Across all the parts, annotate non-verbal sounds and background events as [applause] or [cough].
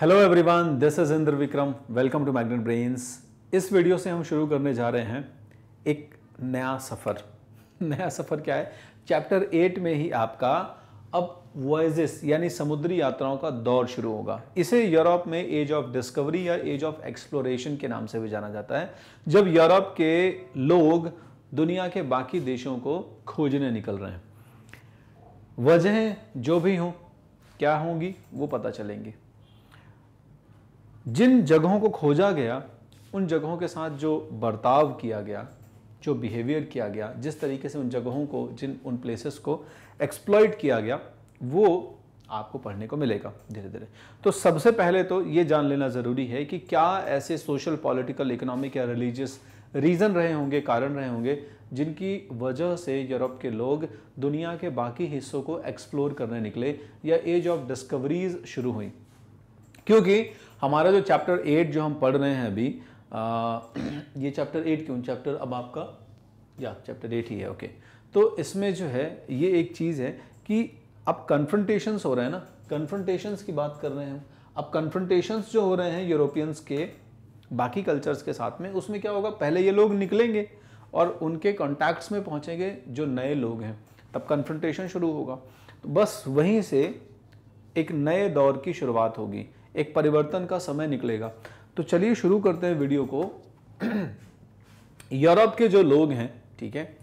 hello everyone this is Indra Vikram welcome to Magnet Brains इस video से हम शुरू करने जा रहे हैं एक नया सफ़र नया सफ़र क्या है चैप्टर एट में ही आपका अब वॉयजिस यानी समुद्री यात्राओं का दौर शुरू होगा इसे यूरोप में एज ऑफ डिस्कवरी या एज ऑफ एक्सप्लोरेशन के नाम से भी जाना जाता है जब यूरोप के लोग दुनिया के बाकी देशों को खोजने निकल रहे हैं वजह जो भी हों क्या होंगी वो पता चलेंगी जिन जगहों को खोजा गया उन जगहों के साथ जो बर्ताव किया गया जो बिहेवियर किया गया जिस तरीके से उन जगहों को जिन उन प्लेसेस को एक्सप्लॉयट किया गया वो आपको पढ़ने को मिलेगा धीरे धीरे तो सबसे पहले तो ये जान लेना ज़रूरी है कि क्या ऐसे सोशल पॉलिटिकल इकोनॉमिक या रिलीजियस रीज़न रहे होंगे कारण रहे होंगे जिनकी वजह से यूरोप के लोग दुनिया के बाकी हिस्सों को एक्सप्लोर करने निकले या एज ऑफ डिस्कवरीज शुरू हुई क्योंकि हमारा जो चैप्टर एट जो हम पढ़ रहे हैं अभी आ, ये चैप्टर एट क्यों चैप्टर अब आपका या चैप्टर एट ही है ओके तो इसमें जो है ये एक चीज़ है कि अब कन्फ्रंटेशंस हो रहे हैं ना कन्फ्रंटेशंस की बात कर रहे हैं अब कन्फ्रंटेशंस जो हो रहे हैं यूरोपियंस के बाकी कल्चर्स के साथ में उसमें क्या होगा पहले ये लोग निकलेंगे और उनके कॉन्टैक्ट्स में पहुंचेंगे जो नए लोग हैं तब कन्फ्रंटेशन शुरू होगा तो बस वहीं से एक नए दौर की शुरुआत होगी एक परिवर्तन का समय निकलेगा तो चलिए शुरू करते हैं वीडियो को यूरोप के जो लोग हैं ठीक है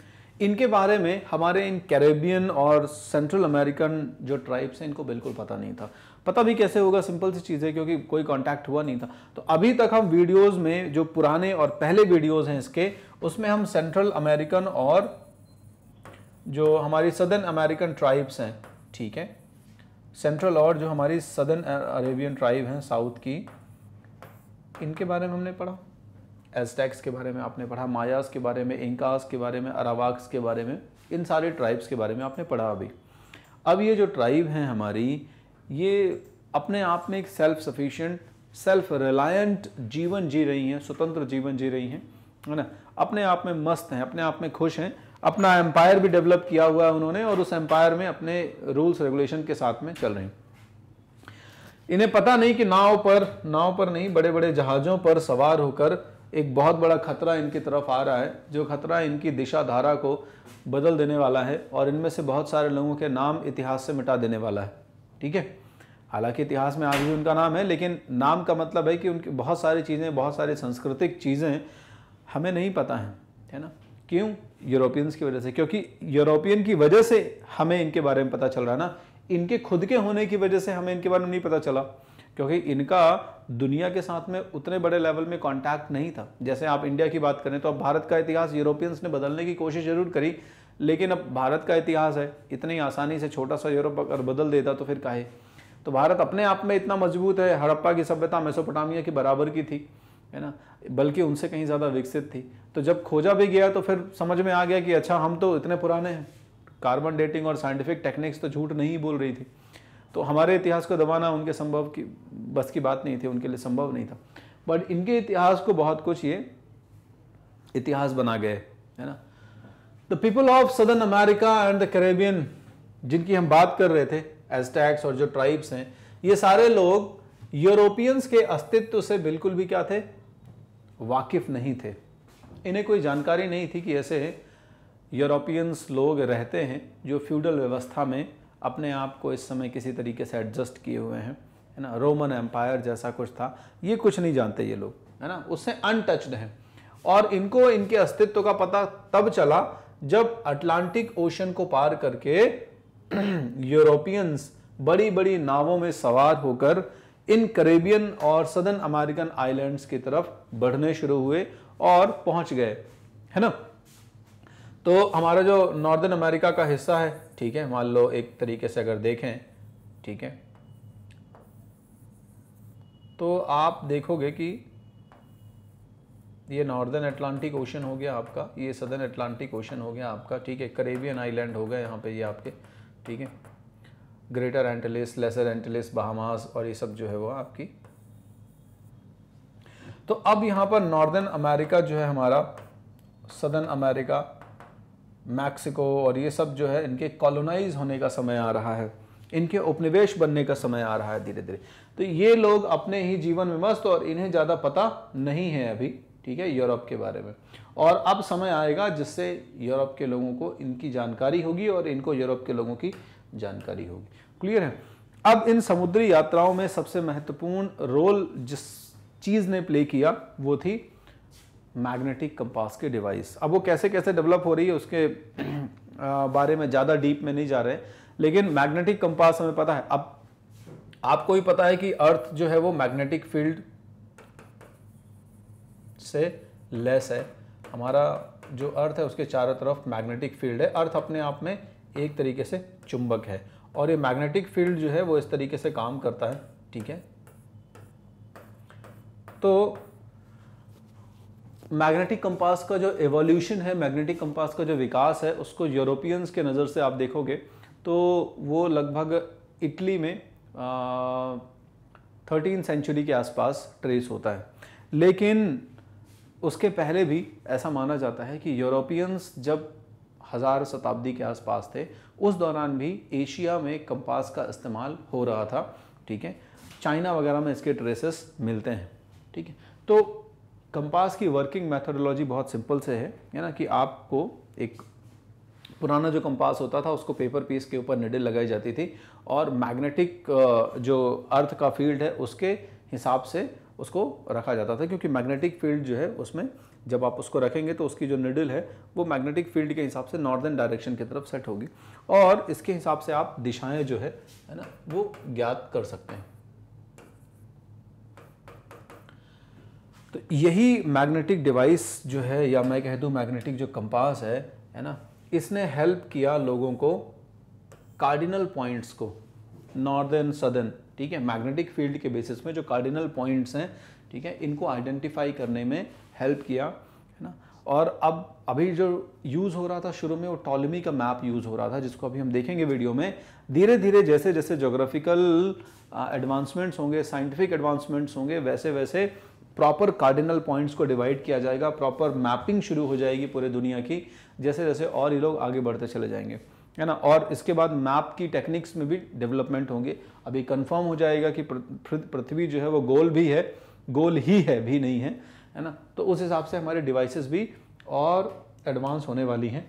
इनके बारे में हमारे इन कैरेबियन और सेंट्रल अमेरिकन जो ट्राइब्स हैं इनको बिल्कुल पता नहीं था पता भी कैसे होगा सिंपल सी चीज़ है क्योंकि कोई कांटेक्ट हुआ नहीं था तो अभी तक हम वीडियोस में जो पुराने और पहले वीडियोस हैं इसके उसमें हम सेंट्रल अमेरिकन और जो हमारी सदर्न अमेरिकन ट्राइब्स हैं ठीक है सेंट्रल और जो हमारी सदर्न अरेबियन ट्राइब हैं साउथ की इनके बारे में हमने पढ़ा एजटैक्स के बारे में आपने पढ़ा मायास के बारे में इंकास के बारे में अरावाक्स के बारे में इन सारे ट्राइब्स के बारे में आपने पढ़ा अभी अब ये जो ट्राइब हैं हमारी ये अपने आप में एक सेल्फ सफिशेंट सेल्फ रिलायंट जीवन जी रही हैं स्वतंत्र जीवन जी रही हैं है ना अपने आप में मस्त हैं अपने आप में खुश हैं अपना एम्पायर भी डेवलप किया हुआ है उन्होंने और उस एम्पायर में अपने रूल्स रेगुलेशन के साथ में चल रहे हैं इन्हें पता नहीं कि नाव पर नाव पर नहीं बड़े बड़े जहाज़ों पर सवार होकर एक बहुत बड़ा खतरा इनकी तरफ आ रहा है जो खतरा इनकी दिशा धारा को बदल देने वाला है और इनमें से बहुत सारे लोगों के नाम इतिहास से मिटा देने वाला है ठीक है हालांकि इतिहास में आज भी उनका नाम है लेकिन नाम का मतलब है कि उनकी बहुत सारी चीज़ें बहुत सारी सांस्कृतिक चीज़ें हमें नहीं पता हैं है ना क्यों यूरोपियंस की वजह से क्योंकि यूरोपियन की वजह से हमें इनके बारे में पता चल रहा है ना इनके खुद के होने की वजह से हमें इनके बारे में नहीं पता चला क्योंकि इनका दुनिया के साथ में उतने बड़े लेवल में कांटेक्ट नहीं था जैसे आप इंडिया की बात करें तो अब भारत का इतिहास यूरोपियंस ने बदलने की कोशिश जरूर करी लेकिन अब भारत का इतिहास है इतनी आसानी से छोटा सा यूरोप अगर बदल देता तो फिर काहे तो भारत अपने आप में इतना मजबूत है हड़प्पा की सभ्यता मेसोपोटामिया की बराबर की थी है ना बल्कि उनसे कहीं ज़्यादा विकसित थी तो जब खोजा भी गया तो फिर समझ में आ गया कि अच्छा हम तो इतने पुराने हैं कार्बन डेटिंग और साइंटिफिक टेक्निक्स तो झूठ नहीं बोल रही थी तो हमारे इतिहास को दबाना उनके संभव की बस की बात नहीं थी उनके लिए संभव नहीं था बट इनके इतिहास को बहुत कुछ ये इतिहास बना गए है ना the people of southern America and the Caribbean जिनकी हम बात कर रहे थे एजटैक्स और जो ट्राइब्स हैं ये सारे लोग यूरोपियंस के अस्तित्व से बिल्कुल भी क्या थे वाकिफ़ नहीं थे इन्हें कोई जानकारी नहीं थी कि ऐसे यूरोपियंस लोग रहते हैं जो फ्यूडल व्यवस्था में अपने आप को इस समय किसी तरीके से एडजस्ट किए हुए हैं है ना रोमन एम्पायर जैसा कुछ था ये कुछ नहीं जानते ये लोग है ना उससे अनटचड हैं और इनको इनके अस्तित्व का पता तब चला जब अटलांटिक ओशन को पार करके [clears throat] यूरोपियंस बड़ी बड़ी नावों में सवार होकर इन करेबियन और सदर्न अमेरिकन आइलैंड्स की तरफ बढ़ने शुरू हुए और पहुंच गए है ना तो हमारा जो नॉर्दर्न अमेरिका का हिस्सा है ठीक है मान लो एक तरीके से अगर देखें ठीक है तो आप देखोगे कि ये नॉर्दर्न अटलांटिक ओशन हो गया आपका ये सदर्न अटलांटिक ओशन हो गया आपका ठीक है करेबियन आइलैंड हो गए यहाँ पे ये आपके ठीक है Greater Antilles Lesser Antilles Bahamas और ये सब जो है वो आपकी तो अब यहाँ पर नॉर्दर्न अमेरिका जो है हमारा सदर्न अमेरिका मैक्सिको और ये सब जो है इनके कॉलोनाइज होने का समय आ रहा है इनके उपनिवेश बनने का समय आ रहा है धीरे धीरे तो ये लोग अपने ही जीवन में मस्त और इन्हें ज़्यादा पता नहीं है अभी ठीक है यूरोप के बारे में और अब समय आएगा जिससे यूरोप के लोगों को इनकी जानकारी होगी और इनको यूरोप के लोगों की जानकारी होगी क्लियर है अब इन समुद्री यात्राओं में सबसे महत्वपूर्ण रोल जिस चीज़ ने प्ले किया वो थी मैग्नेटिक कंपास के डिवाइस अब वो कैसे कैसे डेवलप हो रही है उसके बारे में ज़्यादा डीप में नहीं जा रहे लेकिन मैग्नेटिक कंपास हमें पता है अब आपको ही पता है कि अर्थ जो है वो मैग्नेटिक फील्ड से लेस है हमारा जो अर्थ है उसके चारों तरफ मैग्नेटिक फील्ड है अर्थ अपने आप में एक तरीके से चुंबक है और ये मैग्नेटिक फील्ड जो है वो इस तरीके से काम करता है ठीक है तो मैग्नेटिक कंपास का जो एवोल्यूशन है मैग्नेटिक कंपास का जो विकास है उसको यूरोपियंस के नज़र से आप देखोगे तो वो लगभग इटली में थर्टीन सेंचुरी के आसपास ट्रेस होता है लेकिन उसके पहले भी ऐसा माना जाता है कि यूरोपियंस जब हज़ार शताब्दी के आसपास थे उस दौरान भी एशिया में कम्पास का इस्तेमाल हो रहा था ठीक है चाइना वगैरह में इसके ट्रेसेस मिलते हैं ठीक है तो कंपास की वर्किंग मैथडोलॉजी बहुत सिंपल से है है ना कि आपको एक पुराना जो कंपास होता था उसको पेपर पीस के ऊपर निडिल लगाई जाती थी और मैग्नेटिक जो अर्थ का फील्ड है उसके हिसाब से उसको रखा जाता था क्योंकि मैग्नेटिक फील्ड जो है उसमें जब आप उसको रखेंगे तो उसकी जो निडल है वो मैग्नेटिक फील्ड के हिसाब से नॉर्दर्न डायरेक्शन की तरफ सेट होगी और इसके हिसाब से आप दिशाएं जो है है ना वो ज्ञात कर सकते हैं तो यही मैग्नेटिक डिवाइस जो है या मैं कह दू मैग्नेटिक जो कंपास है है ना इसने हेल्प किया लोगों को कार्डिनल पॉइंट्स को नॉर्दर्न सदर्न ठीक है मैग्नेटिक फील्ड के बेसिस में जो कार्डिनल पॉइंट्स हैं ठीक है इनको आइडेंटिफाई करने में हेल्प किया है ना और अब अभी जो यूज़ हो रहा था शुरू में वो टॉलमी का मैप यूज़ हो रहा था जिसको अभी हम देखेंगे वीडियो में धीरे धीरे जैसे जैसे जोग्राफिकल एडवांसमेंट्स होंगे साइंटिफिक एडवांसमेंट्स होंगे वैसे वैसे प्रॉपर कार्डिनल पॉइंट्स को डिवाइड किया जाएगा प्रॉपर मैपिंग शुरू हो जाएगी पूरे दुनिया की जैसे जैसे और ये लोग आगे बढ़ते चले जाएंगे है ना और इसके बाद मैप की टेक्निक्स में भी डेवलपमेंट होंगे अभी कंफर्म हो जाएगा कि पृथ्वी जो है वो गोल भी है गोल ही है भी नहीं है है ना तो उस हिसाब से हमारे डिवाइसेस भी और एडवांस होने वाली हैं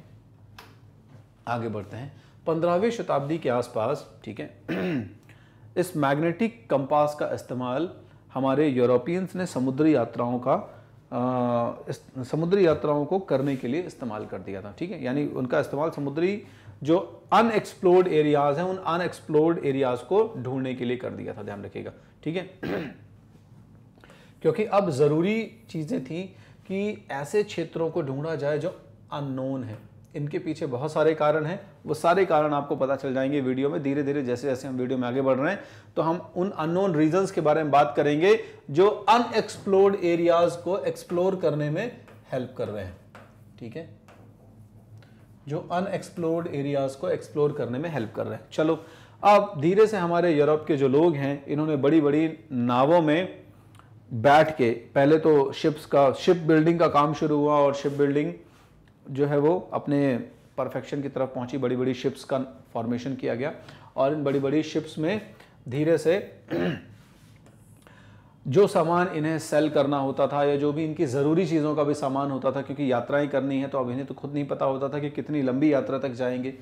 आगे बढ़ते हैं पंद्रहवीं शताब्दी के आसपास ठीक है [clears throat] इस मैग्नेटिक कंपास का इस्तेमाल हमारे यूरोपियंस ने समुद्री यात्राओं का आ, समुद्री यात्राओं को करने के लिए इस्तेमाल कर दिया था ठीक है यानी उनका इस्तेमाल समुद्री जो अनएक्सप्लोर्ड एरियाज हैं उन अनएक्सप्लोर्ड एरियाज को ढूंढने के लिए कर दिया था ध्यान रखिएगा ठीक है [clears throat] क्योंकि अब ज़रूरी चीज़ें थी कि ऐसे क्षेत्रों को ढूंढा जाए जो अननोन है इनके पीछे बहुत सारे कारण हैं वो सारे कारण आपको पता चल जाएंगे वीडियो में धीरे धीरे जैसे जैसे हम वीडियो में आगे बढ़ रहे हैं तो हम उन अननोन रीजंस के बारे में बात करेंगे जो अनएक्सप्लोर्ड एरियाज को एक्सप्लोर करने में हेल्प कर रहे हैं ठीक है जो अनएक्सप्लोर्ड एरियाज को एक्सप्लोर करने में हेल्प कर रहे हैं चलो अब धीरे से हमारे यूरोप के जो लोग हैं इन्होंने बड़ी बड़ी नावों में बैठ के पहले तो शिप्स का शिप बिल्डिंग का काम शुरू हुआ और शिप बिल्डिंग जो है वो अपने परफेक्शन की तरफ पहुंची बड़ी बड़ी शिप्स का फॉर्मेशन किया गया और इन बड़ी बड़ी शिप्स में धीरे से [clears throat] जो सामान इन्हें सेल करना होता था या जो भी इनकी ज़रूरी चीज़ों का भी सामान होता था क्योंकि यात्राएं करनी है तो अब इन्हें तो खुद नहीं पता होता था कि कितनी लंबी यात्रा तक जाएंगे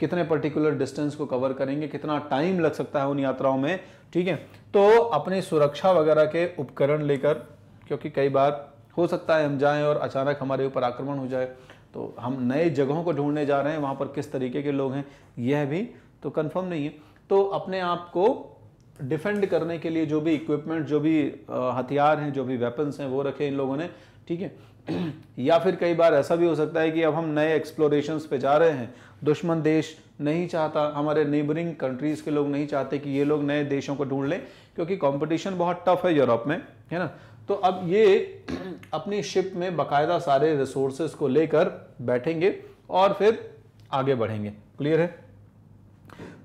कितने पर्टिकुलर डिस्टेंस को कवर करेंगे कितना टाइम लग सकता है उन यात्राओं में ठीक है तो अपने सुरक्षा वगैरह के उपकरण लेकर क्योंकि कई बार हो सकता है हम जाएं और अचानक हमारे ऊपर आक्रमण हो जाए तो हम नए जगहों को ढूंढने जा रहे हैं वहाँ पर किस तरीके के लोग हैं यह भी तो कन्फर्म नहीं है तो अपने आप को डिफेंड करने के लिए जो भी इक्विपमेंट जो भी हथियार हैं जो भी वेपन्स हैं वो रखे इन लोगों ने ठीक है [clears throat] या फिर कई बार ऐसा भी हो सकता है कि अब हम नए एक्सप्लोरेशन पे जा रहे हैं दुश्मन देश नहीं चाहता हमारे नेबरिंग कंट्रीज़ के लोग नहीं चाहते कि ये लोग नए देशों को ढूंढ लें क्योंकि कंपटीशन बहुत टफ है यूरोप में है ना तो अब ये [clears throat] अपनी शिप में बाकायदा सारे रिसोर्सेस को लेकर बैठेंगे और फिर आगे बढ़ेंगे क्लियर है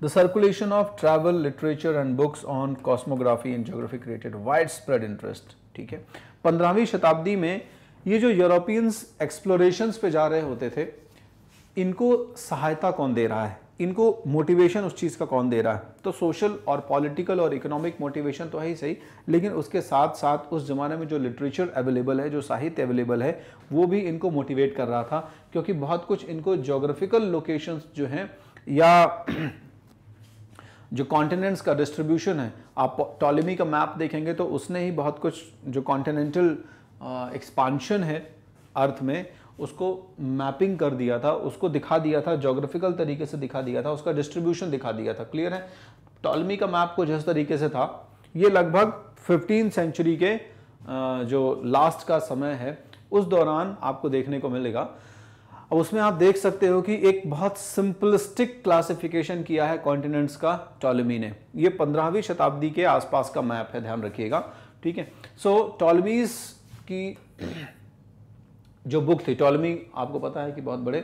the circulation of travel literature and books on cosmography and geography created wide spread interest ठीक है पंद्रहवीं शताब्दी में ये जो यूरोपियंस एक्सप्लोरेशन पे जा रहे होते थे इनको सहायता कौन दे रहा है इनको मोटिवेशन उस चीज़ का कौन दे रहा है तो सोशल और पॉलिटिकल और इकोनॉमिक मोटिवेशन तो है ही सही लेकिन उसके साथ साथ उस ज़माने में जो लिटरेचर अवेलेबल है जो साहित्य अवेलेबल है वो भी इनको मोटिवेट कर रहा था क्योंकि बहुत कुछ इनको जोग्राफिकल लोकेशंस जो हैं या जो कॉन्टिनेंट्स का डिस्ट्रीब्यूशन है आप टॉलीमी का मैप देखेंगे तो उसने ही बहुत कुछ जो कॉन्टिनेंटल एक्सपांशन है अर्थ में उसको मैपिंग कर दिया था उसको दिखा दिया था जोग्राफिकल तरीके से दिखा दिया था उसका डिस्ट्रीब्यूशन दिखा दिया था क्लियर है टॉलमी का मैप को जिस तरीके से था ये लगभग फिफ्टीन सेंचुरी के जो लास्ट का समय है उस दौरान आपको देखने को मिलेगा अब उसमें आप देख सकते हो कि एक बहुत सिंपलिस्टिक क्लासिफिकेशन किया है कॉन्टिनेंट्स का टॉलमी ने ये पंद्रहवीं शताब्दी के आसपास का मैप है ध्यान रखिएगा ठीक है सो टॉलमीज़ कि जो बुक थी टॉलमी आपको पता है कि बहुत बड़े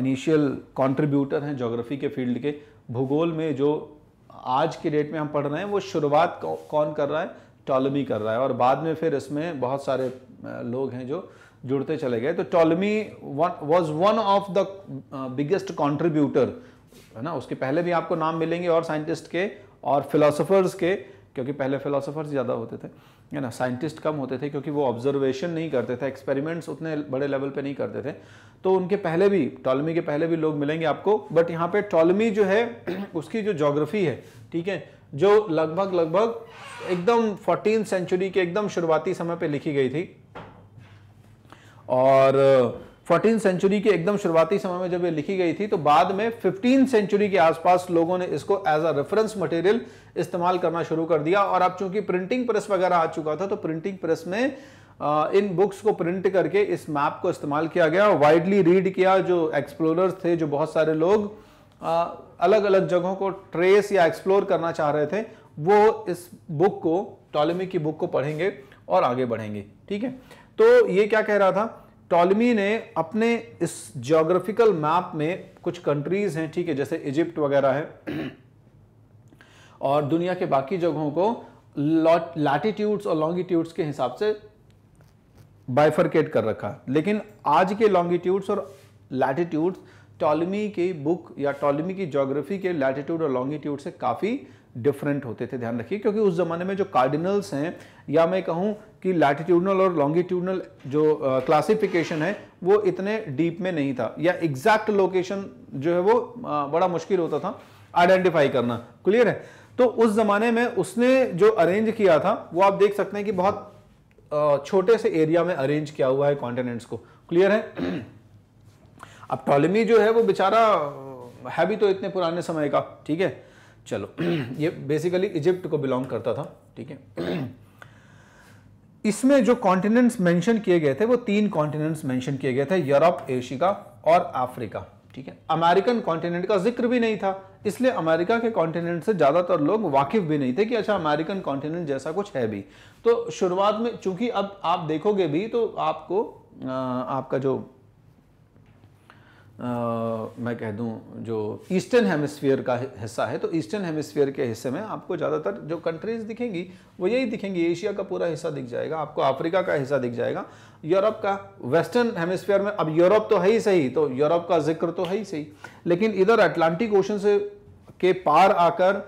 इनिशियल कंट्रीब्यूटर हैं जोग्राफी के फील्ड के भूगोल में जो आज के डेट में हम पढ़ रहे हैं वो शुरुआत कौन कर रहा है टॉलमी कर रहा है और बाद में फिर इसमें बहुत सारे लोग हैं जो जुड़ते चले गए तो Ptolemy was one of the biggest contributor है ना उसके पहले भी आपको नाम मिलेंगे और साइंटिस्ट के और फिलोसोफर्स के क्योंकि पहले फिलोसोफर्स ज़्यादा होते थे है ना साइंटिस्ट कम होते थे क्योंकि वो ऑब्जर्वेशन नहीं करते थे एक्सपेरिमेंट्स उतने बड़े लेवल पे नहीं करते थे तो उनके पहले भी टॉलमी के पहले भी लोग मिलेंगे आपको बट यहाँ पे टॉलमी जो है [clears throat] उसकी जो जोग्राफी है ठीक है जो लगभग लगभग एकदम फोर्टीन सेंचुरी के एकदम शुरुआती समय पर लिखी गई थी और फोर्टीन सेंचुरी के एकदम शुरुआती समय में जब ये लिखी गई थी तो बाद में फिफ्टीन सेंचुरी के आसपास लोगों ने इसको एज अ रेफरेंस मटेरियल इस्तेमाल करना शुरू कर दिया और अब चूंकि प्रिंटिंग प्रेस वगैरह आ चुका था तो प्रिंटिंग प्रेस में इन बुक्स को प्रिंट करके इस मैप को इस्तेमाल किया गया वाइडली रीड किया जो एक्सप्लोरर्स थे जो बहुत सारे लोग अलग अलग जगहों को ट्रेस या एक्सप्लोर करना चाह रहे थे वो इस बुक को टॉलमी की बुक को पढ़ेंगे और आगे बढ़ेंगे ठीक है तो ये क्या कह रहा था टॉलमी ने अपने इस जोग्राफिकल मैप में कुछ कंट्रीज़ हैं ठीक है जैसे इजिप्ट वगैरह है और दुनिया के बाकी जगहों को लैटिट्यूड्स और लॉन्गिट्यूड्स के हिसाब से बाइफरकेट कर रखा लेकिन आज के लॉन्गिट्यूड्स और लैटिट्यूड्स टॉलमी की बुक या टॉलमी की जोग्राफी के लैटिट्यूड और लॉन्गिट्यूड से काफ़ी डिफरेंट होते थे ध्यान रखिए क्योंकि उस ज़माने में जो कार्डिनल्स हैं या मैं कहूँ कि लैटिट्यूडनल और लॉन्गिट्यूडनल जो क्लासिफिकेशन है वो इतने डीप में नहीं था या एग्जैक्ट लोकेशन जो है वो आ, बड़ा मुश्किल होता था आइडेंटिफाई करना क्लियर है तो उस जमाने में उसने जो अरेंज किया था वो आप देख सकते हैं कि बहुत छोटे से एरिया में अरेंज किया हुआ है कॉन्टिनेंट्स को क्लियर है [clears throat] अब टॉलिमी जो है वो बेचारा है भी तो इतने पुराने समय का ठीक है चलो [clears throat] ये बेसिकली इजिप्ट को बिलोंग करता था ठीक है [clears throat] इसमें जो कॉन्टिनेंट्स मेंशन किए गए थे वो तीन कॉन्टिनेंट्स मेंशन किए गए थे यूरोप एशिया और अफ्रीका ठीक है अमेरिकन कॉन्टिनेंट का जिक्र भी नहीं था इसलिए अमेरिका के कॉन्टिनेंट से ज़्यादातर लोग वाकिफ भी नहीं थे कि अच्छा अमेरिकन कॉन्टिनेंट जैसा कुछ है भी तो शुरुआत में चूंकि अब आप देखोगे भी तो आपको आ, आपका जो मैं कह दूं जो ईस्टर्न हेमिस्फीयर का हिस्सा है तो ईस्टर्न हेमिस्फीयर के हिस्से में आपको ज़्यादातर जो कंट्रीज दिखेंगी वो यही दिखेंगी एशिया का पूरा हिस्सा दिख जाएगा आपको अफ्रीका का हिस्सा दिख जाएगा यूरोप का वेस्टर्न हेमिस्फीयर में अब यूरोप तो है ही सही तो यूरोप का जिक्र तो है ही सही लेकिन इधर अटलांटिक ओशन से के पार आकर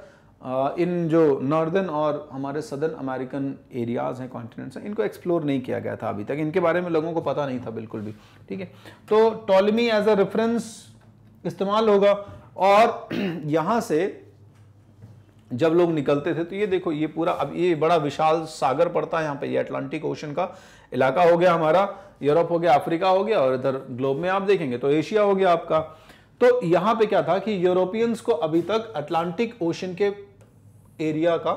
इन जो नॉर्दर्न और हमारे सदर्न अमेरिकन एरियाज़ हैं कॉन्टिनेंट्स हैं इनको एक्सप्लोर नहीं किया गया था अभी तक इनके बारे में लोगों को पता नहीं था बिल्कुल भी ठीक है तो टॉलमी एज अ रेफरेंस इस्तेमाल होगा और [clears throat] यहाँ से जब लोग निकलते थे तो ये देखो ये पूरा अब ये बड़ा विशाल सागर पड़ता है यहाँ पे ये अटलांटिक ओशन का इलाका हो गया हमारा यूरोप हो गया अफ्रीका हो गया और इधर ग्लोब में आप देखेंगे तो एशिया हो गया आपका तो यहां पे क्या था कि यूरोपियंस को अभी तक अटलांटिक ओशन के एरिया का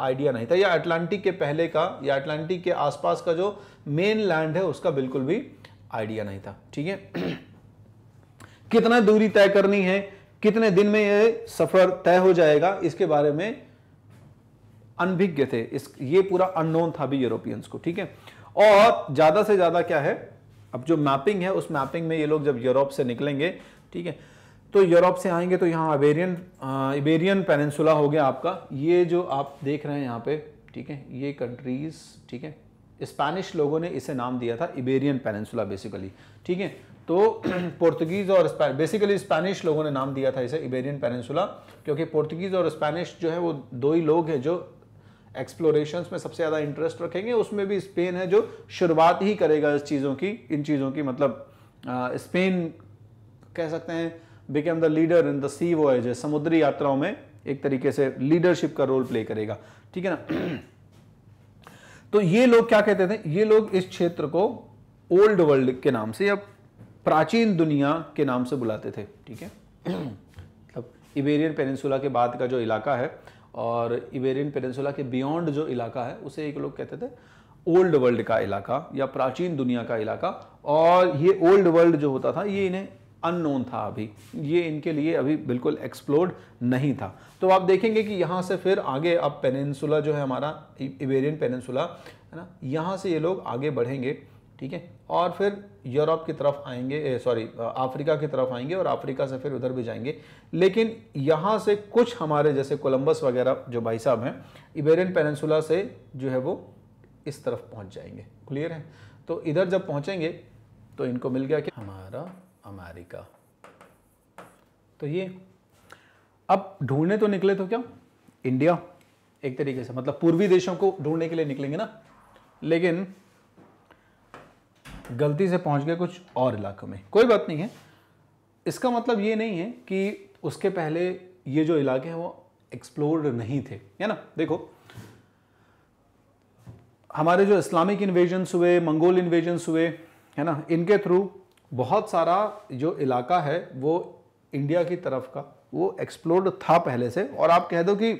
आइडिया नहीं था या अटलांटिक के पहले का या अटलांटिक के आसपास का जो मेन लैंड है उसका बिल्कुल भी आइडिया नहीं था ठीक है [clears throat] कितना दूरी तय करनी है कितने दिन में यह सफर तय हो जाएगा इसके बारे में अनभिज्ञ थे इस ये पूरा अननोन था भी यूरोपियंस को ठीक है और ज्यादा से ज्यादा क्या है अब जो मैपिंग है उस मैपिंग में ये लोग जब यूरोप से निकलेंगे ठीक है तो यूरोप से आएंगे तो यहाँ अबेरियन इबेरियन पेनसुला हो गया आपका ये जो आप देख रहे हैं यहाँ पे ठीक है ये कंट्रीज़ ठीक है स्पेनिश लोगों ने इसे नाम दिया था इबेरियन पेनसुला बेसिकली ठीक है तो पोर्तुगीज़ [clears throat] और बेसिकली स्पेनिश लोगों ने नाम दिया था इसे इबेरियन पेनसुला क्योंकि पोर्तुगीज़ और स्पेनिश जो है वो दो ही लोग हैं जो एक्सप्लोरेशंस में सबसे ज़्यादा इंटरेस्ट रखेंगे उसमें भी स्पेन है जो शुरुआत ही करेगा इस चीज़ों की इन चीज़ों की मतलब स्पेन कह सकते हैं became the leader in the sea voyage समुद्री यात्राओं में एक तरीके से लीडरशिप का रोल प्ले करेगा ठीक है ना तो ये लोग क्या कहते थे ये लोग इस क्षेत्र को ओल्ड वर्ल्ड के नाम से या प्राचीन दुनिया के नाम से बुलाते थे ठीक है मतलब इबेरियन पेनिनसुला के बाद का जो इलाका है और इबेरियन पेनिनसुला के बियॉन्ड जो इलाका है उसे एक लोग कहते थे ओल्ड वर्ल्ड का इलाका या प्राचीन दुनिया का इलाका और ये ओल्ड वर्ल्ड जो होता था ये इन्हें अननोन था अभी ये इनके लिए अभी बिल्कुल एक्सप्लोर्ड नहीं था तो आप देखेंगे कि यहाँ से फिर आगे अब पेनसुला जो है हमारा इबेरियन पेनसुला है ना यहाँ से ये लोग आगे बढ़ेंगे ठीक है और फिर यूरोप की तरफ आएंगे सॉरी अफ्रीका की तरफ आएंगे और अफ्रीका से फिर उधर भी जाएंगे लेकिन यहाँ से कुछ हमारे जैसे कोलम्बस वगैरह जो भाई साहब हैं इबेरियन पेनसुला से जो है वो इस तरफ पहुँच जाएंगे क्लियर है तो इधर जब पहुँचेंगे तो इनको मिल गया कि हमारा अमेरिका तो ये अब ढूंढने तो निकले तो क्या इंडिया एक तरीके से मतलब पूर्वी देशों को ढूंढने के लिए निकलेंगे ना लेकिन गलती से पहुंच गए कुछ और इलाकों में कोई बात नहीं है इसका मतलब ये नहीं है कि उसके पहले ये जो इलाके हैं वो एक्सप्लोर्ड नहीं थे है ना देखो हमारे जो इस्लामिक इन्वेजन्स हुए मंगोल इन्वेजन्स हुए है ना इनके थ्रू बहुत सारा जो इलाका है वो इंडिया की तरफ का वो एक्सप्लोर्ड था पहले से और आप कह दो कि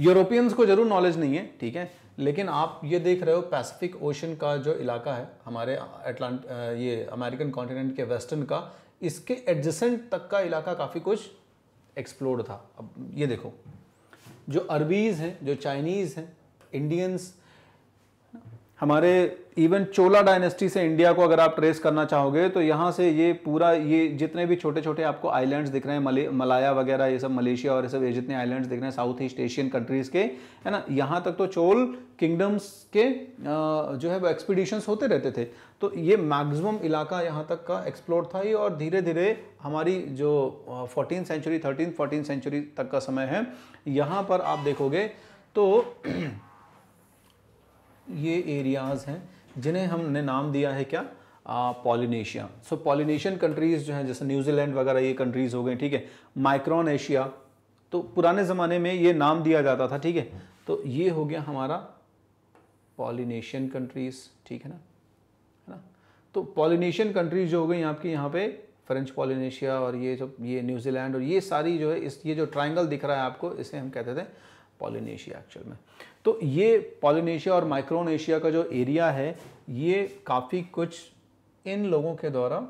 यूरोपियंस को ज़रूर नॉलेज नहीं है ठीक है लेकिन आप ये देख रहे हो पैसिफिक ओशन का जो इलाका है हमारे एटलांट ये अमेरिकन कॉन्टिनेंट के वेस्टर्न का इसके एडजेसेंट तक का इलाका काफ़ी कुछ एक्सप्लोर्ड था अब ये देखो जो अरबीज़ हैं जो चाइनीज़ हैं इंडियंस हमारे इवन चोला डायनेस्टी से इंडिया को अगर आप ट्रेस करना चाहोगे तो यहाँ से ये पूरा ये जितने भी छोटे छोटे आपको आइलैंड्स दिख रहे हैं मले, मलाया वगैरह ये सब मलेशिया और ये सब ये जितने आइलैंड्स दिख रहे हैं साउथ ईस्ट एशियन कंट्रीज़ के है ना यहाँ तक तो चोल किंगडम्स के जो है वो एक्सपीडिशंस होते रहते थे तो ये मैक्सिमम इलाका यहाँ तक का एक्सप्लोर था ये और धीरे धीरे हमारी जो fourteen century thirteen fourteen century तक का समय है यहाँ पर आप देखोगे तो [clears throat] ये एरियाज़ हैं जिन्हें हमने नाम दिया है क्या पॉलिनेशिया सो पॉलिनेशियन कंट्रीज़ जो हैं जैसे न्यूजीलैंड वगैरह ये कंट्रीज़ हो गई ठीक है माइक्रॉन एशिया तो पुराने ज़माने में ये नाम दिया जाता था ठीक है तो ये हो गया हमारा पॉलिनेशियन कंट्रीज़ ठीक है ना है ना तो पॉलिनेशियन कंट्रीज़ जो हो गई आपकी यहाँ पे फ्रेंच पॉलिनेशिया और ये जो ये न्यूजीलैंड और ये सारी जो है इस ये जो ट्राइंगल दिख रहा है आपको इसे हम कहते थे पॉलिनेशिया एक्चुअल में तो ये पॉलिनेशिया और माइक्रोनेशिया का जो एरिया है ये काफ़ी कुछ इन लोगों के द्वारा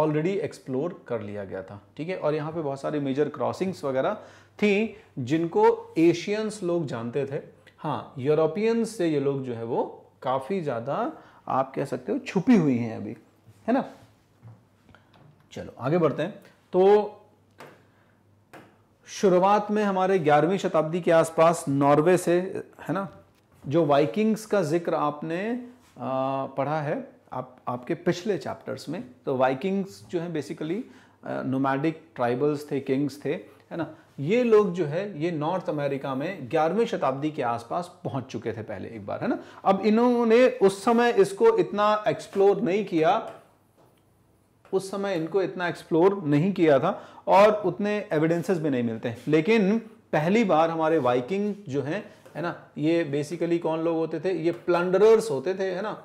ऑलरेडी एक्सप्लोर कर लिया गया था ठीक है और यहाँ पे बहुत सारी मेजर क्रॉसिंग्स वगैरह थी जिनको एशियंस लोग जानते थे हाँ यूरोपियंस से ये लोग जो है वो काफ़ी ज़्यादा आप कह सकते हो छुपी हुई हैं अभी है ना चलो आगे बढ़ते हैं तो शुरुआत में हमारे 11वीं शताब्दी के आसपास नॉर्वे से है ना जो वाइकिंग्स का जिक्र आपने पढ़ा है आप आपके पिछले चैप्टर्स में तो वाइकिंग्स जो है बेसिकली नोमैडिक ट्राइबल्स थे किंग्स थे है ना ये लोग जो है ये नॉर्थ अमेरिका में ग्यारहवीं शताब्दी के आसपास पहुंच चुके थे पहले एक बार है ना अब इन्होंने उस समय इसको इतना एक्सप्लोर नहीं किया उस समय इनको इतना एक्सप्लोर नहीं किया था और उतने एविडेंसेस भी नहीं मिलते हैं लेकिन पहली बार हमारे वाइकिंग जो हैं है ना ये बेसिकली कौन लोग होते थे ये प्लंडरर्स होते थे है ना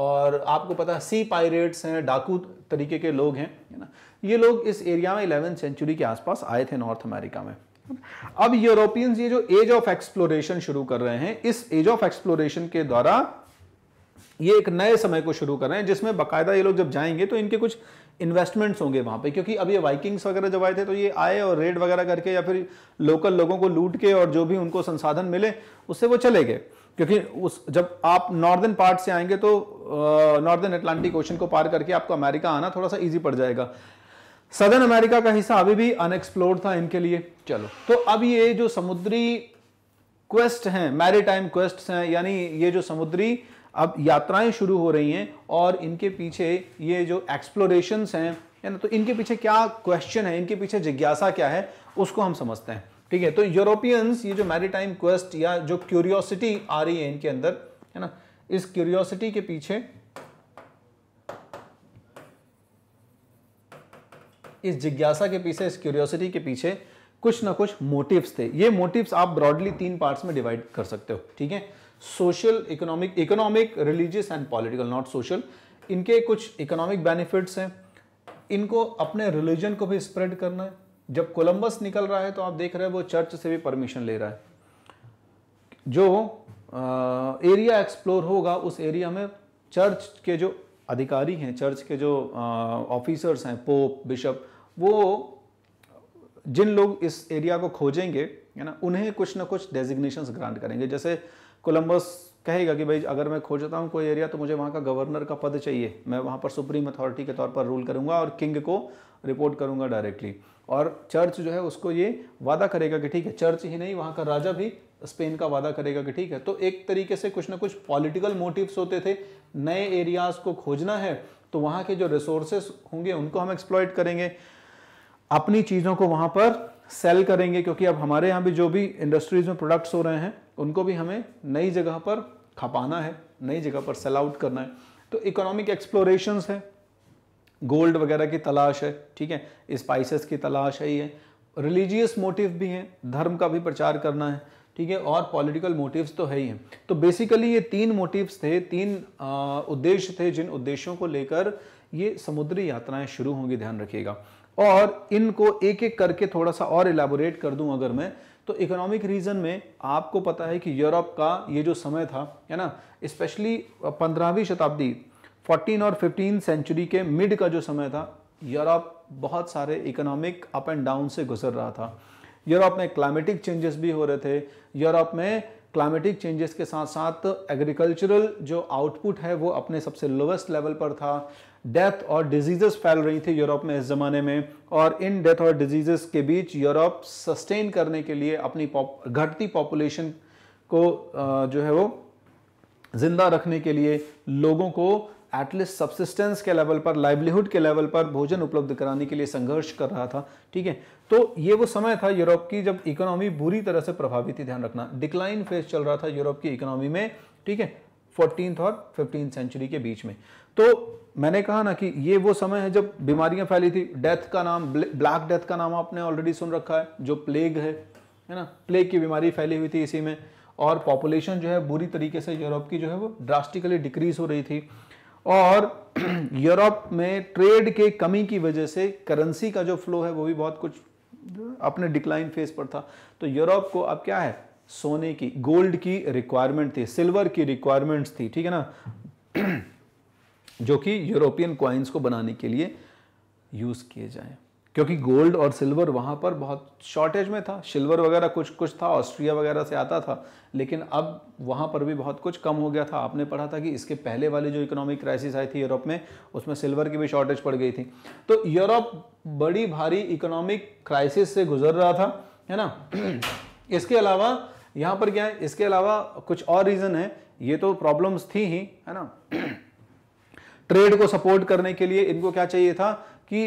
और आपको पता है सी पायरेट्स हैं डाकू तरीके के लोग हैं है ना ये लोग इस एरिया में इलेवेंथ सेंचुरी के आसपास आए थे नॉर्थ अमेरिका में अब यूरोपियंस ये जो एज ऑफ एक्सप्लोरेशन शुरू कर रहे हैं इस एज ऑफ एक्सप्लोरेशन के द्वारा ये एक नए समय को शुरू कर रहे हैं जिसमें बाकायदा ये लोग जब जाएंगे तो इनके कुछ इन्वेस्टमेंट्स होंगे वहां पे क्योंकि अब ये वाइकिंग्स वगैरह जब आए थे तो ये आए और रेड वगैरह करके या फिर लोकल लोगों को लूट के और जो भी उनको संसाधन मिले उससे वो चले गए क्योंकि उस जब आप नॉर्दर्न पार्ट से आएंगे तो नॉर्दर्न अटलांटिक ओशन को पार करके आपको अमेरिका आना थोड़ा सा ईजी पड़ जाएगा सदर्न अमेरिका का हिस्सा अभी भी अनएक्सप्लोर्ड था इनके लिए चलो तो अब ये जो समुद्री क्वेस्ट हैं मैरीटाइम क्वेस्ट हैं यानी ये जो समुद्री अब यात्राएं शुरू हो रही हैं और इनके पीछे ये जो एक्सप्लोरेशंस हैं है ना तो इनके पीछे क्या क्वेश्चन है इनके पीछे जिज्ञासा क्या है उसको हम समझते हैं ठीक है तो यूरोपियंस ये जो मैरीटाइम क्वेस्ट या जो क्यूरियोसिटी आ रही है इनके अंदर है ना इस क्यूरियोसिटी के पीछे इस जिज्ञासा के पीछे इस क्यूरियोसिटी के पीछे कुछ ना कुछ मोटिव्स थे ये मोटिव्स आप ब्रॉडली तीन पार्ट्स में डिवाइड कर सकते हो ठीक है social economic economic religious and political not social इनके कुछ इकोनॉमिक बेनिफिट्स हैं इनको अपने रिलीजन को भी स्प्रेड करना है जब कोलंबस निकल रहा है तो आप देख रहे हैं वो चर्च से भी परमिशन ले रहा है जो आ, एरिया एक्सप्लोर होगा उस एरिया में चर्च के जो अधिकारी हैं चर्च के जो ऑफिसर्स हैं पोप बिशप वो जिन लोग इस एरिया को खोजेंगे है ना उन्हें कुछ ना कुछ डेजिग्नेशंस ग्रांट करेंगे जैसे कोलंबस कहेगा कि भाई अगर मैं खोजता हूँ कोई एरिया तो मुझे वहाँ का गवर्नर का पद चाहिए मैं वहाँ पर सुप्रीम अथॉरिटी के तौर पर रूल करूँगा और किंग को रिपोर्ट करूँगा डायरेक्टली और चर्च जो है उसको ये वादा करेगा कि ठीक है चर्च ही नहीं वहाँ का राजा भी स्पेन का वादा करेगा कि ठीक है तो एक तरीके से कुछ ना कुछ पॉलिटिकल मोटिव्स होते थे नए एरियाज़ को खोजना है तो वहाँ के जो रिसोर्सेस होंगे उनको हम एक्सप्लॉयट करेंगे अपनी चीज़ों को वहाँ पर सेल करेंगे क्योंकि अब हमारे यहाँ भी जो भी इंडस्ट्रीज में प्रोडक्ट्स हो रहे हैं उनको भी हमें नई जगह पर खपाना है नई जगह पर सेल आउट करना है तो इकोनॉमिक एक्सप्लोरेशन है गोल्ड वगैरह की तलाश है ठीक है स्पाइसेस की तलाश है ये रिलीजियस मोटिव भी हैं धर्म का भी प्रचार करना है ठीक है और पॉलिटिकल मोटिव्स तो है ही हैं तो बेसिकली ये तीन मोटिव्स थे तीन उद्देश्य थे जिन उद्देश्यों को लेकर ये समुद्री यात्राएं शुरू होंगी ध्यान रखिएगा और इनको एक एक करके थोड़ा सा और इलेबोरेट कर दूं अगर मैं तो इकोनॉमिक रीज़न में आपको पता है कि यूरोप का ये जो समय था है ना स्पेशली पंद्रहवीं शताब्दी फोर्टीन और फिफ्टीन सेंचुरी के मिड का जो समय था यूरोप बहुत सारे इकोनॉमिक अप एंड डाउन से गुजर रहा था यूरोप में क्लाइमेटिक चेंजेस भी हो रहे थे यूरोप में क्लाइमेटिक चेंजेस के साथ साथ एग्रीकल्चरल जो आउटपुट है वो अपने सबसे लोवेस्ट लेवल पर था डेथ और डिजीजेस फैल रही थी यूरोप में इस ज़माने में और इन डेथ और डिजीजेस के बीच यूरोप सस्टेन करने के लिए अपनी पॉप, घटती पॉपुलेशन को जो है वो ज़िंदा रखने के लिए लोगों को एटलीस्ट सब्सिस्टेंस के लेवल पर लाइवलीहुड के लेवल पर भोजन उपलब्ध कराने के लिए संघर्ष कर रहा था ठीक है तो ये वो समय था यूरोप की जब इकोनॉमी बुरी तरह से प्रभावित थी ध्यान रखना डिक्लाइन फेज चल रहा था यूरोप की इकोनॉमी में ठीक है फोर्टीन और फिफ्टीन सेंचुरी के बीच में तो मैंने कहा ना कि ये वो समय है जब बीमारियां फैली थी डेथ का नाम ब्लैक डेथ का नाम आपने ऑलरेडी सुन रखा है जो प्लेग है है ना प्लेग की बीमारी फैली हुई थी इसी में और पॉपुलेशन जो है बुरी तरीके से यूरोप की जो है वो ड्रास्टिकली डिक्रीज हो रही थी और यूरोप [clears throat] में ट्रेड के कमी की वजह से करेंसी का जो फ्लो है वो भी बहुत कुछ अपने डिक्लाइन फेज पर था तो यूरोप को अब क्या है सोने की गोल्ड की रिक्वायरमेंट थी सिल्वर की रिक्वायरमेंट्स थी ठीक है ना [clears throat] जो कि यूरोपियन क्वाइंस को बनाने के लिए यूज़ किए जाएँ क्योंकि गोल्ड और सिल्वर वहाँ पर बहुत शॉर्टेज में था सिल्वर वगैरह कुछ कुछ था ऑस्ट्रिया वगैरह से आता था लेकिन अब वहाँ पर भी बहुत कुछ कम हो गया था आपने पढ़ा था कि इसके पहले वाले जो इकोनॉमिक क्राइसिस आई थी यूरोप में उसमें सिल्वर की भी शॉर्टेज पड़ गई थी तो यूरोप बड़ी भारी इकोनॉमिक क्राइसिस से गुजर रहा था है ना [clears throat] इसके अलावा यहाँ पर क्या है इसके अलावा कुछ और रीज़न है ये तो प्रॉब्लम्स थी ही है ना [clears throat] ट्रेड को सपोर्ट करने के लिए इनको क्या चाहिए था कि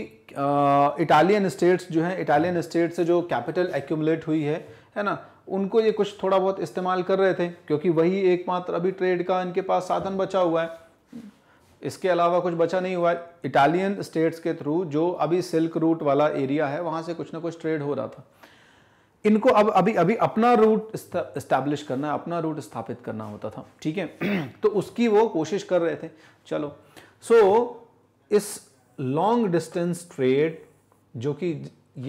इटालियन स्टेट्स जो है इटालियन स्टेट से जो कैपिटल एक्यूमुलेट हुई है है ना उनको ये कुछ थोड़ा बहुत इस्तेमाल कर रहे थे क्योंकि वही एकमात्र अभी ट्रेड का इनके पास साधन बचा हुआ है इसके अलावा कुछ बचा नहीं हुआ है इटालियन स्टेट्स के थ्रू जो अभी सिल्क रूट वाला एरिया है वहाँ से कुछ ना कुछ ट्रेड हो रहा था इनको अब अभी अभी अपना रूट इस्टेब्लिश करना अपना रूट स्थापित करना होता था ठीक है [clears throat] तो उसकी वो कोशिश कर रहे थे चलो सो so, इस लॉन्ग डिस्टेंस ट्रेड जो कि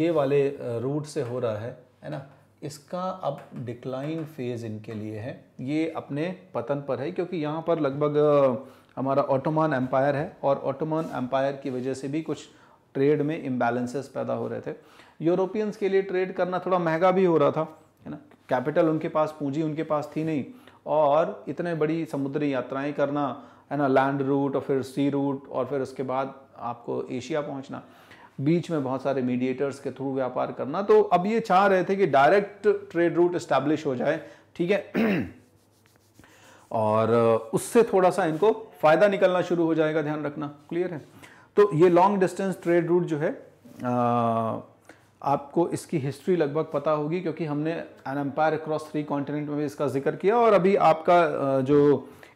ये वाले रूट uh, से हो रहा है है ना इसका अब डिक्लाइन फेज़ इनके लिए है ये अपने पतन पर है क्योंकि यहाँ पर लगभग uh, हमारा ऑटोमान एम्पायर है और ऑटोमान एम्पायर की वजह से भी कुछ ट्रेड में इम्बैलेंसेस पैदा हो रहे थे यूरोपियंस के लिए ट्रेड करना थोड़ा महंगा भी हो रहा था है ना कैपिटल उनके पास पूंजी उनके पास थी नहीं और इतने बड़ी समुद्री यात्राएं करना है ना लैंड रूट और फिर सी रूट और फिर उसके बाद आपको एशिया पहुंचना बीच में बहुत सारे मीडिएटर्स के थ्रू व्यापार करना तो अब ये चाह रहे थे कि डायरेक्ट ट्रेड रूट इस्टेब्लिश हो जाए ठीक है [clears throat] और उससे थोड़ा सा इनको फ़ायदा निकलना शुरू हो जाएगा ध्यान रखना क्लियर है तो ये लॉन्ग डिस्टेंस ट्रेड रूट जो है आ, आपको इसकी हिस्ट्री लगभग पता होगी क्योंकि हमने an empire across three continent में भी इसका जिक्र किया और अभी आपका जो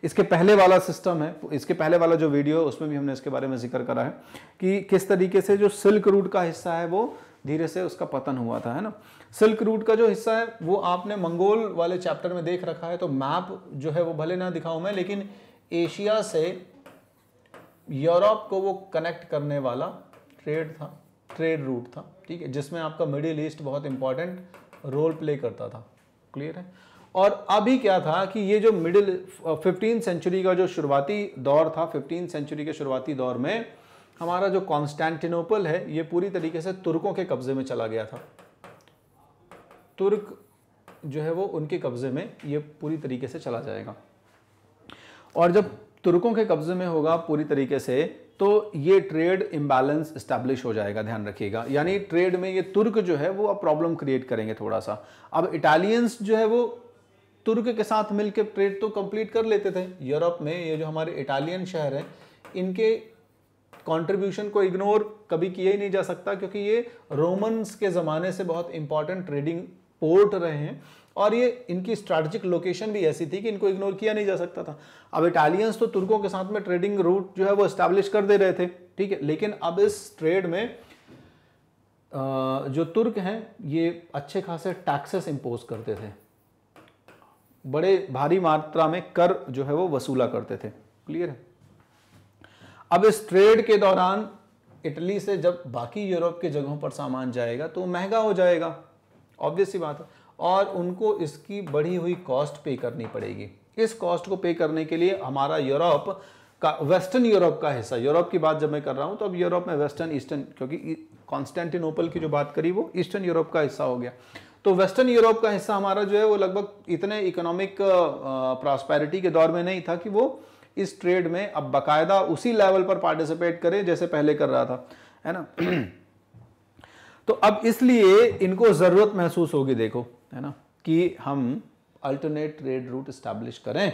इसके पहले वाला सिस्टम है इसके पहले वाला जो वीडियो है उसमें भी हमने इसके बारे में जिक्र करा है कि किस तरीके से जो सिल्क रूट का हिस्सा है वो धीरे से उसका पतन हुआ था है ना सिल्क रूट का जो हिस्सा है वो आपने मंगोल वाले चैप्टर में देख रखा है तो मैप जो है वो भले ना दिखाऊं मैं लेकिन एशिया से यूरोप को वो कनेक्ट करने वाला ट्रेड था ट्रेड रूट था ठीक है जिसमें आपका मिडिल ईस्ट बहुत इंपॉर्टेंट रोल प्ले करता था क्लियर है और अभी क्या था कि ये जो मिडिल फिफ्टीन सेंचुरी का जो शुरुआती दौर था फिफ्टीन सेंचुरी के शुरुआती दौर में हमारा जो कॉन्स्टेंटिनोपल है ये पूरी तरीके से तुर्कों के कब्जे में चला गया था तुर्क जो है वो उनके कब्जे में ये पूरी तरीके से चला जाएगा और जब तुर्कों के कब्जे में होगा पूरी तरीके से तो ये ट्रेड इम्बैलेंस इस्टेब्लिश हो जाएगा ध्यान रखिएगा यानी ट्रेड में ये तुर्क जो है वो अब प्रॉब्लम क्रिएट करेंगे थोड़ा सा अब इटालियंस जो है वो तुर्क के साथ मिलकर ट्रेड तो कंप्लीट कर लेते थे यूरोप में ये जो हमारे इटालियन शहर हैं इनके कंट्रीब्यूशन को इग्नोर कभी किया ही नहीं जा सकता क्योंकि ये रोमन्स के ज़माने से बहुत इंपॉर्टेंट ट्रेडिंग पोर्ट रहे हैं और ये इनकी स्ट्रैटेजिक लोकेशन भी ऐसी थी कि इनको इग्नोर किया नहीं जा सकता था अब इटालियंस तो तुर्कों के साथ में ट्रेडिंग रूट जो है वो इस्टेब्लिश कर दे रहे थे ठीक है लेकिन अब इस ट्रेड में जो तुर्क हैं ये अच्छे खासे टैक्सेस इम्पोज करते थे बड़े भारी मात्रा में कर जो है वो वसूला करते थे क्लियर है अब इस ट्रेड के दौरान इटली से जब बाकी यूरोप के जगहों पर सामान जाएगा तो महंगा हो जाएगा ऑब्वियस बात है और उनको इसकी बढ़ी हुई कॉस्ट पे करनी पड़ेगी इस कॉस्ट को पे करने के लिए हमारा यूरोप का वेस्टर्न यूरोप का हिस्सा यूरोप की बात जब मैं कर रहा हूं तो अब यूरोप में वेस्टर्न ईस्टर्न क्योंकि कॉन्स्टेंटिनोपल की जो बात करी वो ईस्टर्न यूरोप का हिस्सा हो गया तो वेस्टर्न यूरोप का हिस्सा हमारा जो है वो लगभग इतने इकोनॉमिक प्रॉस्पेरिटी के दौर में नहीं था कि वो इस ट्रेड में अब बाकायदा उसी लेवल पर पार्टिसिपेट करे जैसे पहले कर रहा था है ना [clears throat] तो अब इसलिए इनको ज़रूरत महसूस होगी देखो है ना कि हम अल्टरनेट ट्रेड रूट इस्टेब्लिश करें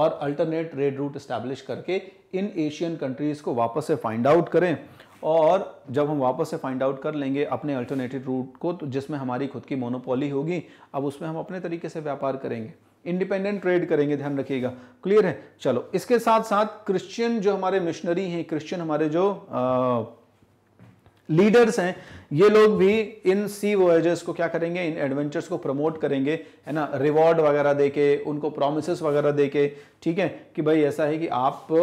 और अल्टरनेट ट्रेड रूट इस्टेब्लिश करके इन एशियन कंट्रीज़ को वापस से फाइंड आउट करें और जब हम वापस से फाइंड आउट कर लेंगे अपने अल्टरनेटिव रूट को तो जिसमें हमारी खुद की मोनोपोली होगी अब उसमें हम अपने तरीके से व्यापार करेंगे इंडिपेंडेंट ट्रेड करेंगे ध्यान रखिएगा क्लियर है चलो इसके साथ साथ क्रिश्चियन जो हमारे मिशनरी हैं क्रिश्चियन हमारे जो लीडर्स हैं ये लोग भी इन सी वोएजेस को क्या करेंगे इन एडवेंचर्स को प्रमोट करेंगे है ना रिवॉर्ड वगैरह दे के उनको प्रोमिस वगैरह दे के ठीक है कि भाई ऐसा है कि आप [clears throat]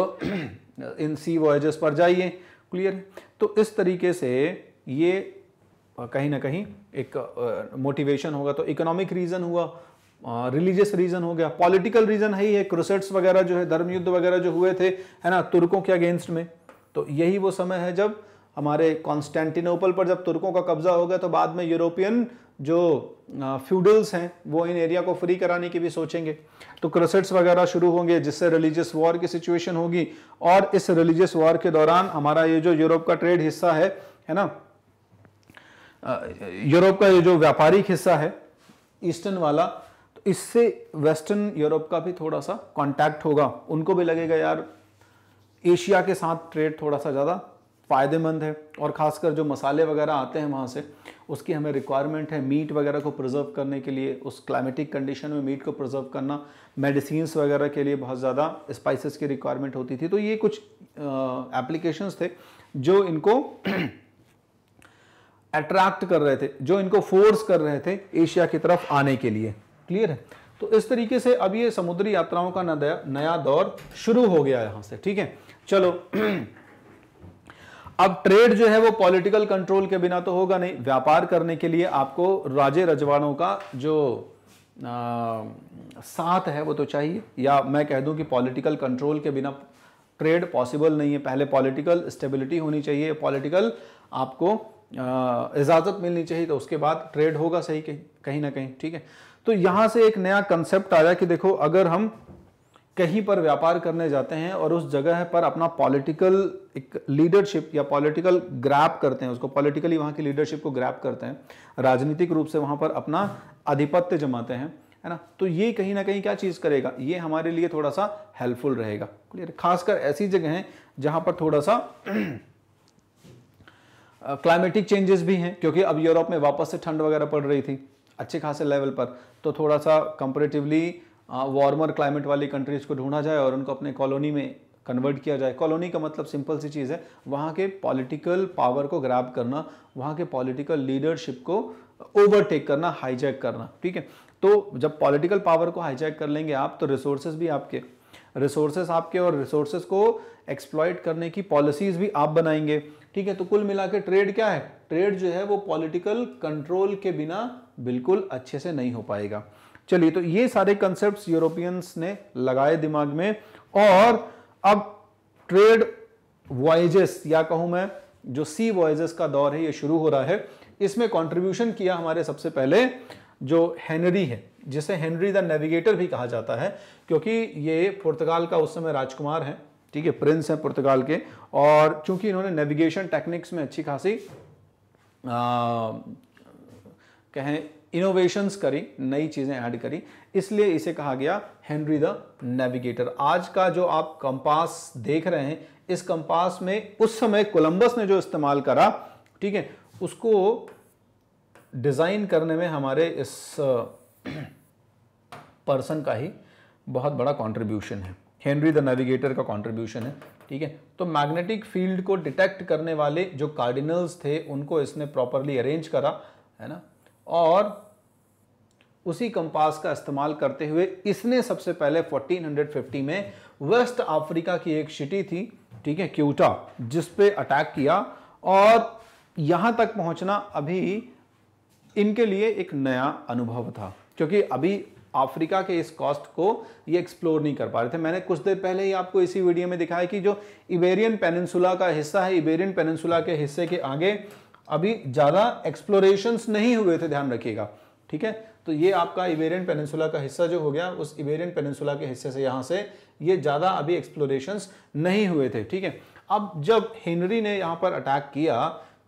इन सी वोएजेस पर जाइए क्लियर तो इस तरीके से ये कहीं ना कहीं एक मोटिवेशन होगा तो इकोनॉमिक रीज़न हुआ रिलीजियस रीज़न हो गया पॉलिटिकल रीज़न है ही है क्रोसेट्स वगैरह जो है धर्मयुद्ध वगैरह जो हुए थे है ना तुर्कों के अगेंस्ट में तो यही वो समय है जब हमारे कॉन्स्टेंटिनोपल पर जब तुर्कों का कब्जा हो गया तो बाद में यूरोपियन जो फ्यूडल्स हैं वो इन एरिया को फ्री कराने की भी सोचेंगे तो क्रोसेट्स वगैरह शुरू होंगे जिससे रिलीजियस वॉर की सिचुएशन होगी और इस रिलीजियस वॉर के दौरान हमारा ये जो यूरोप का ट्रेड हिस्सा है है ना यूरोप का ये जो व्यापारिक हिस्सा है ईस्टर्न वाला तो इससे वेस्टर्न यूरोप का भी थोड़ा सा कॉन्टैक्ट होगा उनको भी लगेगा यार एशिया के साथ ट्रेड थोड़ा सा ज़्यादा फायदेमंद है और खासकर जो मसाले वगैरह आते हैं वहाँ से उसकी हमें रिक्वायरमेंट है मीट वगैरह को प्रिजर्व करने के लिए उस क्लाइमेटिक कंडीशन में मीट को प्रिजर्व करना मेडिसिन वगैरह के लिए बहुत ज़्यादा स्पाइसेस की रिक्वायरमेंट होती थी तो ये कुछ एप्लीकेशंस थे जो इनको अट्रैक्ट [clears throat] कर रहे थे जो इनको फोर्स कर रहे थे एशिया की तरफ आने के लिए क्लियर है तो इस तरीके से अब ये समुद्री यात्राओं का नया दौर शुरू हो गया यहाँ से ठीक है चलो [clears throat] अब ट्रेड जो है वो पॉलिटिकल कंट्रोल के बिना तो होगा नहीं व्यापार करने के लिए आपको राजे रजवाड़ों का जो आ, साथ है वो तो चाहिए या मैं कह दूं कि पॉलिटिकल कंट्रोल के बिना ट्रेड पॉसिबल नहीं है पहले पॉलिटिकल स्टेबिलिटी होनी चाहिए पॉलिटिकल आपको इजाज़त मिलनी चाहिए तो उसके बाद ट्रेड होगा सही कहीं कहीं ना कहीं ठीक है तो यहाँ से एक नया कंसेप्ट आया कि देखो अगर हम कहीं पर व्यापार करने जाते हैं और उस जगह पर अपना पॉलिटिकल एक लीडरशिप या पॉलिटिकल ग्रैप करते हैं उसको पॉलिटिकली वहाँ की लीडरशिप को ग्रैप करते हैं राजनीतिक रूप से वहाँ पर अपना आधिपत्य जमाते हैं है ना तो ये कहीं ना कहीं क्या चीज़ करेगा ये हमारे लिए थोड़ा सा हेल्पफुल रहेगा क्लियर खासकर ऐसी जगह है जहाँ पर थोड़ा सा क्लाइमेटिक uh, चेंजेस भी हैं क्योंकि अब यूरोप में वापस से ठंड वगैरह पड़ रही थी अच्छे खासे लेवल पर तो थोड़ा सा कंपेरेटिवली वार्मर क्लाइमेट वाली कंट्रीज़ को ढूंढा जाए और उनको अपने कॉलोनी में कन्वर्ट किया जाए कॉलोनी का मतलब सिंपल सी चीज़ है वहाँ के पॉलिटिकल पावर को ग्रैब करना वहाँ के पॉलिटिकल लीडरशिप को ओवरटेक करना हाईजैक करना ठीक है तो जब पॉलिटिकल पावर को हाईजैक कर लेंगे आप तो रिसोर्सेज भी आपके रिसोर्सेज आपके और रिसोर्सेज को एक्सप्लॉयट करने की पॉलिसीज भी आप बनाएंगे ठीक है तो कुल मिला के ट्रेड क्या है ट्रेड जो है वो पॉलिटिकल कंट्रोल के बिना बिल्कुल अच्छे से नहीं हो पाएगा चलिए तो ये सारे कंसेप्ट यूरोपियंस ने लगाए दिमाग में और अब ट्रेड वॉयजेस या कहूं मैं जो सी वॉयजेस का दौर है ये शुरू हो रहा है इसमें कंट्रीब्यूशन किया हमारे सबसे पहले जो हेनरी है जिसे हेनरी द नेविगेटर भी कहा जाता है क्योंकि ये पुर्तगाल का उस समय राजकुमार है ठीक है प्रिंस हैं पुर्तगाल के और चूंकि इन्होंने नेविगेशन टेक्निक्स में अच्छी खासी आ, कहें इनोवेशंस करी नई चीज़ें ऐड करी इसलिए इसे कहा गया हेनरी द नेविगेटर आज का जो आप कंपास देख रहे हैं इस कंपास में उस समय कोलंबस ने जो इस्तेमाल करा ठीक है उसको डिज़ाइन करने में हमारे इस पर्सन [clears throat] का ही बहुत बड़ा कंट्रीब्यूशन है हेनरी द नेविगेटर का कंट्रीब्यूशन है ठीक है तो मैग्नेटिक फील्ड को डिटेक्ट करने वाले जो कार्डिनल्स थे उनको इसने प्रॉपरली अरेंज करा है ना और उसी कंपास का इस्तेमाल करते हुए इसने सबसे पहले 1450 में वेस्ट अफ्रीका की एक सिटी थी ठीक है क्यूटा जिस पे अटैक किया और यहां तक पहुंचना अभी इनके लिए एक नया अनुभव था क्योंकि अभी अफ्रीका के इस कॉस्ट को ये एक्सप्लोर नहीं कर पा रहे थे मैंने कुछ देर पहले ही आपको इसी वीडियो में दिखाया कि जो इबेरियन पेनसुला का हिस्सा है इबेरियन पेनसुला के हिस्से के आगे अभी ज़्यादा एक्सप्लोरेशन नहीं हुए थे ध्यान रखिएगा ठीक है तो ये आपका इवेरियन पेनिनसुला का हिस्सा जो हो गया उस इवेरियन पेनिनसुला के हिस्से से यहाँ से ये ज़्यादा अभी एक्सप्लोरेशंस नहीं हुए थे ठीक है अब जब हेनरी ने यहाँ पर अटैक किया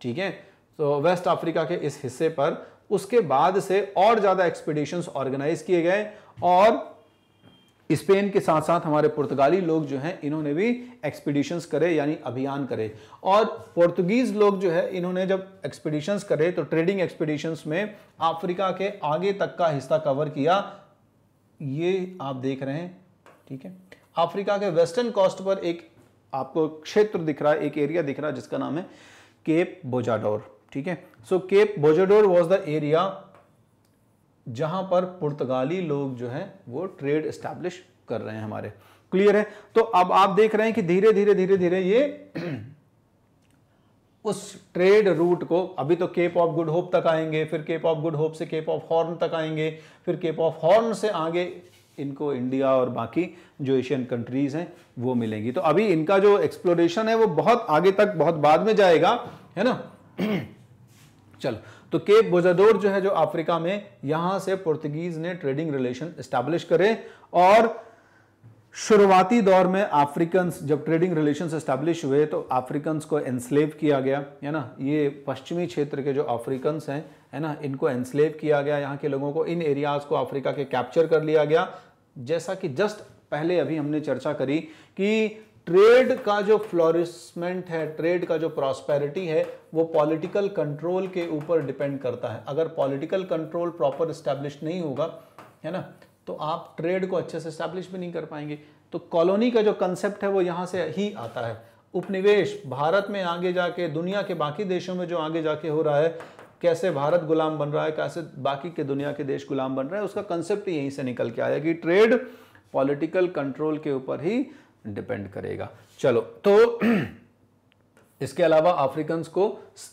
ठीक है तो वेस्ट अफ्रीका के इस हिस्से पर उसके बाद से और ज़्यादा एक्सपीडिशंस ऑर्गेनाइज किए गए और स्पेन के साथ साथ हमारे पुर्तगाली लोग जो हैं इन्होंने भी एक्सपीडिशंस करे यानी अभियान करे और पोर्तुगीज़ लोग जो है इन्होंने जब एक्सपीडिशंस करे तो ट्रेडिंग एक्सपीडिशंस में अफ्रीका के आगे तक का हिस्सा कवर किया ये आप देख रहे हैं ठीक है अफ्रीका के वेस्टर्न कोस्ट पर एक आपको क्षेत्र दिख रहा है एक एरिया दिख रहा है जिसका नाम है केप बोजाडोर ठीक है so Cape Bojador was the area जहां पर पुर्तगाली लोग जो है वो ट्रेड स्टैब्लिश कर रहे हैं हमारे क्लियर है तो अब आप देख रहे हैं कि धीरे धीरे धीरे धीरे ये [clears throat] उस ट्रेड रूट को अभी तो केप ऑफ गुड होप तक आएंगे फिर केप ऑफ गुड होप से केप ऑफ हॉर्न तक आएंगे फिर केप ऑफ हॉर्न से आगे इनको इंडिया और बाकी जो एशियन कंट्रीज हैं वो मिलेंगी तो अभी इनका जो एक्सप्लोरेशन है वो बहुत आगे तक बहुत बाद में जाएगा है ना [clears throat] चलो तो केप बोजादोर जो है जो अफ्रीका में यहां से पुर्तगीज ने ट्रेडिंग रिलेशन स्टैब्लिश करे और शुरुआती दौर में अफ्रीकन जब ट्रेडिंग रिलेशन स्टैब्लिश हुए तो अफ्रीकन को एनस्लेव किया गया है ना ये पश्चिमी क्षेत्र के जो अफ्रीकन हैं है ना इनको एनस्लेव किया गया यहाँ के लोगों को इन एरियाज को अफ्रीका के कैप्चर कर लिया गया जैसा कि जस्ट पहले अभी हमने चर्चा करी कि ट्रेड का जो फ्लोरिसमेंट है ट्रेड का जो प्रॉस्पेरिटी है वो पॉलिटिकल कंट्रोल के ऊपर डिपेंड करता है अगर पॉलिटिकल कंट्रोल प्रॉपर इस्टेब्लिश नहीं होगा है ना तो आप ट्रेड को अच्छे से स्टैब्लिश भी नहीं कर पाएंगे तो कॉलोनी का जो कंसेप्ट है वो यहाँ से ही आता है उपनिवेश भारत में आगे जाके दुनिया के बाकी देशों में जो आगे जाके हो रहा है कैसे भारत गुलाम बन रहा है कैसे बाकी के दुनिया के देश गुलाम बन रहे हैं उसका कंसेप्ट यहीं से निकल के आया कि ट्रेड पॉलिटिकल कंट्रोल के ऊपर ही डिपेंड करेगा चलो तो [clears throat] इसके अलावा अफ्रीकन्स को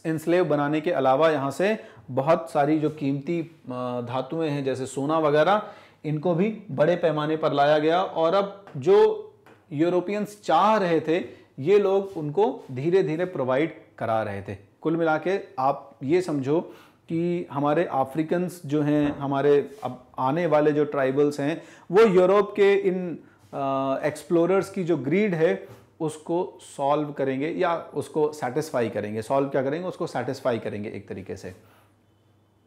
इंस्लेव बनाने के अलावा यहाँ से बहुत सारी जो कीमती धातुएं हैं जैसे सोना वगैरह इनको भी बड़े पैमाने पर लाया गया और अब जो यूरोपियंस चाह रहे थे ये लोग उनको धीरे धीरे प्रोवाइड करा रहे थे कुल मिला के आप ये समझो कि हमारे अफ्रीकन्स जो हैं हमारे अब आने वाले जो ट्राइबल्स हैं वो यूरोप के इन एक्सप्लोरर्स की जो ग्रीड है उसको सॉल्व करेंगे या उसको सेटिस्फाई करेंगे सॉल्व क्या करेंगे उसको सेटिस्फाई करेंगे एक तरीके से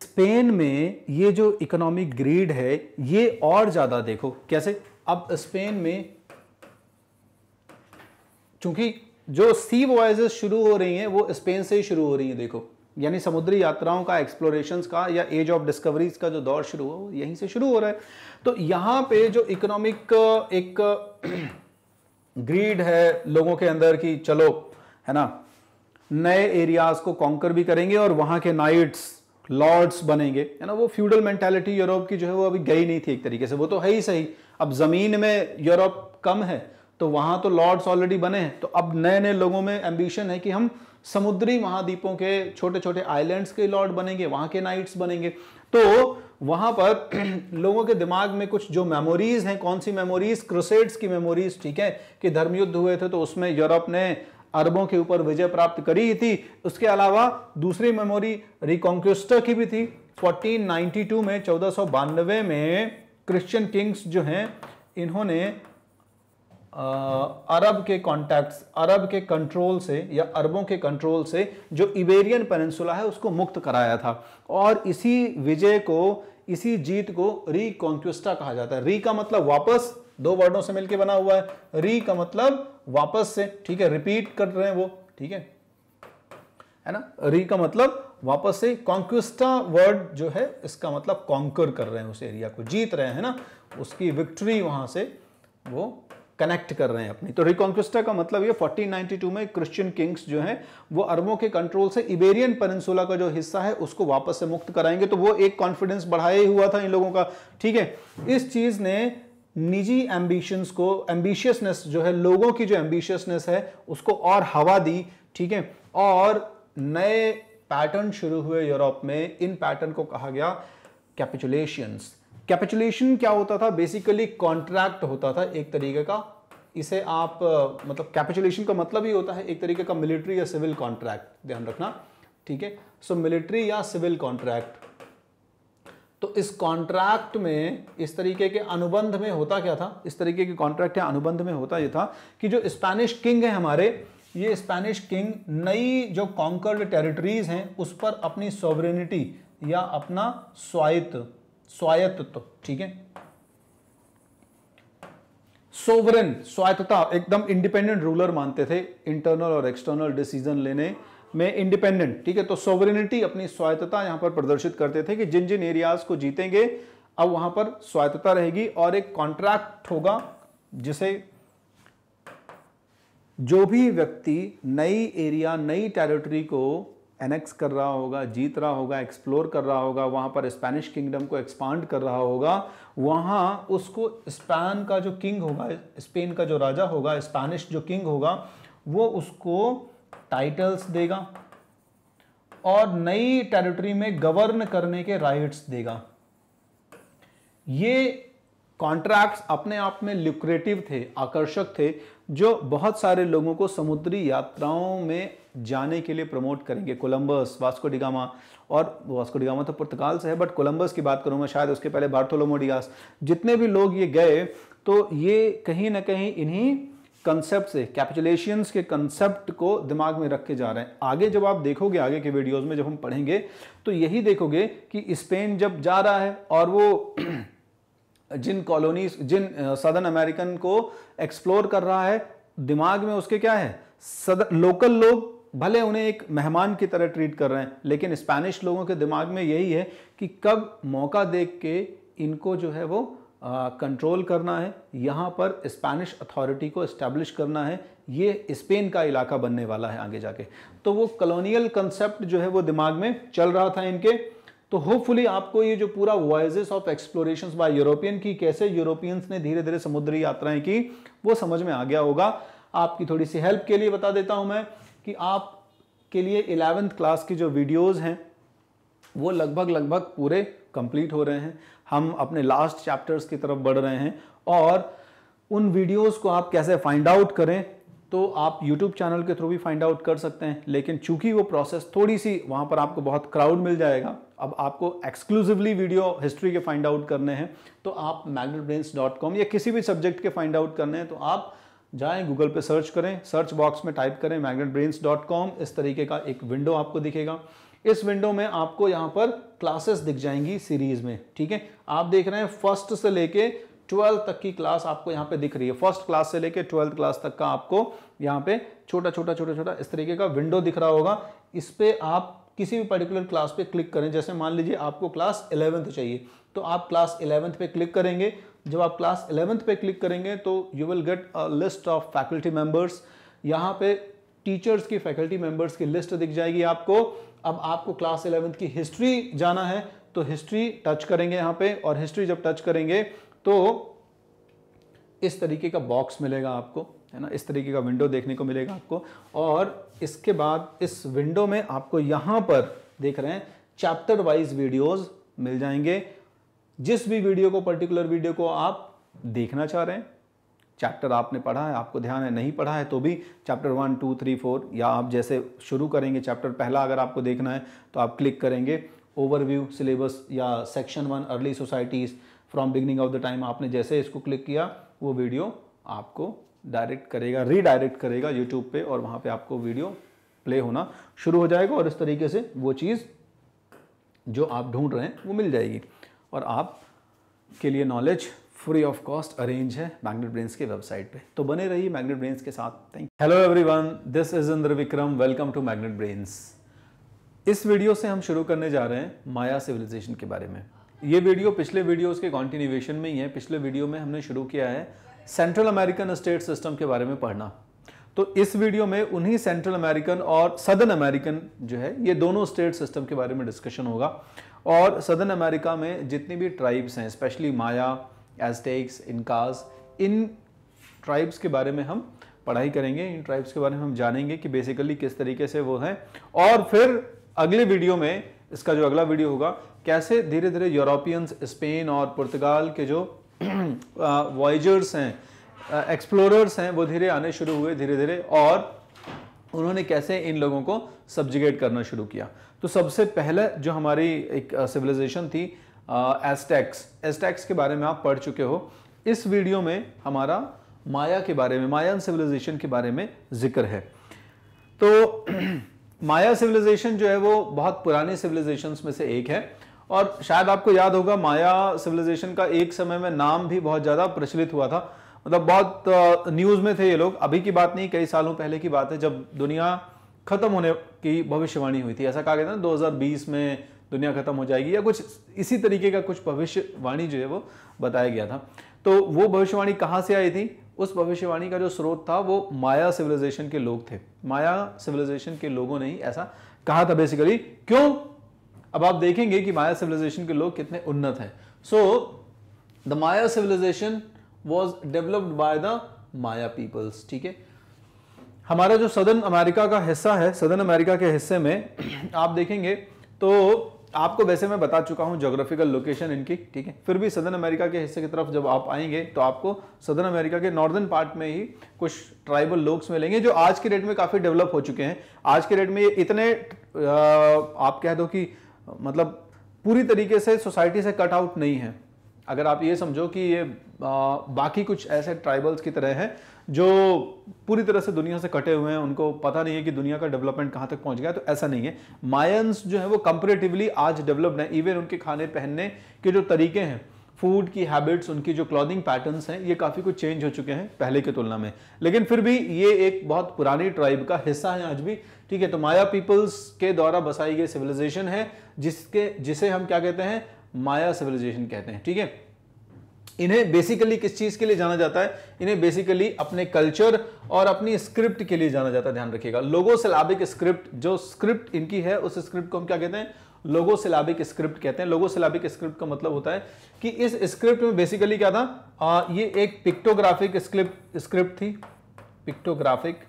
स्पेन में ये जो इकोनॉमिक ग्रीड है ये और ज़्यादा देखो कैसे अब स्पेन में चूंकि जो सी वॉयजेस शुरू हो रही हैं वो स्पेन से ही शुरू हो रही हैं देखो यानी समुद्री यात्राओं का एक्सप्लोरेशंस का या एज ऑफ डिस्कवरीज का जो दौर शुरू हो यहीं से शुरू हो रहा है तो यहाँ पे जो इकोनॉमिक एक ग्रीड [clears throat] है लोगों के अंदर कि चलो है ना नए एरियाज को कॉन्कर भी करेंगे और वहां के नाइट्स लॉर्ड्स बनेंगे है ना वो फ्यूडल मेंटेलिटी यूरोप की जो है वो अभी गई नहीं थी एक तरीके से वो तो है ही सही अब ज़मीन में यूरोप कम है तो वहां तो लॉर्ड्स ऑलरेडी बने हैं तो अब नए नए लोगों में एम्बिशन है कि हम समुद्री महाद्वीपों के छोटे छोटे आइलैंड्स के लॉर्ड बनेंगे वहां के नाइट्स बनेंगे तो वहां पर [clears throat] लोगों के दिमाग में कुछ जो मेमोरीज हैं कौन सी मेमोरीज क्रुसेड्स की मेमोरीज ठीक है कि धर्मयुद्ध हुए थे तो उसमें यूरोप ने अरबों के ऊपर विजय प्राप्त करी ही थी उसके अलावा दूसरी मेमोरी रिकॉन्क्विस्टर की भी थी 1492 में चौदह में क्रिश्चियन किंग्स जो हैं इन्होंने अरब के कॉन्टैक्ट्स अरब के कंट्रोल से या अरबों के कंट्रोल से जो इबेरियन पेनसुला है उसको मुक्त कराया था और इसी विजय को इसी जीत को री रिकॉन्क्विस्टा कहा जाता है री का मतलब वापस दो वर्डों से मिलकर बना हुआ है री का मतलब वापस से ठीक है रिपीट कर रहे हैं वो ठीक है है ना री का मतलब वापस से कॉन्क्विस्टा वर्ड जो है इसका मतलब कॉन्कर कर रहे हैं उस एरिया को जीत रहे हैं ना उसकी विक्ट्री वहां से वो कनेक्ट कर रहे हैं अपनी तो रिकॉन्क्विस्टा का मतलब ये 1492 में क्रिश्चियन किंग्स जो हैं वो अरबों के कंट्रोल से इबेरियन पेनसुला का जो हिस्सा है उसको वापस से मुक्त कराएंगे तो वो एक कॉन्फिडेंस बढ़ाया ही हुआ था इन लोगों का ठीक है इस चीज ने निजी एम्बिशंस को एम्बिशियसनेस जो है लोगों की जो एम्बिशियसनेस है उसको और हवा दी ठीक है और नए पैटर्न शुरू हुए यूरोप में इन पैटर्न को कहा गया कैपिचुलेशंस कैपिचुलेशन क्या होता था बेसिकली कॉन्ट्रैक्ट होता था एक तरीके का इसे आप मतलब कैपिचुलेशन का मतलब ही होता है एक तरीके का मिलिट्री या सिविल कॉन्ट्रैक्ट ध्यान रखना ठीक है सो मिलिट्री या सिविल कॉन्ट्रैक्ट तो इस कॉन्ट्रैक्ट में इस तरीके के अनुबंध में होता क्या था इस तरीके के कॉन्ट्रैक्ट या अनुबंध में होता यह था कि जो स्पेनिश किंग है हमारे ये स्पेनिश किंग नई जो कॉन्कर्ड टेरिटरीज हैं उस पर अपनी सॉवरेनिटी या अपना स्वायत्त स्वायत्त ठीक है सोवरेन स्वायत्तता एकदम इंडिपेंडेंट रूलर मानते थे इंटरनल और एक्सटर्नल डिसीजन लेने में इंडिपेंडेंट ठीक है तो सोवरेनिटी अपनी स्वायत्तता यहां पर प्रदर्शित करते थे कि जिन जिन एरियाज को जीतेंगे अब वहां पर स्वायत्तता रहेगी और एक कॉन्ट्रैक्ट होगा जिसे जो भी व्यक्ति नई एरिया नई टेरिटरी को एनेक्स कर रहा होगा जीत रहा होगा एक्सप्लोर कर रहा होगा वहाँ पर स्पेनिश किंगडम को एक्सपांड कर रहा होगा वहाँ उसको स्पेन का जो किंग होगा स्पेन का जो राजा होगा स्पेनिश जो किंग होगा वो उसको टाइटल्स देगा और नई टेरिटरी में गवर्न करने के राइट्स देगा ये कॉन्ट्रैक्ट्स अपने आप में लिक्रेटिव थे आकर्षक थे जो बहुत सारे लोगों को समुद्री यात्राओं में जाने के लिए प्रमोट करेंगे कोलंबस वास्को डिगामा और वास्को डिगामा तो पुर्तगाल से है बट कोलंबस की बात करूँ मैं शायद उसके पहले बार्थोलोमो डिगास जितने भी लोग ये गए तो ये कहीं ना कहीं इन्हीं कंसेप्ट से कैपिटुलेशंस के कंसेप्ट को दिमाग में रख के जा रहे हैं आगे जब आप देखोगे आगे के वीडियोज़ में जब हम पढ़ेंगे तो यही देखोगे कि स्पेन जब जा रहा है और वो [clears throat] जिन कॉलोनी जिन सदर्न अमेरिकन को एक्सप्लोर कर रहा है दिमाग में उसके क्या है सदर लोकल लोग भले उन्हें एक मेहमान की तरह ट्रीट कर रहे हैं लेकिन स्पैनिश लोगों के दिमाग में यही है कि कब मौका देख के इनको जो है वो कंट्रोल करना है यहाँ पर स्पैनिश अथॉरिटी को इस्टेब्लिश करना है ये स्पेन का इलाका बनने वाला है आगे जाके तो वो कॉलोनियल कंसेप्ट जो है वो दिमाग में चल रहा था इनके तो होपफुली आपको ये जो पूरा voyages of exploration by European की कैसे यूरोपियंस ने धीरे धीरे समुद्री यात्राएं की वो समझ में आ गया होगा आपकी थोड़ी सी हेल्प के लिए बता देता हूं मैं कि आप के लिए इलेवेंथ क्लास की जो वीडियोस हैं वो लगभग लगभग पूरे कंप्लीट हो रहे हैं हम अपने लास्ट चैप्टर्स की तरफ बढ़ रहे हैं और उन वीडियोस को आप कैसे फाइंड आउट करें तो आप YouTube चैनल के थ्रू भी फाइंड आउट कर सकते हैं लेकिन चूंकि वो प्रोसेस थोड़ी सी वहाँ पर आपको बहुत क्राउड मिल जाएगा अब आपको एक्सक्लूसिवली वीडियो हिस्ट्री के फाइंड आउट करने हैं तो आप मैगनेट या किसी भी सब्जेक्ट के फाइंड आउट करने हैं तो आप जाएं गूगल पे सर्च करें सर्च बॉक्स में टाइप करें मैगनेट इस तरीके का एक विंडो आपको दिखेगा इस विंडो में आपको यहाँ पर क्लासेस दिख जाएंगी सीरीज में ठीक है आप देख रहे हैं फर्स्ट से लेके ट्वेल्थ तक की क्लास आपको यहाँ पे दिख रही है फर्स्ट क्लास से लेके ट्वेल्थ क्लास तक का आपको यहाँ पे छोटा छोटा छोटा छोटा इस तरीके का विंडो दिख रहा होगा इस पर आप किसी भी पर्टिकुलर क्लास पे क्लिक करें जैसे मान लीजिए आपको क्लास इलेवंथ चाहिए तो आप क्लास इलेवंथ पे क्लिक करेंगे जब आप क्लास इलेवंथ पे क्लिक करेंगे तो you will get a list of faculty members यहाँ पे टीचर्स की फैकल्टी मेंबर्स की लिस्ट दिख जाएगी आपको अब आपको क्लास इलेवंथ की हिस्ट्री जाना है तो हिस्ट्री टच करेंगे यहाँ पे और हिस्ट्री जब टच करेंगे तो इस तरीके का बॉक्स मिलेगा आपको है ना इस तरीके का विंडो देखने को मिलेगा आपको और इसके बाद इस विंडो में आपको यहां पर देख रहे हैं चैप्टर वाइज वीडियोस मिल जाएंगे जिस भी वीडियो को पर्टिकुलर वीडियो को आप देखना चाह रहे हैं चैप्टर आपने पढ़ा है आपको ध्यान है नहीं पढ़ा है तो भी chapter one two three four या आप जैसे शुरू करेंगे चैप्टर पहला अगर आपको देखना है तो आप क्लिक करेंगे ओवरव्यू सिलेबस या section one early societies from beginning of the time आपने जैसे इसको क्लिक किया वो वीडियो आपको डायरेक्ट करेगा रीडायरेक्ट करेगा यूट्यूब पे और वहाँ पे आपको वीडियो प्ले होना शुरू हो जाएगा और इस तरीके से वो चीज़ जो आप ढूंढ रहे हैं वो मिल जाएगी और आप के लिए knowledge free of cost arrange है मैग्नेट ब्रेन्स के वेबसाइट पे तो बने रहिए मैग्नेट ब्रेन्स के साथ thank hello everyone this is Indra Vikram welcome to Magnet Brains इस वीडियो से हम शुरू करने जा रहे हैं माया सिविलाइजेशन के बारे में ये वीडियो पिछले वीडियोस के कॉन्टिन्यूएशन में ही है पिछले वीडियो में हमने शुरू किया है सेंट्रल अमेरिकन स्टेट सिस्टम के बारे में पढ़ना तो इस वीडियो में उन्हीं सेंट्रल अमेरिकन और सदर्न अमेरिकन जो है ये दोनों स्टेट सिस्टम के बारे में डिस्कशन होगा और सदर्न अमेरिका में जितनी भी ट्राइब्स हैं स्पेशली माया एजटेक्स इनकाज इन ट्राइब्स के बारे में हम पढ़ाई करेंगे इन ट्राइब्स के बारे में हम जानेंगे कि बेसिकली किस तरीके से वो हैं और फिर अगले वीडियो में इसका जो अगला वीडियो होगा कैसे धीरे धीरे यूरोपियंस स्पेन और पुर्तगाल के जो वॉयजर्स [clears throat] हैं एक्सप्लोरर्स हैं वो धीरे आने शुरू हुए धीरे धीरे और उन्होंने कैसे इन लोगों को सब्जिगेट करना शुरू किया तो सबसे पहले जो हमारी एक सिविलाइजेशन थी एस्टैक्स एस्टैक्स के बारे में आप पढ़ चुके हो इस वीडियो में हमारा माया के बारे में मायान सिविलाइजेशन के बारे में जिक्र है तो [clears throat] माया सिविलाइजेशन जो है वो बहुत पुराने सिविलाइजेशन में से एक है और शायद आपको याद होगा माया सिविलाइजेशन का एक समय में नाम भी बहुत ज़्यादा प्रचलित हुआ था मतलब बहुत न्यूज़ में थे ये लोग अभी की बात नहीं कई सालों पहले की बात है जब दुनिया खत्म होने की भविष्यवाणी हुई थी ऐसा कहा गया था ना 2020 में दुनिया खत्म हो जाएगी या कुछ इसी तरीके का कुछ भविष्यवाणी जो है वो बताया गया था तो वो भविष्यवाणी कहाँ से आई थी उस भविष्यवाणी का जो स्रोत था वो माया सिविलाइजेशन के लोग थे माया सिविलाइजेशन के लोगों ने ही ऐसा कहा था बेसिकली क्यों अब आप देखेंगे कि माया सिविलाइजेशन के लोग कितने उन्नत हैं so the Maya civilization was developed by the Maya peoples ठीक है हमारा जो सदर्न अमेरिका का हिस्सा है सदर्न अमेरिका के हिस्से में आप देखेंगे तो आपको वैसे मैं बता चुका हूँ जोग्राफिकल लोकेशन इनकी ठीक है फिर भी सदर्न अमेरिका के हिस्से की तरफ जब आप आएंगे तो आपको सदर्न अमेरिका के नॉर्दर्न पार्ट में ही कुछ ट्राइबल लोग्स मिलेंगे जो आज के डेट में काफ़ी डेवलप हो चुके हैं आज के डेट में ये इतने आप कह दो कि मतलब पूरी तरीके से सोसाइटी से कट आउट नहीं है अगर आप ये समझो कि ये बाकी कुछ ऐसे ट्राइबल्स की तरह हैं जो पूरी तरह से दुनिया से कटे हुए हैं उनको पता नहीं है कि दुनिया का डेवलपमेंट कहाँ तक पहुँच गया तो ऐसा नहीं है मायंस जो है वो कंपेरेटिवली आज डेवलप्ड हैं इवन उनके खाने पहनने के जो तरीके हैं फूड की हैबिट्स उनकी जो क्लॉथिंग पैटर्न्स हैं ये काफ़ी कुछ चेंज हो चुके हैं पहले की तुलना में लेकिन फिर भी ये एक बहुत पुरानी ट्राइब का हिस्सा है आज भी ठीक है तो माया पीपल्स के द्वारा बसाई गई सिविलाइजेशन है जिसके जिसे हम क्या कहते हैं माया सिविलाइजेशन कहते हैं ठीक है इन्हें बेसिकली किस चीज के लिए जाना जाता है इन्हें बेसिकली अपने कल्चर और अपनी स्क्रिप्ट के लिए जाना जाता है ध्यान रखिएगा लोगो सिलाबिक स्क्रिप्ट जो स्क्रिप्ट इनकी है उस स्क्रिप्ट को हम क्या कहते हैं लोगो सिलाबिक स्क्रिप्ट कहते हैं लोगो सिलाबिक स्क्रिप्ट का मतलब होता है कि इस स्क्रिप्ट में बेसिकली क्या था आ, ये एक पिक्टोग्राफिक स्क्रिप्ट स्क्रिप्ट थी पिक्टोग्राफिक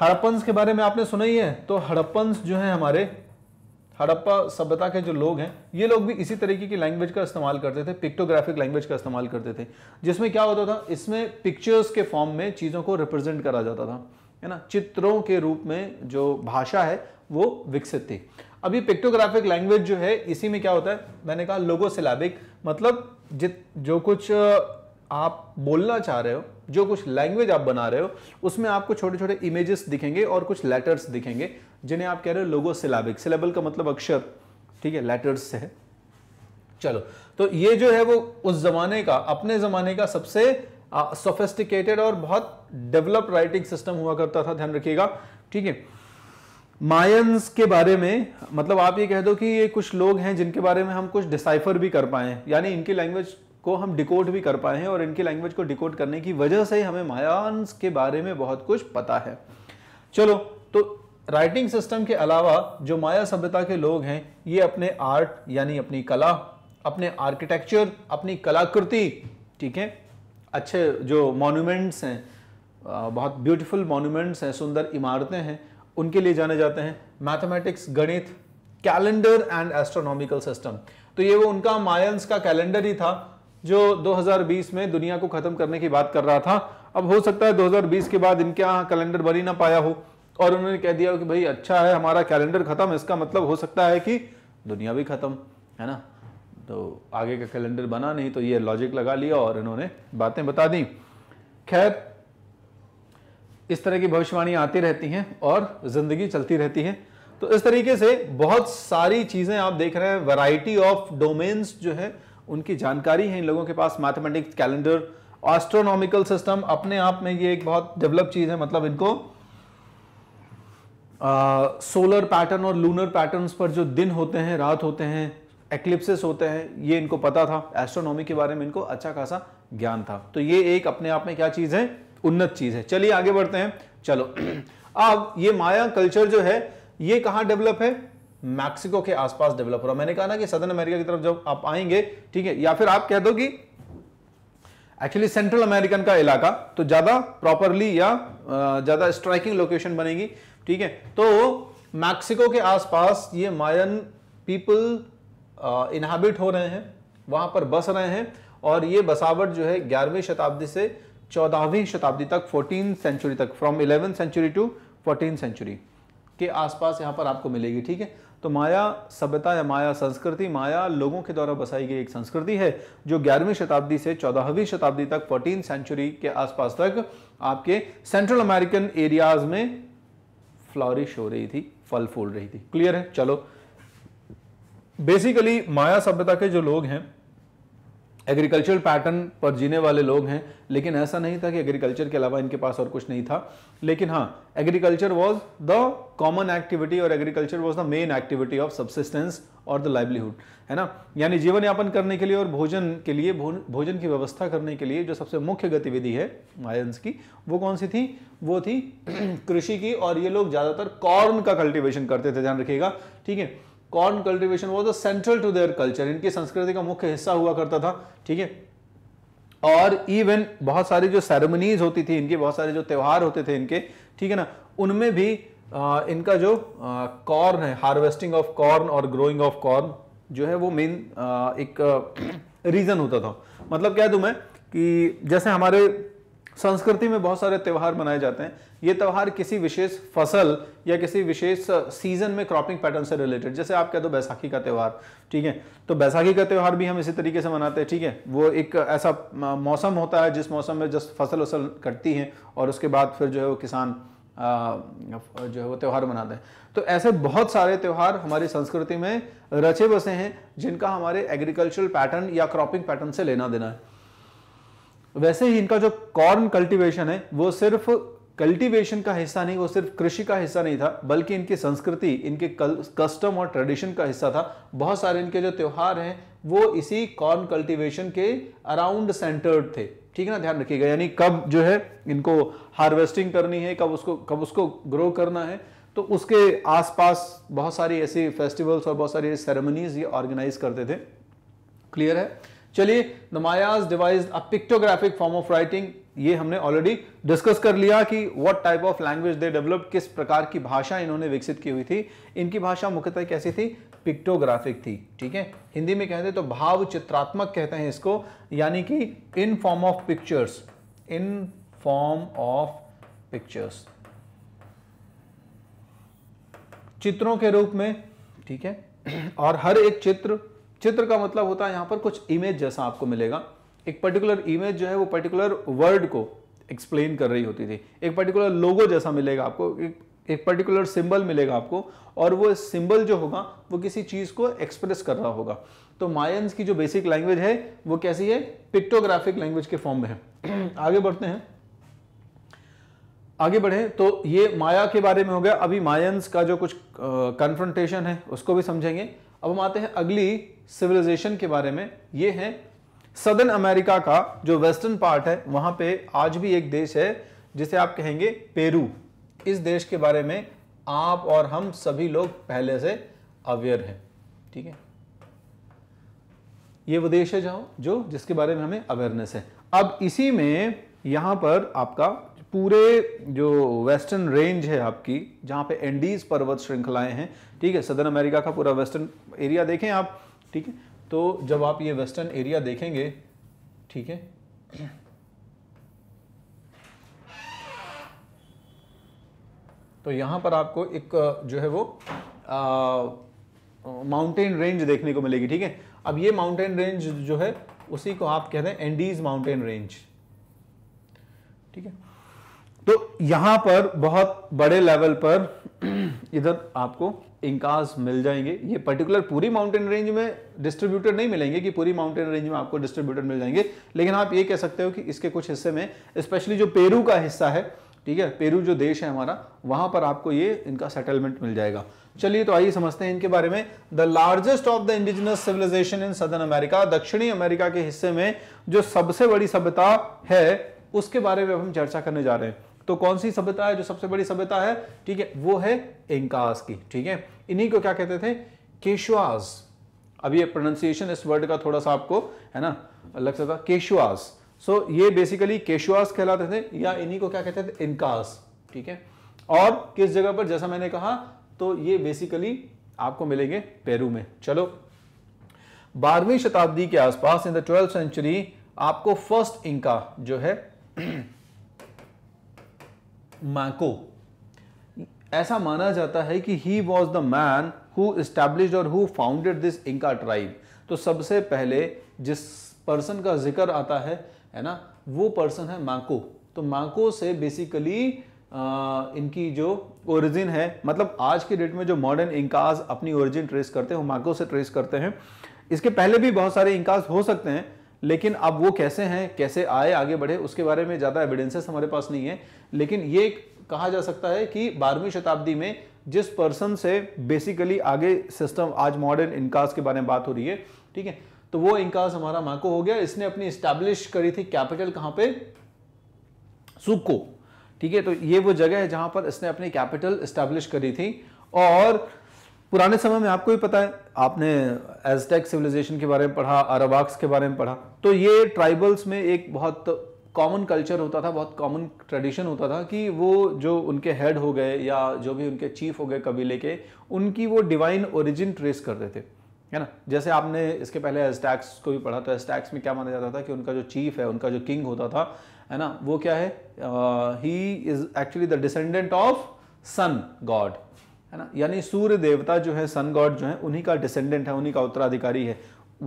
हड़प्पन्स के बारे में आपने सुना ही है तो हड़प्पन्स जो है हमारे हड़प्पा सभ्यता के जो लोग हैं ये लोग भी इसी तरीके की लैंग्वेज का इस्तेमाल करते थे पिक्टोग्राफिक लैंग्वेज का इस्तेमाल करते थे जिसमें क्या होता था इसमें पिक्चर्स के फॉर्म में चीज़ों को रिप्रेजेंट करा जाता था है ना चित्रों के रूप में जो भाषा है वो विकसित थी अब ये पिक्टोग्राफिक लैंग्वेज जो है इसी में क्या होता है मैंने कहा लोगो सिलेबिक मतलब जित जो कुछ आप बोलना चाह रहे हो जो कुछ लैंग्वेज आप बना रहे हो उसमें आपको छोटे छोटे इमेजेस दिखेंगे और कुछ लेटर्स दिखेंगे जिन्हें आप कह रहे हो लोगो सिलाबिक सिलेबल का मतलब अक्षर ठीक है लेटर्स से है चलो तो ये जो है वो उस जमाने का अपने जमाने का सबसे सोफेस्टिकेटेड और बहुत डेवलप्ड राइटिंग सिस्टम हुआ करता था ध्यान रखिएगा ठीक है मायंस के बारे में मतलब आप ये कह दो कि ये कुछ लोग हैं जिनके बारे में हम कुछ डिसाइफर भी कर पाए यानी इनकी लैंग्वेज को हम डिकोड भी कर पाए हैं और इनकी लैंग्वेज को डिकोड करने की वजह से हमें मायांस के बारे में बहुत कुछ पता है चलो तो राइटिंग सिस्टम के अलावा जो माया सभ्यता के लोग हैं ये अपने आर्ट यानी अपनी कला अपने आर्किटेक्चर अपनी कलाकृति ठीक है अच्छे जो मॉन्यूमेंट्स हैं बहुत ब्यूटीफुल मॉन्यूमेंट्स हैं सुंदर इमारतें हैं उनके लिए जाने जाते हैं मैथमेटिक्स गणित कैलेंडर एंड एस्ट्रोनॉमिकल सिस्टम तो ये वो उनका मायंस का कैलेंडर ही था जो 2020 में दुनिया को ख़त्म करने की बात कर रहा था अब हो सकता है 2020 के बाद इनके यहाँ कैलेंडर बन ही ना पाया हो और उन्होंने कह दिया कि भाई अच्छा है हमारा कैलेंडर खत्म इसका मतलब हो सकता है कि दुनिया भी खत्म है ना तो आगे का कैलेंडर बना नहीं तो ये लॉजिक लगा लिया और इन्होंने बातें बता दी खैर इस तरह की भविष्यवाणी आती रहती हैं और ज़िंदगी चलती रहती है तो इस तरीके से बहुत सारी चीज़ें आप देख रहे हैं वैरायटी ऑफ डोमेन्स जो है उनकी जानकारी है इन लोगों के पास मैथमेटिक्स कैलेंडर एस्ट्रोनॉमिकल सिस्टम अपने आप में ये एक बहुत डेवलप चीज़ है मतलब इनको सोलर पैटर्न और लूनर पैटर्न्स पर जो दिन होते हैं रात होते हैं एक्लिप्सिस होते हैं ये इनको पता था एस्ट्रोनॉमी के बारे में इनको अच्छा खासा ज्ञान था तो ये एक अपने आप में क्या चीज़ है उन्नत चीज़ है चलिए आगे बढ़ते हैं चलो [clears throat] अब ये माया कल्चर जो है ये कहां डेवलप है मैक्सिको के आसपास डेवलप हो रहा मैंने कहा ना कि सदर्न अमेरिका की तरफ जब आप आएंगे ठीक है या फिर आप कह दो कि एक्चुअली सेंट्रल अमेरिकन का इलाका तो ज़्यादा प्रॉपरली या ज़्यादा स्ट्राइकिंग लोकेशन बनेगी ठीक है तो मैक्सिको के आसपास ये मायन पीपल इनहाबिट हो रहे हैं वहां पर बस रहे हैं और ये बसावट जो है ग्यारहवीं शताब्दी से चौदहवीं शताब्दी तक फोर्टीन सेंचुरी तक from eleven century to fourteen century के आसपास यहाँ पर आपको मिलेगी ठीक है तो माया सभ्यता या माया संस्कृति माया लोगों के द्वारा बसाई गई एक संस्कृति है जो ग्यारहवीं शताब्दी से चौदहवीं शताब्दी तक फोर्टीन सेंचुरी के आसपास तक आपके सेंट्रल अमेरिकन एरियाज में फ्लॉरिश हो रही थी फल फूल रही थी क्लियर है चलो बेसिकली माया सभ्यता के जो लोग हैं एग्रीकल्चर पैटर्न पर जीने वाले लोग हैं लेकिन ऐसा नहीं था कि एग्रीकल्चर के अलावा इनके पास और कुछ नहीं था लेकिन हाँ agriculture was the common activity और agriculture was the main activity of subsistence और द लाइवलीहुड है ना यानी जीवन यापन करने के लिए और भोजन के लिए भोजन की व्यवस्था करने के लिए जो सबसे मुख्य गतिविधि है मायंस की वो कौन सी थी वो थी [clears throat] कृषि की और ये लोग ज़्यादातर कॉर्न का कल्टिवेशन करते थे ध्यान रखिएगा ठीक है corn cultivation was central to their culture इनकी संस्कृति का मुख्य हिस्सा हुआ करता था ठीक है और इवन बहुत सारी जो सेरेमनीज होती थी इनके बहुत सारे जो त्यौहार होते थे इनके ठीक है ना उनमें भी आ, इनका जो कॉर्न है हार्वेस्टिंग ऑफ कॉर्न और ग्रोइंग ऑफ कॉर्न जो है वो मेन एक रीज़न होता था मतलब क्या दू तुम्हें कि जैसे हमारे संस्कृति में बहुत सारे त्यौहार मनाए जाते हैं ये त्यौहार किसी विशेष फसल या किसी विशेष सीजन में क्रॉपिंग पैटर्न से रिलेटेड जैसे आप कह दो बैसाखी का त्यौहार ठीक है तो बैसाखी का त्यौहार भी हम इसी तरीके से मनाते हैं ठीक है वो एक ऐसा मौसम होता है जिस मौसम में जस्ट फसल वसल कटती है और उसके बाद फिर जो है वो किसान जो है वो त्यौहार मनाते हैं तो ऐसे बहुत सारे त्यौहार हमारी संस्कृति में रचे बसे हैं जिनका हमारे एग्रीकल्चरल पैटर्न या क्रॉपिंग पैटर्न से लेना देना है तो वैसे ही इनका जो कॉर्न कल्टीवेशन है वो सिर्फ कल्टीवेशन का हिस्सा नहीं वो सिर्फ कृषि का हिस्सा नहीं था बल्कि इनकी संस्कृति इनके कस्टम और ट्रेडिशन का हिस्सा था बहुत सारे इनके जो त्यौहार हैं वो इसी कॉर्न कल्टीवेशन के अराउंड सेंटर्ड थे ठीक है ना ध्यान रखिएगा यानी कब जो है इनको हार्वेस्टिंग करनी है कब उसको कब उसको ग्रो करना है तो उसके आसपास बहुत सारी ऐसी फेस्टिवल्स और बहुत सारी सेरेमनीज ये ऑर्गेनाइज करते थे क्लियर है चलिए the Mayas devise a pictographic form of writing ये हमने ऑलरेडी डिस्कस कर लिया कि what type of language they develop किस प्रकार की भाषा इन्होंने विकसित की हुई थी इनकी भाषा मुख्यतः कैसी थी पिक्टोग्राफिक थी ठीक है हिंदी में कहते हैं तो भाव चित्रात्मक कहते हैं इसको यानी कि in form of pictures in form of pictures चित्रों के रूप में ठीक है और हर एक चित्र चित्र का मतलब होता है यहां पर कुछ इमेज जैसा आपको मिलेगा एक पर्टिकुलर इमेज जो है वो पर्टिकुलर वर्ड को एक्सप्लेन कर रही होती थी एक पर्टिकुलर लोगो जैसा मिलेगा आपको एक एक पर्टिकुलर सिंबल मिलेगा आपको और वो सिंबल जो होगा वो किसी चीज़ को एक्सप्रेस कर रहा होगा तो मायंस की जो बेसिक लैंग्वेज है वो कैसी है पिक्टोग्राफिक लैंग्वेज के फॉर्म में है [clears throat] आगे बढ़ते हैं आगे बढ़े तो ये माया के बारे में हो गया अभी मायंस का जो कुछ कन्फ्रंटेशन है उसको भी समझेंगे अब हम आते हैं अगली सिविलाइजेशन के बारे में ये है सदर्न अमेरिका का जो वेस्टर्न पार्ट है वहां पे आज भी एक देश है जिसे आप कहेंगे पेरू इस देश के बारे में आप और हम सभी लोग पहले से अवेयर हैं ठीक है ये वो देश है जाओ जो जिसके बारे में हमें अवेयरनेस है अब इसी में यहां पर आपका पूरे जो वेस्टर्न रेंज है आपकी जहां पे एंडीज पर्वत श्रृंखलाएं हैं ठीक है सदर्न अमेरिका का पूरा वेस्टर्न एरिया देखें आप ठीक है तो जब आप ये वेस्टर्न एरिया देखेंगे ठीक है तो यहां पर आपको एक जो है वो माउंटेन रेंज देखने को मिलेगी ठीक है अब ये माउंटेन रेंज जो है उसी को आप कहते हैं एंडीज माउंटेन रेंज ठीक है तो यहां पर बहुत बड़े लेवल पर [clears throat] इधर आपको इंकास मिल जाएंगे ये पर्टिकुलर पूरी माउंटेन रेंज में डिस्ट्रीब्यूटर नहीं मिलेंगे कि पूरी माउंटेन रेंज में आपको डिस्ट्रीब्यूटर मिल जाएंगे लेकिन आप ये कह सकते हो कि इसके कुछ हिस्से में स्पेशली जो पेरू का हिस्सा है ठीक है पेरू जो देश है हमारा वहां पर आपको ये इनका सेटलमेंट मिल जाएगा चलिए तो आइए समझते हैं इनके बारे में the largest of the indigenous civilization in southern America दक्षिणी अमेरिका के हिस्से में जो सबसे बड़ी सभ्यता है उसके बारे में हम चर्चा करने जा रहे हैं तो कौन सी सभ्यता है जो सबसे बड़ी सभ्यता है ठीक है वो है इंकास की ठीक है इन्हीं को क्या कहते थे केशवास अब ये प्रोनाउंसिएशन इस वर्ड का थोड़ा सा आपको है ना लग सकता केशवास सो so, ये बेसिकली केशवास कहलाते थे या इन्हीं को क्या कहते थे इनकास ठीक है और किस जगह पर जैसा मैंने कहा तो ये बेसिकली आपको मिलेंगे पेरू में चलो बारहवीं शताब्दी के आसपास इन द ट्वेल्थ सेंचुरी आपको फर्स्ट इंका जो है मैको ऐसा माना जाता है कि he was the man who establish और who founded this Inca tribe तो सबसे पहले जिस पर्सन का जिक्र आता है है ना वो पर्सन है माको तो माको से बेसिकली आ, इनकी जो ओरिजिन है मतलब आज के डेट में जो मॉडर्न इंकाज अपनी ओरिजिन ट्रेस करते हैं वो माको से ट्रेस करते हैं इसके पहले भी बहुत सारे इंकाज हो सकते हैं लेकिन अब वो कैसे हैं कैसे आए आगे बढ़े उसके बारे में ज़्यादा एविडेंसेस हमारे पास नहीं है लेकिन ये कहा जा सकता है कि बारहवीं शताब्दी में जिस पर्सन से बेसिकली आगे सिस्टम आज मॉडर्न इनकास के बारे में बात हो रही है ठीक है तो वो इनकास हमारा माको हो गया इसने अपनी स्टैब्लिश करी थी कैपिटल कहां पे सुको ठीक है तो ये वो जगह है जहां पर इसने अपनी कैपिटल स्टैब्लिश करी थी और पुराने समय में आपको ही पता है आपने एजटेक सिविलाइजेशन के बारे में पढ़ा अरबाक्स के बारे में पढ़ा तो ये ट्राइबल्स में एक बहुत कॉमन कल्चर होता था बहुत कॉमन ट्रेडिशन होता था कि वो जो उनके हेड हो गए या जो भी उनके चीफ हो गए कबीले के उनकी वो डिवाइन ओरिजिन ट्रेस करते थे है ना जैसे आपने इसके पहले एजटैक्स को भी पढ़ा तो एजटैक्स में क्या माना जाता था कि उनका जो चीफ है उनका जो किंग होता था है ना वो क्या है he is actually the descendant of sun god है ना यानी सूर्य देवता जो है सन गॉड जो है उन्हीं का डिसेंडेंट है उन्हीं का उत्तराधिकारी है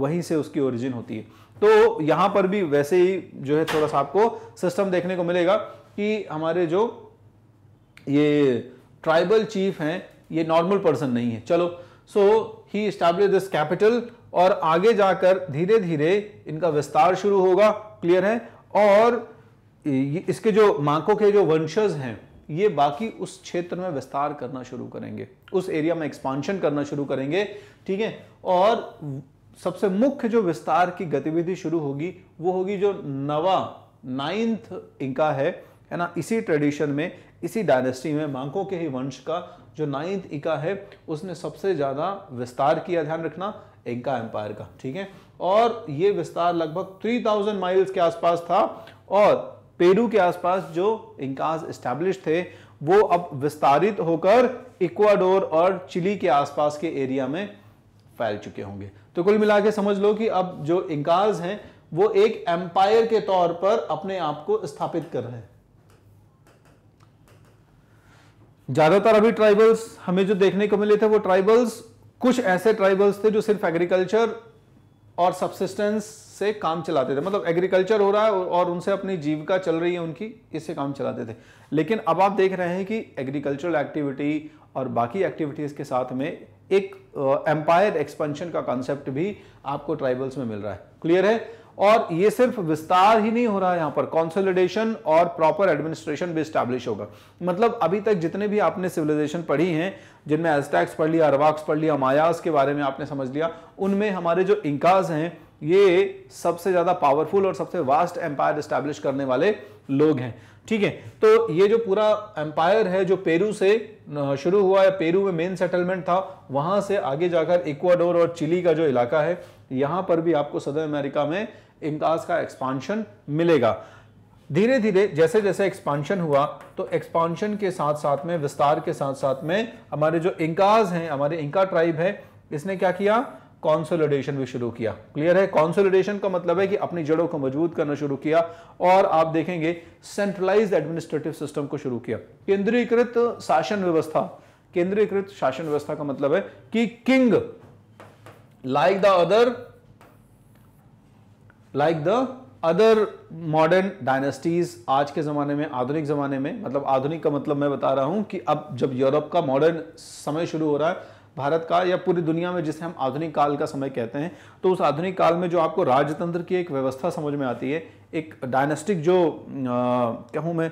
वहीं से उसकी ओरिजिन होती है तो यहां पर भी वैसे ही जो है थोड़ा सा आपको सिस्टम देखने को मिलेगा कि हमारे जो ये ट्राइबल चीफ हैं ये नॉर्मल पर्सन नहीं है चलो so he establish this capital और आगे जाकर धीरे धीरे इनका विस्तार शुरू होगा क्लियर है और इसके जो मांको के जो वंशज हैं ये बाकी उस क्षेत्र में विस्तार करना शुरू करेंगे उस एरिया में एक्सपांशन करना शुरू करेंगे ठीक है और सबसे मुख्य जो विस्तार की गतिविधि शुरू होगी वो होगी जो नवा नाइन्थ इंका है है ना इसी ट्रेडिशन में इसी डायनेस्टी में मांको के ही वंश का जो नाइन्थ इंका है उसने सबसे ज़्यादा विस्तार किया ध्यान रखना इंका एम्पायर का ठीक है और ये विस्तार लगभग 3000 माइल्स के आसपास था और पेरू के आसपास जो इंकाज इस्टेब्लिश थे वो अब विस्तारित होकर इक्वाडोर और चिली के आसपास के एरिया में फैल चुके होंगे तो कुल मिला के समझ लो कि अब जो इंकाज हैं वो एक एम्पायर के तौर पर अपने आप को स्थापित कर रहे हैं ज्यादातर अभी ट्राइबल्स हमें जो देखने को मिले थे वो ट्राइबल्स कुछ ऐसे ट्राइबल्स थे जो सिर्फ एग्रीकल्चर और सब्सिस्टेंस से काम चलाते थे मतलब एग्रीकल्चर हो रहा है और उनसे अपनी जीविका चल रही है उनकी इससे काम चलाते थे लेकिन अब आप देख रहे हैं कि एग्रीकल्चरल एक्टिविटी और बाकी एक्टिविटीज़ के साथ में एक एम्पायर एक्सपेंशन का कॉन्सेप्ट भी आपको ट्राइबल्स में मिल रहा है क्लियर है और ये सिर्फ विस्तार ही नहीं हो रहा है यहाँ पर कॉन्सोलिडेशन और प्रॉपर एडमिनिस्ट्रेशन भी स्टैब्लिश होगा मतलब अभी तक जितने भी आपने सिविलाइजेशन पढ़ी हैं जिनमें एजटैक्स पढ़ लिया अरवाक्स पढ़ लिया मायास के बारे में आपने समझ लिया उनमें हमारे जो इंकाज हैं ये सबसे ज़्यादा पावरफुल और सबसे वास्ट एम्पायर इस्टेब्लिश करने वाले लोग हैं ठीक है तो ये जो पूरा एम्पायर है जो पेरू से शुरू हुआ है पेरू में मेन सेटलमेंट था वहां से आगे जाकर इक्वाडोर और चिली का जो इलाका है यहां पर भी आपको सदर अमेरिका में इमकाज का एक्सपांशन मिलेगा धीरे धीरे जैसे जैसे एक्सपांशन हुआ तो एक्सपांशन के साथ साथ में विस्तार के साथ साथ में हमारे जो इंकाज हैं हमारे इंका ट्राइब है इसने क्या किया कॉन्सोलिडेशन भी शुरू किया क्लियर है कॉन्सोलिडेशन का मतलब है कि अपनी जड़ों को मजबूत करना शुरू किया और आप देखेंगे सेंट्रलाइज एडमिनिस्ट्रेटिव सिस्टम को शुरू किया केंद्रीकृत शासन व्यवस्था केंद्रीकृत शासन व्यवस्था का मतलब है कि king like the other like the other modern dynasties आज के ज़माने में आधुनिक ज़माने में मतलब आधुनिक का मतलब मैं बता रहा हूं कि अब जब यूरोप का मॉडर्न समय शुरू हो रहा है भारत का या पूरी दुनिया में जिसे हम आधुनिक काल का समय कहते हैं तो उस आधुनिक काल में जो आपको राजतंत्र की एक व्यवस्था समझ में आती है एक डायनेस्टिक जो कहूँ मैं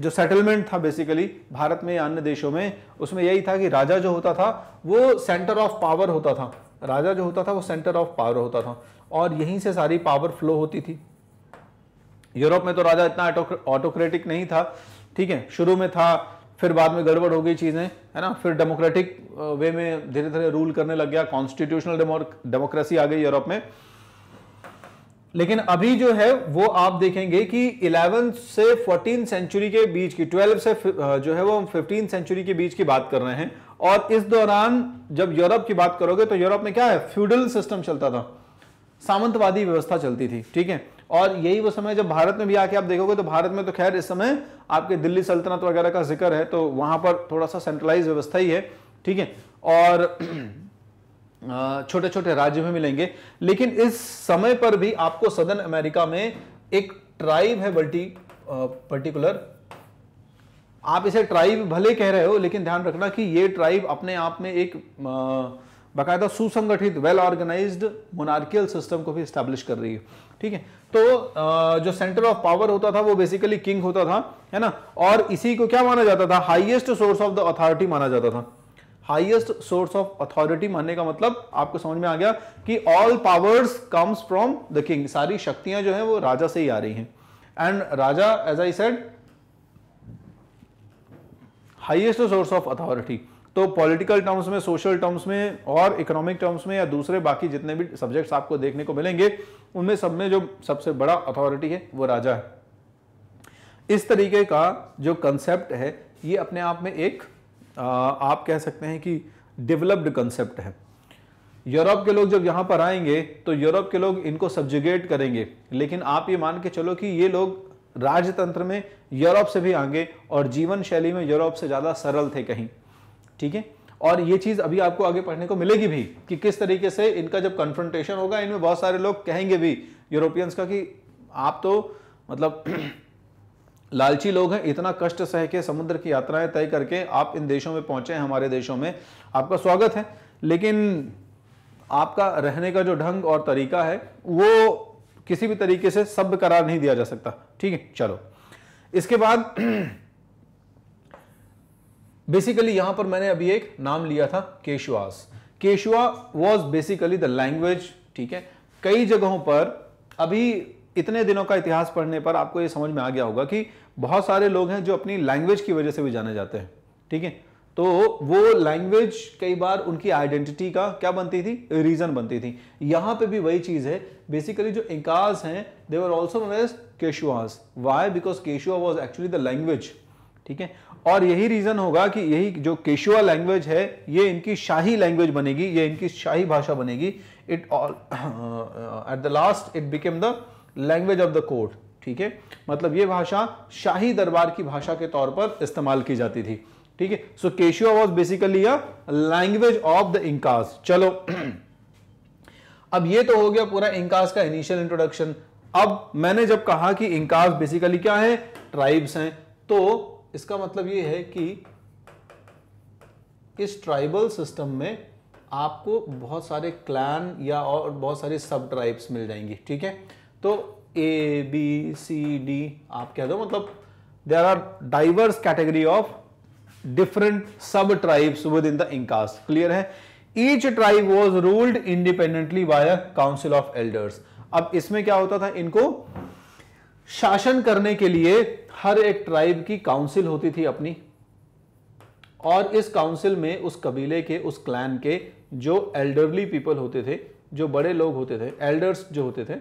जो सेटलमेंट था बेसिकली भारत में या अन्य देशों में उसमें यही था कि राजा जो होता था वो सेंटर ऑफ पावर होता था राजा जो होता था वो सेंटर ऑफ पावर होता था और यहीं से सारी पावर फ्लो होती थी यूरोप में तो राजा इतना ऑटोक्रेटिक नहीं था ठीक है शुरू में था फिर बाद में गड़बड़ हो गई चीज़ें है ना फिर डेमोक्रेटिक वे uh, में धीरे धीरे रूल करने लग गया कॉन्स्टिट्यूशनल डेमोक्रेसी आ गई यूरोप में लेकिन अभी जो है वो आप देखेंगे कि इलेवेंथ से फोर्टीन सेंचुरी के बीच की ट्वेल्व से uh, जो है वो हम फिफ्टीन सेंचुरी के बीच की बात कर रहे हैं और इस दौरान जब यूरोप की बात करोगे तो यूरोप में क्या है फ्यूडल सिस्टम चलता था सामंतवादी व्यवस्था चलती थी ठीक है और यही वो समय जब भारत में भी आके आप देखोगे तो भारत में तो खैर इस समय आपके दिल्ली सल्तनत वगैरह का जिक्र है तो वहां पर थोड़ा सा सेंट्रलाइज व्यवस्था ही है ठीक है और [clears throat] छोटे छोटे राज्य में मिलेंगे लेकिन इस समय पर भी आपको सदर्न अमेरिका में एक ट्राइब है बल्टी पर्टिकुलर आप इसे ट्राइब भले कह रहे हो लेकिन ध्यान रखना कि ये ट्राइब अपने आप में एक बाकायदा सुसंगठित वेल ऑर्गेनाइज्ड मोनार्कियल सिस्टम को भी स्टैब्लिश कर रही है ठीक है तो जो सेंटर ऑफ पावर होता था वो बेसिकली किंग होता था है ना और इसी को क्या माना जाता था highest source of the authority माना जाता था हाईएस्ट सोर्स ऑफ अथॉरिटी मानने का मतलब आपको समझ में आ गया कि all powers comes from the king सारी शक्तियां जो है वो राजा से ही आ रही हैं एंड राजा as I said highest source of authority तो पॉलिटिकल टर्म्स में सोशल टर्म्स में और इकोनॉमिक टर्म्स में या दूसरे बाकी जितने भी सब्जेक्ट्स आपको देखने को मिलेंगे उनमें सब में जो सबसे बड़ा अथॉरिटी है वो राजा है इस तरीके का जो कंसेप्ट है ये अपने आप में एक आ, आप कह सकते हैं कि डेवलप्ड कंसेप्ट है यूरोप के लोग जब यहां पर आएंगे तो यूरोप के लोग इनको सब्जुगेट करेंगे लेकिन आप ये मान के चलो कि ये लोग राजतंत्र में यूरोप से भी आगे और जीवन शैली में यूरोप से ज़्यादा सरल थे कहीं ठीक है और ये चीज अभी आपको आगे पढ़ने को मिलेगी भी कि किस तरीके से इनका जब कन्फ्रंटेशन होगा इनमें बहुत सारे लोग कहेंगे भी यूरोपियंस का कि आप तो मतलब [clears throat] लालची लोग हैं इतना कष्ट सह के समुद्र की यात्राएं तय करके आप इन देशों में पहुंचे हैं हमारे देशों में आपका स्वागत है लेकिन आपका रहने का जो ढंग और तरीका है वो किसी भी तरीके से सब करार नहीं दिया जा सकता ठीक है चलो इसके बाद [clears throat] बेसिकली यहां पर मैंने अभी एक नाम लिया था Quechuas Quechua was basically the language ठीक है कई जगहों पर अभी इतने दिनों का इतिहास पढ़ने पर आपको ये समझ में आ गया होगा कि बहुत सारे लोग हैं जो अपनी लैंग्वेज की वजह से भी जाने जाते हैं ठीक है तो वो लैंग्वेज कई बार उनकी आइडेंटिटी का क्या बनती थी रीजन बनती थी यहां पे भी वही चीज है बेसिकली जो इंकाज हैं they were also known as Quechuas why because Quechua was actually the language ठीक है और यही रीजन होगा कि यही जो केशुआ लैंग्वेज है ये इनकी शाही लैंग्वेज बनेगी ये इनकी शाही भाषा बनेगी it all at the last it became the language of the court ठीक है मतलब ये भाषा शाही दरबार की भाषा के तौर पर इस्तेमाल की जाती थी ठीक है so Quechua was basically a language of the Incas चलो [clears throat] अब ये तो हो गया पूरा इंकास का इनिशियल इंट्रोडक्शन अब मैंने जब कहा कि इंकास बेसिकली क्या है ट्राइब्स हैं तो इसका मतलब ये है कि इस ट्राइबल सिस्टम में आपको बहुत सारे क्लैन या और बहुत सारे सब ट्राइब्स मिल जाएंगी ठीक है तो ए बी सी डी आप कह दो मतलब there are diverse category of different sub tribes within the Incas clear है each tribe was ruled independently by a council of elders अब इसमें क्या होता था इनको शासन करने के लिए हर एक ट्राइब की काउंसिल होती थी अपनी और इस काउंसिल में उस कबीले के उस क्लैन के जो एल्डरली पीपल होते थे जो बड़े लोग होते थे एल्डर्स जो होते थे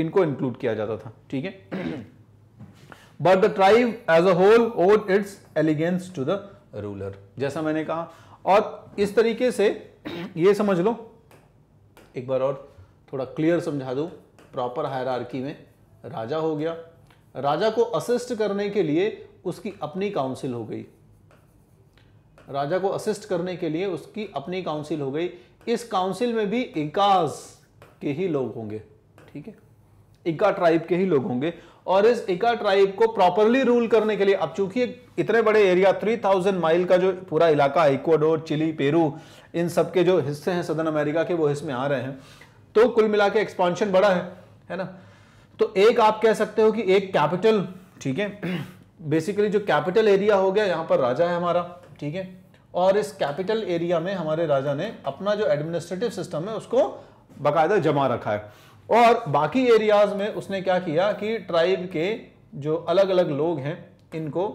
इनको इंक्लूड किया जाता था ठीक है but the tribe as a whole owed its allegiance to the ruler जैसा मैंने कहा और इस तरीके से [clears throat] ये समझ लो एक बार और थोड़ा क्लियर समझा दू प्रॉपर हायरार्की में राजा हो गया राजा को असिस्ट करने के लिए उसकी अपनी काउंसिल हो गई राजा को असिस्ट करने के लिए उसकी अपनी काउंसिल हो गई इस काउंसिल में भी इकाज के ही लोग होंगे ठीक है इका ट्राइब के ही लोग होंगे और इस इका ट्राइब को प्रॉपरली रूल करने के लिए अब चूंकि इतने बड़े एरिया 3000 माइल का जो पूरा इलाका इक्वाडोर चिली पेरू इन सब के जो हिस्से हैं सदर अमेरिका के वो इसमें आ रहे हैं तो कुल मिला के एक्सपांशन बड़ा है है ना तो एक आप कह सकते हो कि एक कैपिटल ठीक है बेसिकली जो कैपिटल एरिया हो गया यहां पर राजा है हमारा ठीक है और इस कैपिटल एरिया में हमारे राजा ने अपना जो एडमिनिस्ट्रेटिव सिस्टम है उसको बाकायदा जमा रखा है और बाकी एरियाज में उसने क्या किया कि ट्राइब के जो अलग अलग लोग हैं इनको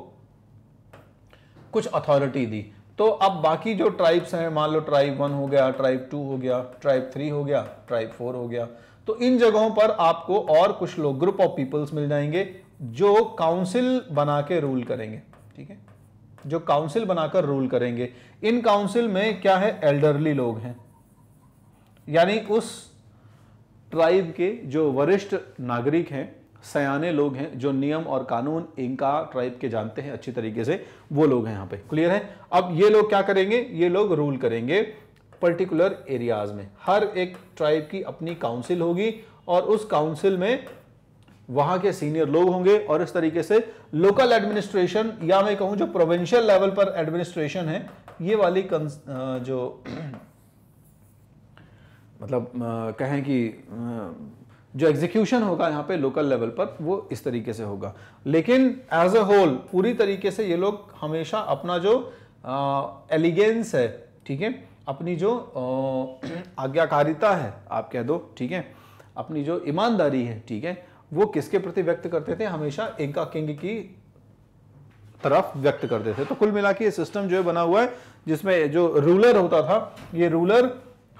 कुछ अथॉरिटी दी तो अब बाकी जो ट्राइब्स हैं मान लो ट्राइब वन हो गया ट्राइब टू हो गया ट्राइब थ्री हो गया ट्राइब फोर हो गया तो इन जगहों पर आपको और कुछ लोग ग्रुप ऑफ पीपल्स मिल जाएंगे जो काउंसिल बना के रूल करेंगे ठीक है जो काउंसिल बनाकर रूल करेंगे इन काउंसिल में क्या है एल्डरली लोग हैं यानी उस ट्राइब के जो वरिष्ठ नागरिक हैं सयाने लोग हैं जो नियम और कानून इनका ट्राइब के जानते हैं अच्छी तरीके से वो लोग हैं यहाँ पे क्लियर है अब ये लोग क्या करेंगे ये लोग रूल करेंगे पर्टिकुलर एरियाज में हर एक ट्राइब की अपनी काउंसिल होगी और उस काउंसिल में वहां के सीनियर लोग होंगे और इस तरीके से लोकल एडमिनिस्ट्रेशन या मैं कहूं जो प्रोविंशियल लेवल पर एडमिनिस्ट्रेशन है ये वाली जो [clears throat] मतलब कहें कि जो एग्जीक्यूशन होगा यहाँ पे लोकल लेवल पर वो इस तरीके से होगा लेकिन एज अ होल पूरी तरीके से ये लोग हमेशा अपना जो एलिगेंस है ठीक है अपनी जो आज्ञाकारिता है आप कह दो ठीक है अपनी जो ईमानदारी है ठीक है वो किसके प्रति व्यक्त करते थे हमेशा इंका किंग की तरफ व्यक्त करते थे तो कुल मिला के सिस्टम जो है बना हुआ है जिसमें जो रूलर होता था ये रूलर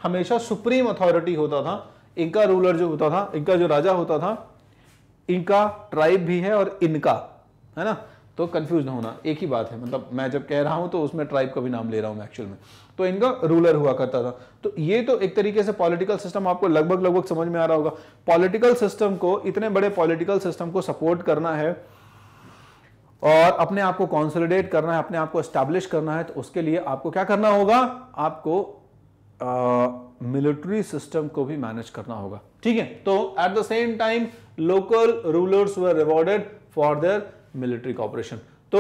हमेशा सुप्रीम अथॉरिटी होता था इनका रूलर जो होता था इनका जो राजा होता था इनका ट्राइब भी है और इनका है ना तो कंफ्यूज ना होना एक ही बात है मतलब मैं जब कह रहा हूं तो उसमें ट्राइब का भी नाम ले रहा हूं मैं एक्चुअल में तो इनका रूलर हुआ करता था तो ये तो एक तरीके से पॉलिटिकल सिस्टम आपको लगभग लगभग समझ में आ रहा होगा पॉलिटिकल सिस्टम को इतने बड़े पॉलिटिकल सिस्टम को सपोर्ट करना है और अपने आप को कॉन्सोलिडेट करना है अपने आप को स्टैब्लिश करना है तो उसके लिए आपको क्या करना होगा आपको मिलिट्री सिस्टम को भी मैनेज करना होगा ठीक है तो at the same time local rulers were rewarded for their military cooperation तो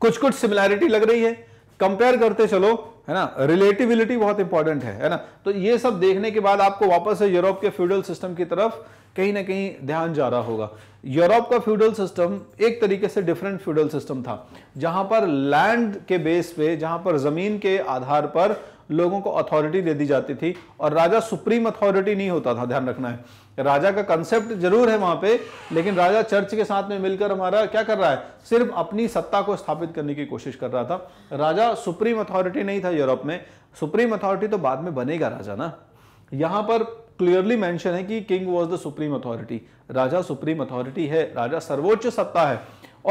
कुछ कुछ सिमिलैरिटी लग रही है कंपेयर करते चलो है ना रिलेटिविलिटी बहुत इंपॉर्टेंट है है ना तो ये सब देखने के बाद आपको वापस से यूरोप के फ्यूडल सिस्टम की तरफ कहीं ना कहीं ध्यान जा रहा होगा यूरोप का फ्यूडल सिस्टम एक तरीके से डिफरेंट फ्यूडल सिस्टम था जहां पर लैंड के बेस पे जहां पर जमीन के आधार पर लोगों को अथॉरिटी दे दी जाती थी और राजा सुप्रीम अथॉरिटी नहीं होता था ध्यान रखना है राजा का कंसेप्ट जरूर है वहां पे लेकिन राजा चर्च के साथ में मिलकर हमारा क्या कर रहा है सिर्फ अपनी सत्ता को स्थापित करने की कोशिश कर रहा था राजा सुप्रीम अथॉरिटी नहीं था यूरोप में सुप्रीम अथॉरिटी तो बाद में बनेगा राजा ना यहां पर क्लियरली मैंशन है कि king was the supreme authority राजा सुप्रीम अथॉरिटी है राजा सर्वोच्च सत्ता है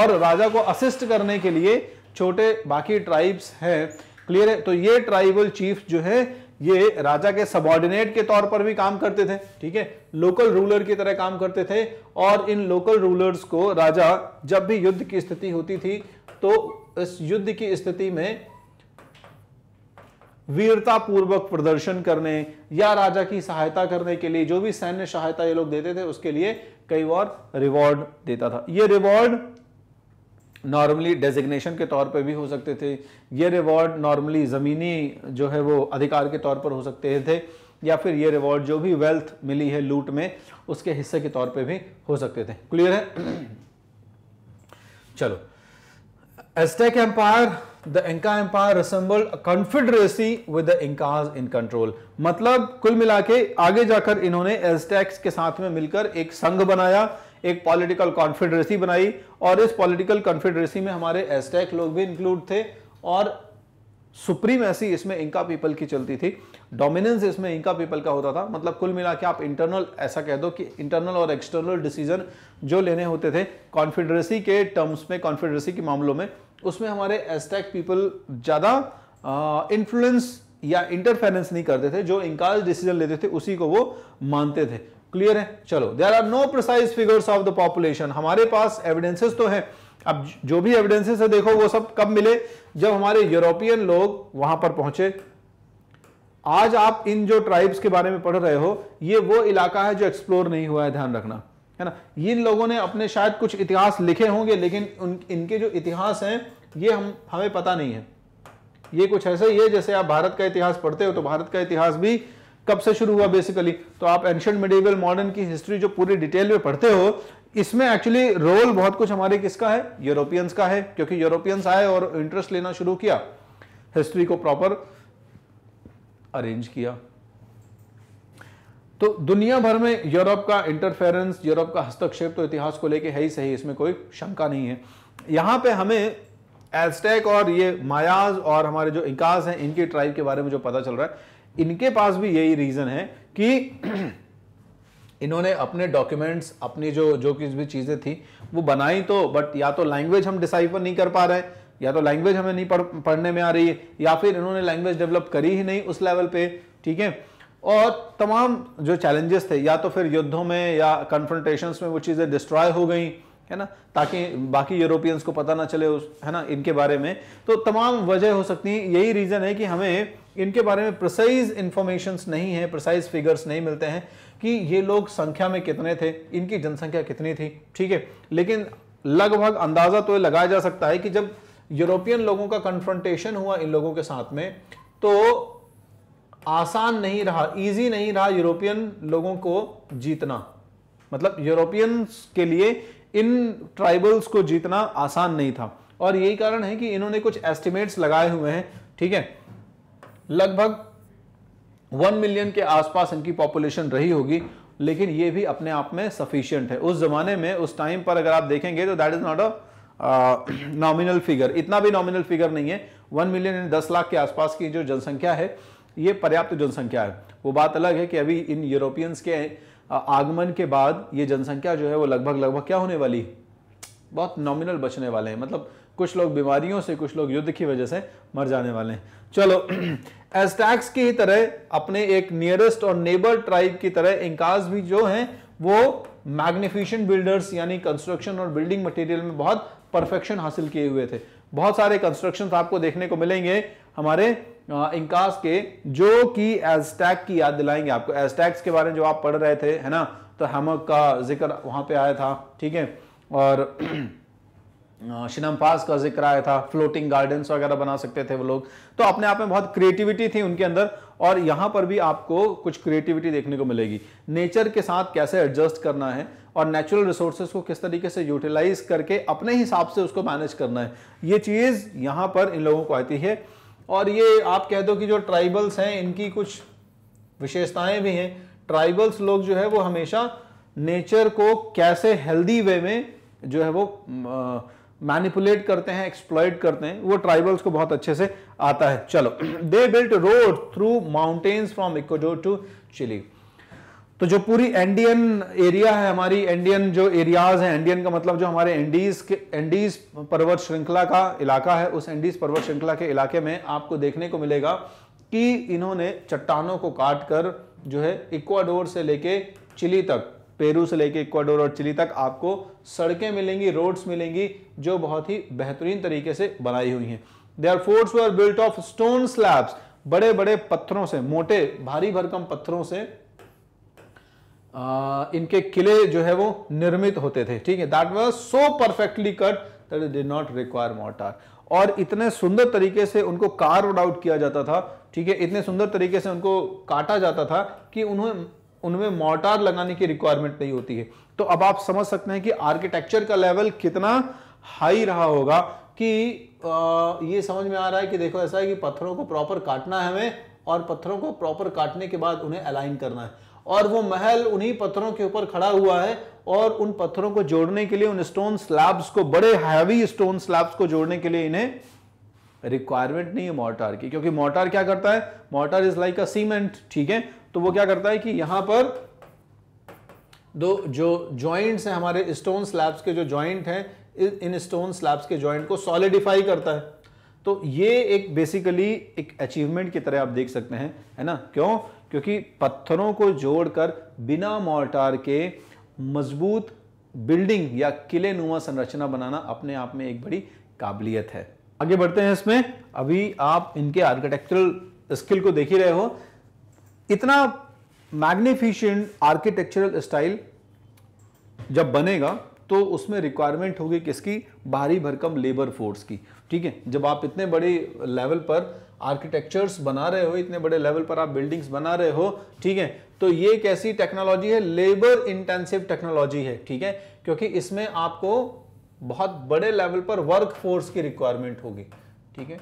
और राजा को असिस्ट करने के लिए छोटे बाकी ट्राइब्स हैं क्लियर है तो ये ट्राइबल चीफ जो है ये राजा के सबॉर्डिनेट के तौर पर भी काम करते थे ठीक है लोकल रूलर की तरह काम करते थे और इन लोकल रूलर्स को राजा जब भी युद्ध की स्थिति होती थी तो इस युद्ध की स्थिति में वीरता पूर्वक प्रदर्शन करने या राजा की सहायता करने के लिए जो भी सैन्य सहायता ये लोग देते थे उसके लिए कई बार रिवॉर्ड देता था ये रिवॉर्ड नॉर्मली डेजिग्नेशन के तौर पर भी हो सकते थे ये रिवॉर्ड नॉर्मली ज़मीनी जो है वो अधिकार के तौर पर हो सकते थे या फिर ये रिवॉर्ड जो भी वेल्थ मिली है लूट में उसके हिस्से के तौर पे भी हो सकते थे क्लियर है चलो Aztec empire the Inca empire assembled confederacy with the Incas in control मतलब कुल मिला के आगे जाकर इन्होंने एस्टेक्स के साथ में मिलकर एक संघ बनाया एक पॉलिटिकल कॉन्फेडरेसी बनाई और इस पॉलिटिकल कॉन्फेडरेसी में हमारे एसटेक लोग भी इंक्लूड थे और ऐसी इसमें इंका पीपल की चलती थी डोमिनेंस इसमें इंका पीपल का होता था मतलब कुल मिला के आप इंटरनल ऐसा कह दो कि इंटरनल और एक्सटर्नल डिसीजन जो लेने होते थे कॉन्फेडरेसी के टर्म्स में कॉन्फेडरेसी के मामलों में उसमें हमारे एस्टैक पीपल ज़्यादा इन्फ्लुएंस या इंटरफेरेंस नहीं करते थे जो इंकाज डिसीजन लेते थे उसी को वो मानते थे क्लियर है चलो there are no precise figures of the population हमारे पास एविडेंसेस तो है अब जो भी एविडेंसेस है देखो वो सब कब मिले जब हमारे यूरोपियन लोग वहां पर पहुंचे आज आप इन जो ट्राइब्स के बारे में पढ़ रहे हो ये वो इलाका है जो एक्सप्लोर नहीं हुआ है ध्यान रखना है ना इन लोगों ने अपने शायद कुछ इतिहास लिखे होंगे लेकिन उन इनके जो इतिहास हैं ये हम हमें पता नहीं है ये कुछ ऐसे ही है जैसे आप भारत का इतिहास पढ़ते हो तो भारत का इतिहास भी कब से शुरू हुआ बेसिकली तो आप एंशियंट मेडिवल मॉडर्न की हिस्ट्री जो पूरी डिटेल में पढ़ते हो इसमें एक्चुअली रोल बहुत कुछ हमारे किसका है यूरोपियंस का है क्योंकि यूरोपियंस आए और इंटरेस्ट लेना शुरू किया हिस्ट्री को प्रॉपर अरेंज किया तो दुनिया भर में यूरोप का इंटरफेरेंस यूरोप का हस्तक्षेप तो इतिहास को लेके है ही सही इसमें कोई शंका नहीं है यहां पे हमें एस्टेक और ये मायाज और हमारे जो इंकाज हैं इनकी ट्राइब के बारे में जो पता चल रहा है इनके पास भी यही रीज़न है कि इन्होंने अपने डॉक्यूमेंट्स अपनी जो जो किस भी चीज़ें थी वो बनाई तो बट या तो लैंग्वेज हम डिसाइफर नहीं कर पा रहे या तो लैंग्वेज हमें नहीं पढ़ पढ़ने में आ रही है या फिर इन्होंने लैंग्वेज डेवलप करी ही नहीं उस लेवल पे ठीक है और तमाम जो चैलेंजेस थे या तो फिर युद्धों में या कन्फ्रंटेशन में वो चीज़ें डिस्ट्रॉय हो गई है ना ताकि बाकी यूरोपियंस को पता ना चले उस है ना इनके बारे में तो तमाम वजह हो सकती है यही रीज़न है कि हमें इनके बारे में प्रसाइज इंफॉर्मेशन नहीं है प्रसाइज फिगर्स नहीं मिलते हैं कि ये लोग संख्या में कितने थे इनकी जनसंख्या कितनी थी ठीक है लेकिन लगभग अंदाज़ा तो लगाया जा सकता है कि जब यूरोपियन लोगों का कन्फ्रंटेशन हुआ इन लोगों के साथ में तो आसान नहीं रहा इजी नहीं रहा यूरोपियन लोगों को जीतना मतलब यूरोपियंस के लिए इन ट्राइबल्स को जीतना आसान नहीं था और यही कारण है कि इन्होंने कुछ एस्टिमेट्स लगाए हुए हैं ठीक है लगभग वन मिलियन के आसपास इनकी पॉपुलेशन रही होगी लेकिन ये भी अपने आप में सफिशियंट है उस जमाने में उस टाइम पर अगर आप देखेंगे तो that is not a nominal figure इतना भी नॉमिनल फिगर नहीं है वन मिलियन यानी दस लाख के आसपास की जो जनसंख्या है ये पर्याप्त जनसंख्या है वो बात अलग है कि अभी इन यूरोपियंस के आगमन के बाद ये जनसंख्या जो है वो लगभग लगभग क्या होने वाली बहुत नॉमिनल बचने वाले हैं मतलब कुछ लोग बीमारियों से कुछ लोग युद्ध की वजह से मर जाने वाले हैं चलो एस्टैक्स [clears throat] की ही तरह अपने एक नियरेस्ट और नेबर ट्राइब की तरह इंकाज भी जो हैं वो मैग्निफिशन बिल्डर्स यानी कंस्ट्रक्शन और बिल्डिंग मटेरियल में बहुत परफेक्शन हासिल किए हुए थे बहुत सारे कंस्ट्रक्शन आपको देखने को मिलेंगे हमारे इंकास के जो कि एजटैक की याद दिलाएंगे आपको एजटैक्स के बारे में जो आप पढ़ रहे थे है ना तो हेमक का जिक्र वहां पे आया था ठीक है और [clears throat] शिनम पास का जिक्र आया था फ्लोटिंग गार्डन्स वगैरह बना सकते थे वो लोग तो अपने आप में बहुत क्रिएटिविटी थी उनके अंदर और यहाँ पर भी आपको कुछ क्रिएटिविटी देखने को मिलेगी नेचर के साथ कैसे एडजस्ट करना है और नेचुरल रिसोर्सेज को किस तरीके से यूटिलाइज करके अपने हिसाब से उसको मैनेज करना है ये चीज़ यहाँ पर इन लोगों को आती है और ये आप कह दो कि जो ट्राइबल्स हैं इनकी कुछ विशेषताएं भी हैं ट्राइबल्स लोग जो है वो हमेशा नेचर को कैसे हेल्दी वे में जो है वो आ, मैनिपुलेट करते हैं एक्सप्लॉयट करते हैं वो ट्राइबल्स को बहुत अच्छे से आता है चलो they built road through mountains from Ecuador to Chile तो जो पूरी इंडियन एरिया है हमारी इंडियन जो एरियाज हैं इंडियन का मतलब जो हमारे एंडीज के एंडीज पर्वत श्रृंखला का इलाका है उस एंडीज पर्वत श्रृंखला के इलाके में आपको देखने को मिलेगा कि इन्होंने चट्टानों को काट कर जो है इक्वाडोर से लेके चिली तक पेरू से लेके इक्वाडोर और चिली तक आपको सड़कें मिलेंगी रोड्स मिलेंगी जो बहुत ही बेहतरीन तरीके से बनाई हुई हैं are forts were built of stone slabs बड़े बड़े पत्थरों से मोटे भारी भरकम पत्थरों से आ, इनके किले जो है वो निर्मित होते थे ठीक है that was so perfectly cut that did not require mortar और इतने सुंदर तरीके से उनको कार्ड आउट किया जाता था ठीक है इतने सुंदर तरीके से उनको काटा जाता था कि उन्हें उनमें मोर्टार लगाने की रिक्वायरमेंट नहीं होती है तो अब आप समझ सकते हैं कि आर्किटेक्चर का लेवल कितना हाई रहा होगा कि आ, ये समझ में आ रहा है कि देखो ऐसा है कि पत्थरों को प्रॉपर काटना है हमें और पत्थरों को प्रॉपर काटने के बाद उन्हें अलाइन करना है और वो महल उन्हीं पत्थरों के ऊपर खड़ा हुआ है और उन पत्थरों को जोड़ने के लिए उन स्टोन स्लैब्स को बड़े हैवी स्टोन स्लैब्स को जोड़ने के लिए इन्हें रिक्वायरमेंट नहीं है मोर्टार की क्योंकि मोर्टार क्या करता है mortar is like a cement ठीक है तो वो क्या करता है कि यहां पर दो जो ज्वाइंट हैं हमारे स्टोन स्लैब्स के जो ज्वाइंट हैं इन स्टोन स्लैब्स के ज्वाइंट को सॉलिडिफाई करता है तो ये एक बेसिकली एक अचीवमेंट की तरह आप देख सकते हैं है ना क्यों क्योंकि पत्थरों को जोड़कर बिना मोर्टार के मजबूत बिल्डिंग या किले नुमा संरचना बनाना अपने आप में एक बड़ी काबिलियत है आगे बढ़ते हैं इसमें अभी आप इनके आर्किटेक्चरल स्किल को देख ही रहे हो इतना मैग्निफिशेंट आर्किटेक्चरल स्टाइल जब बनेगा तो उसमें रिक्वायरमेंट होगी किसकी भारी भरकम लेबर फोर्स की ठीक है जब आप इतने बड़े लेवल पर आर्किटेक्चर्स बना रहे हो इतने बड़े लेवल पर आप बिल्डिंग्स बना रहे हो ठीक है तो ये कैसी ऐसी टेक्नोलॉजी है लेबर इंटेंसिव टेक्नोलॉजी है ठीक है क्योंकि इसमें आपको बहुत बड़े लेवल पर वर्क फोर्स की रिक्वायरमेंट होगी ठीक है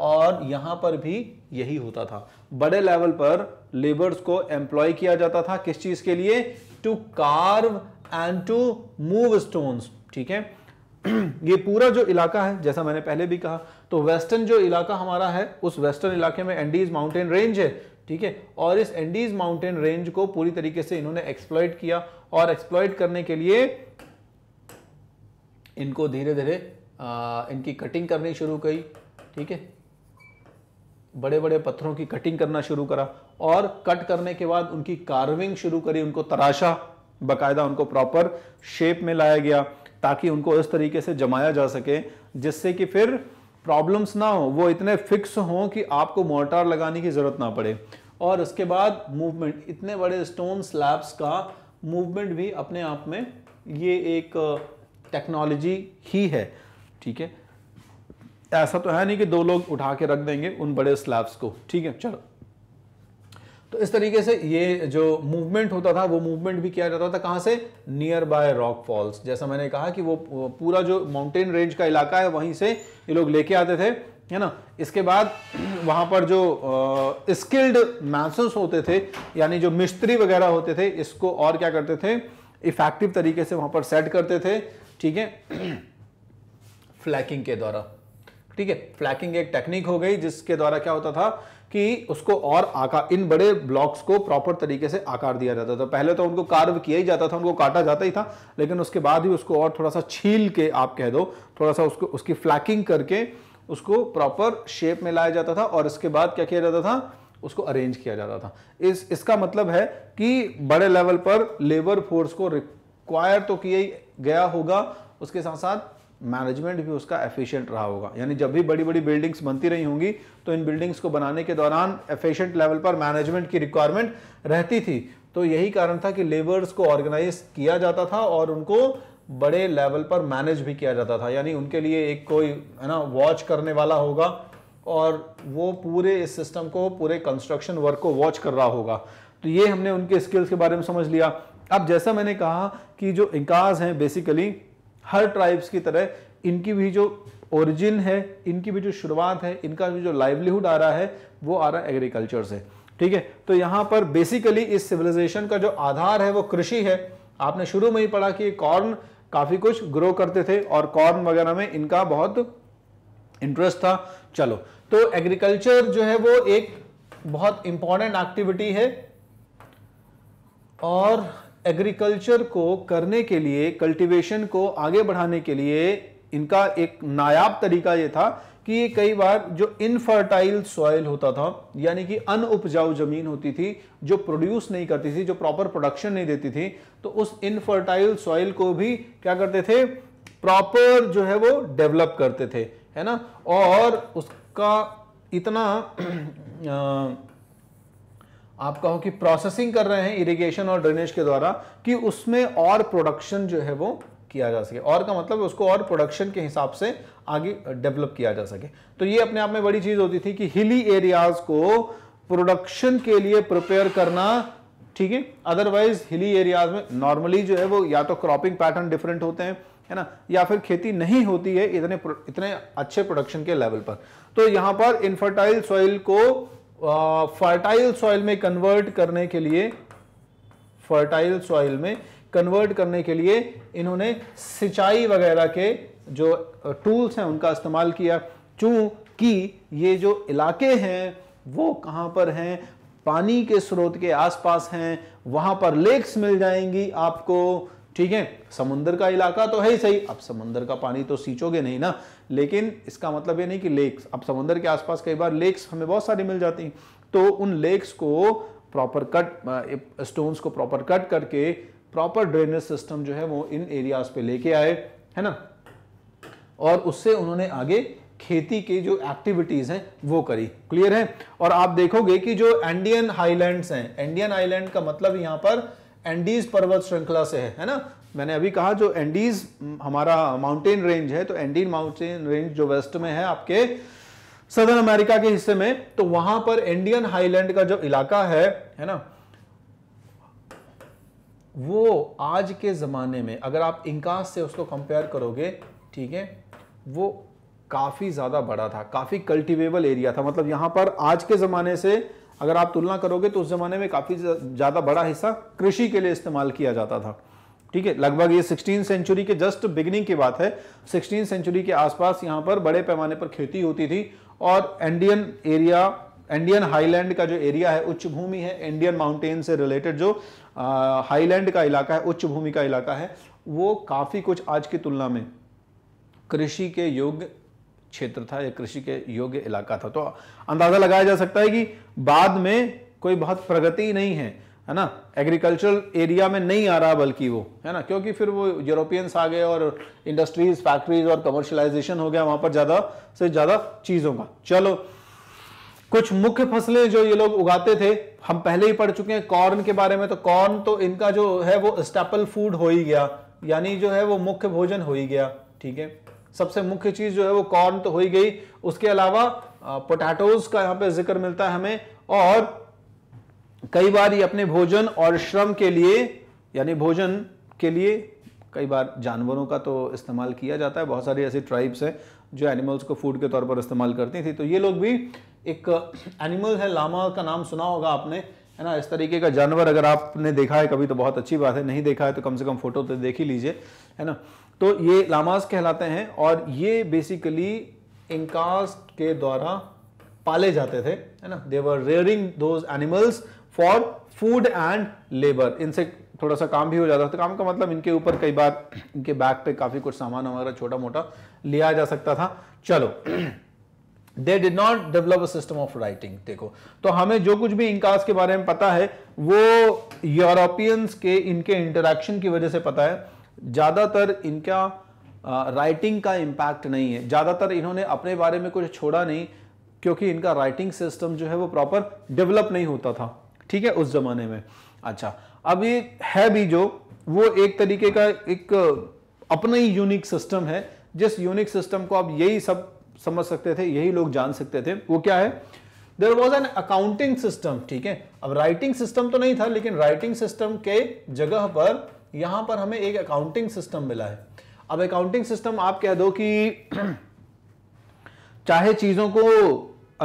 और यहां पर भी यही होता था बड़े लेवल पर लेबर्स को एम्प्लॉय किया जाता था किस चीज़ के लिए to carve and to move stones ठीक है [clears throat] ये पूरा जो इलाका है जैसा मैंने पहले भी कहा तो वेस्टर्न जो इलाका हमारा है उस वेस्टर्न इलाके में एंडीज माउंटेन रेंज है ठीक है और इस एंडीज माउंटेन रेंज को पूरी तरीके से इन्होंने एक्सप्लॉयट किया और एक्सप्लॉयट करने के लिए इनको धीरे धीरे इनकी कटिंग करनी शुरू की ठीक है बड़े बड़े पत्थरों की कटिंग करना शुरू करा और कट करने के बाद उनकी कार्विंग शुरू करी उनको तराशा बाकायदा उनको प्रॉपर शेप में लाया गया ताकि उनको इस तरीके से जमाया जा सके जिससे कि फिर प्रॉब्लम्स ना हो वो इतने फिक्स हों कि आपको मोर्टार लगाने की ज़रूरत ना पड़े और उसके बाद मूवमेंट इतने बड़े स्टोन स्लैब्स का मूवमेंट भी अपने आप में ये एक टेक्नोलॉजी ही है ठीक है ऐसा तो है नहीं कि दो लोग उठा के रख देंगे उन बड़े स्लैब्स को ठीक है चलो तो इस तरीके से ये जो मूवमेंट होता था वो मूवमेंट भी किया जाता था कहाँ से नियर बाय रॉक फॉल्स जैसा मैंने कहा कि वो पूरा जो माउंटेन रेंज का इलाका है वहीं से ये लोग लेके आते थे है ना इसके बाद [clears throat] वहाँ पर जो स्किल्ड मैसस होते थे यानी जो मिस्त्री वगैरह होते थे इसको और क्या करते थे इफेक्टिव तरीके से वहाँ पर सेट करते थे ठीक है फ्लैकिंग [clears throat] के द्वारा ठीक है फ्लैकिंग एक टेक्निक हो गई जिसके द्वारा क्या होता था कि उसको और आकार इन बड़े ब्लॉक्स को प्रॉपर तरीके से आकार दिया जाता था पहले तो उनको कार्व किया ही जाता था उनको काटा जाता ही था लेकिन उसके बाद ही उसको और थोड़ा सा छील के आप कह दो थोड़ा सा उसको उसकी फ्लैकिंग करके उसको प्रॉपर शेप में लाया जाता था और इसके बाद क्या किया जाता था उसको अरेंज किया जाता था इस इसका मतलब है कि बड़े लेवल पर लेबर फोर्स को रिक्वायर तो किया गया होगा उसके साथ साथ मैनेजमेंट भी उसका एफिशिएंट रहा होगा यानी जब भी बड़ी बड़ी बिल्डिंग्स बनती रही होंगी तो इन बिल्डिंग्स को बनाने के दौरान एफिशिएंट लेवल पर मैनेजमेंट की रिक्वायरमेंट रहती थी तो यही कारण था कि लेबर्स को ऑर्गेनाइज किया जाता था और उनको बड़े लेवल पर मैनेज भी किया जाता था यानी उनके लिए एक कोई है ना वॉच करने वाला होगा और वो पूरे इस सिस्टम को पूरे कंस्ट्रक्शन वर्क को वॉच कर रहा होगा तो ये हमने उनके स्किल्स के बारे में समझ लिया अब जैसा मैंने कहा कि जो इंकाज हैं बेसिकली हर ट्राइब्स की तरह इनकी भी जो ओरिजिन है इनकी भी जो शुरुआत है इनका भी जो लाइवलीहुड आ रहा है वो आ रहा है एग्रीकल्चर से ठीक है तो यहाँ पर बेसिकली इस सिविलाइजेशन का जो आधार है वो कृषि है आपने शुरू में ही पढ़ा कि कॉर्न काफ़ी कुछ ग्रो करते थे और कॉर्न वगैरह में इनका बहुत इंटरेस्ट था चलो तो एग्रीकल्चर जो है वो एक बहुत इंपॉर्टेंट एक्टिविटी है और एग्रीकल्चर को करने के लिए कल्टीवेशन को आगे बढ़ाने के लिए इनका एक नायाब तरीका ये था कि कई बार जो इनफर्टाइल सॉइल होता था यानी कि अनउपजाऊ जमीन होती थी जो प्रोड्यूस नहीं करती थी जो प्रॉपर प्रोडक्शन नहीं देती थी तो उस इनफर्टाइल सॉइल को भी क्या करते थे प्रॉपर जो है वो डेवलप करते थे है ना और उसका इतना आ, [clears throat] आप कहो कि प्रोसेसिंग कर रहे हैं इरिगेशन और ड्रेनेज के द्वारा कि उसमें और प्रोडक्शन जो है वो किया जा सके और का मतलब उसको और प्रोडक्शन के हिसाब से आगे डेवलप किया जा सके तो ये अपने आप में बड़ी चीज होती थी कि हिली एरियाज को प्रोडक्शन के लिए प्रिपेयर करना ठीक है अदरवाइज हिली एरियाज में नॉर्मली जो है वो या तो क्रॉपिंग पैटर्न डिफरेंट होते हैं है ना या फिर खेती नहीं होती है इतने इतने अच्छे प्रोडक्शन के लेवल पर तो यहां पर इनफर्टाइल सॉइल को फर्टाइल सॉइल में कन्वर्ट करने के लिए फर्टाइल सॉइल में कन्वर्ट करने के लिए इन्होंने सिंचाई वगैरह के जो टूल्स हैं उनका इस्तेमाल किया क्योंकि ये जो इलाके हैं वो कहाँ पर हैं पानी के स्रोत के आसपास हैं वहां पर लेक्स मिल जाएंगी आपको ठीक है समुद्र का इलाका तो है ही सही अब समुंदर का पानी तो सींचोगे नहीं ना लेकिन इसका मतलब ये नहीं कि लेक्स अब समंदर के आसपास कई बार लेक्स हमें बहुत सारी मिल जाती हैं तो उन लेक्स को प्रॉपर कट स्टोन्स को प्रॉपर कट करके प्रॉपर ड्रेनेज सिस्टम जो है वो इन एरियाज पे लेके आए है ना और उससे उन्होंने आगे खेती के जो एक्टिविटीज हैं वो करी क्लियर है और आप देखोगे कि जो एंडियन हाईलैंड्स हैं एंडियन हाईलैंड का मतलब यहां पर एंडीज पर्वत श्रृंखला से है है ना मैंने अभी कहा जो एंडीज हमारा माउंटेन रेंज है तो एंडीन माउंटेन रेंज जो वेस्ट में है आपके सदर्न अमेरिका के हिस्से में तो वहां पर इंडियन हाईलैंड का जो इलाका है है ना वो आज के ज़माने में अगर आप इंकास से उसको कंपेयर करोगे ठीक है वो काफ़ी ज़्यादा बड़ा था काफ़ी कल्टिवेबल एरिया था मतलब यहां पर आज के ज़माने से अगर आप तुलना करोगे तो उस ज़माने में काफ़ी ज़्यादा बड़ा हिस्सा कृषि के लिए इस्तेमाल किया जाता था ठीक है लगभग ये सिक्सटीन सेंचुरी के जस्ट बिगनिंग की बात है सिक्सटीन सेंचुरी के आसपास यहाँ पर बड़े पैमाने पर खेती होती थी और इंडियन एरिया इंडियन हाईलैंड का जो एरिया है उच्च भूमि है इंडियन माउंटेन से रिलेटेड जो हाईलैंड का इलाका है उच्च भूमि का इलाका है वो काफ़ी कुछ आज की तुलना में कृषि के योग्य क्षेत्र था या कृषि के योग्य इलाका था तो अंदाज़ा लगाया जा सकता है कि बाद में कोई बहुत प्रगति नहीं है है ना एग्रीकल्चरल एरिया में नहीं आ रहा बल्कि वो है ना क्योंकि फिर वो यूरोपियंस आ गए और इंडस्ट्रीज फैक्ट्रीज और कमर्शलाइजेशन हो गया वहां पर ज़्यादा से ज़्यादा चीज़ों का चलो कुछ मुख्य फसलें जो ये लोग उगाते थे हम पहले ही पढ़ चुके हैं कॉर्न के बारे में तो कॉर्न तो इनका जो है वो स्टेपल फूड हो ही गया यानी जो है वो मुख्य भोजन हो ही गया ठीक है सबसे मुख्य चीज़ जो है वो कॉर्न तो हो ही गई उसके अलावा पोटैटोज का यहाँ पे जिक्र मिलता है हमें और कई बार ये अपने भोजन और श्रम के लिए यानी भोजन के लिए कई बार जानवरों का तो इस्तेमाल किया जाता है बहुत सारी ऐसी ट्राइब्स हैं जो एनिमल्स को फूड के तौर पर इस्तेमाल करती थी तो ये लोग भी एक एनिमल है लामा का नाम सुना होगा आपने है ना इस तरीके का जानवर अगर आपने देखा है कभी तो बहुत अच्छी बात है नहीं देखा है तो कम से कम फोटो तो देख ही लीजिए है ना तो ये लामास कहलाते हैं और ये बेसिकली इंकास्ट के द्वारा पाले जाते थे है ना they were rearing those animals for food and labour इनसे थोड़ा सा काम भी हो जाता था काम का मतलब इनके ऊपर कई बार इनके बैग पे काफी कुछ सामान वगैरह छोटा मोटा लिया जा सकता था चलो they did not develop a system of writing देखो तो हमें जो कुछ भी इंकास के बारे में पता है वो यूरोपियंस के इनके इंटरेक्शन की वजह से पता है ज़्यादातर इनका राइटिंग का इम्पैक्ट नहीं है ज़्यादातर इन्होंने अपने बारे में कुछ छोड़ा नहीं क्योंकि इनका राइटिंग सिस्टम जो है वो प्रॉपर डेवलप नहीं होता था ठीक है उस जमाने में अच्छा अब ये है भी जो वो एक तरीके का एक अपना ही यूनिक सिस्टम है जिस यूनिक सिस्टम को आप यही सब समझ सकते थे यही लोग जान सकते थे वो क्या है there was an accounting system ठीक है अब राइटिंग सिस्टम तो नहीं था लेकिन राइटिंग सिस्टम के जगह पर यहां पर हमें एक अकाउंटिंग सिस्टम मिला है अब अकाउंटिंग सिस्टम आप कह दो कि [clears throat] चाहे चीजों को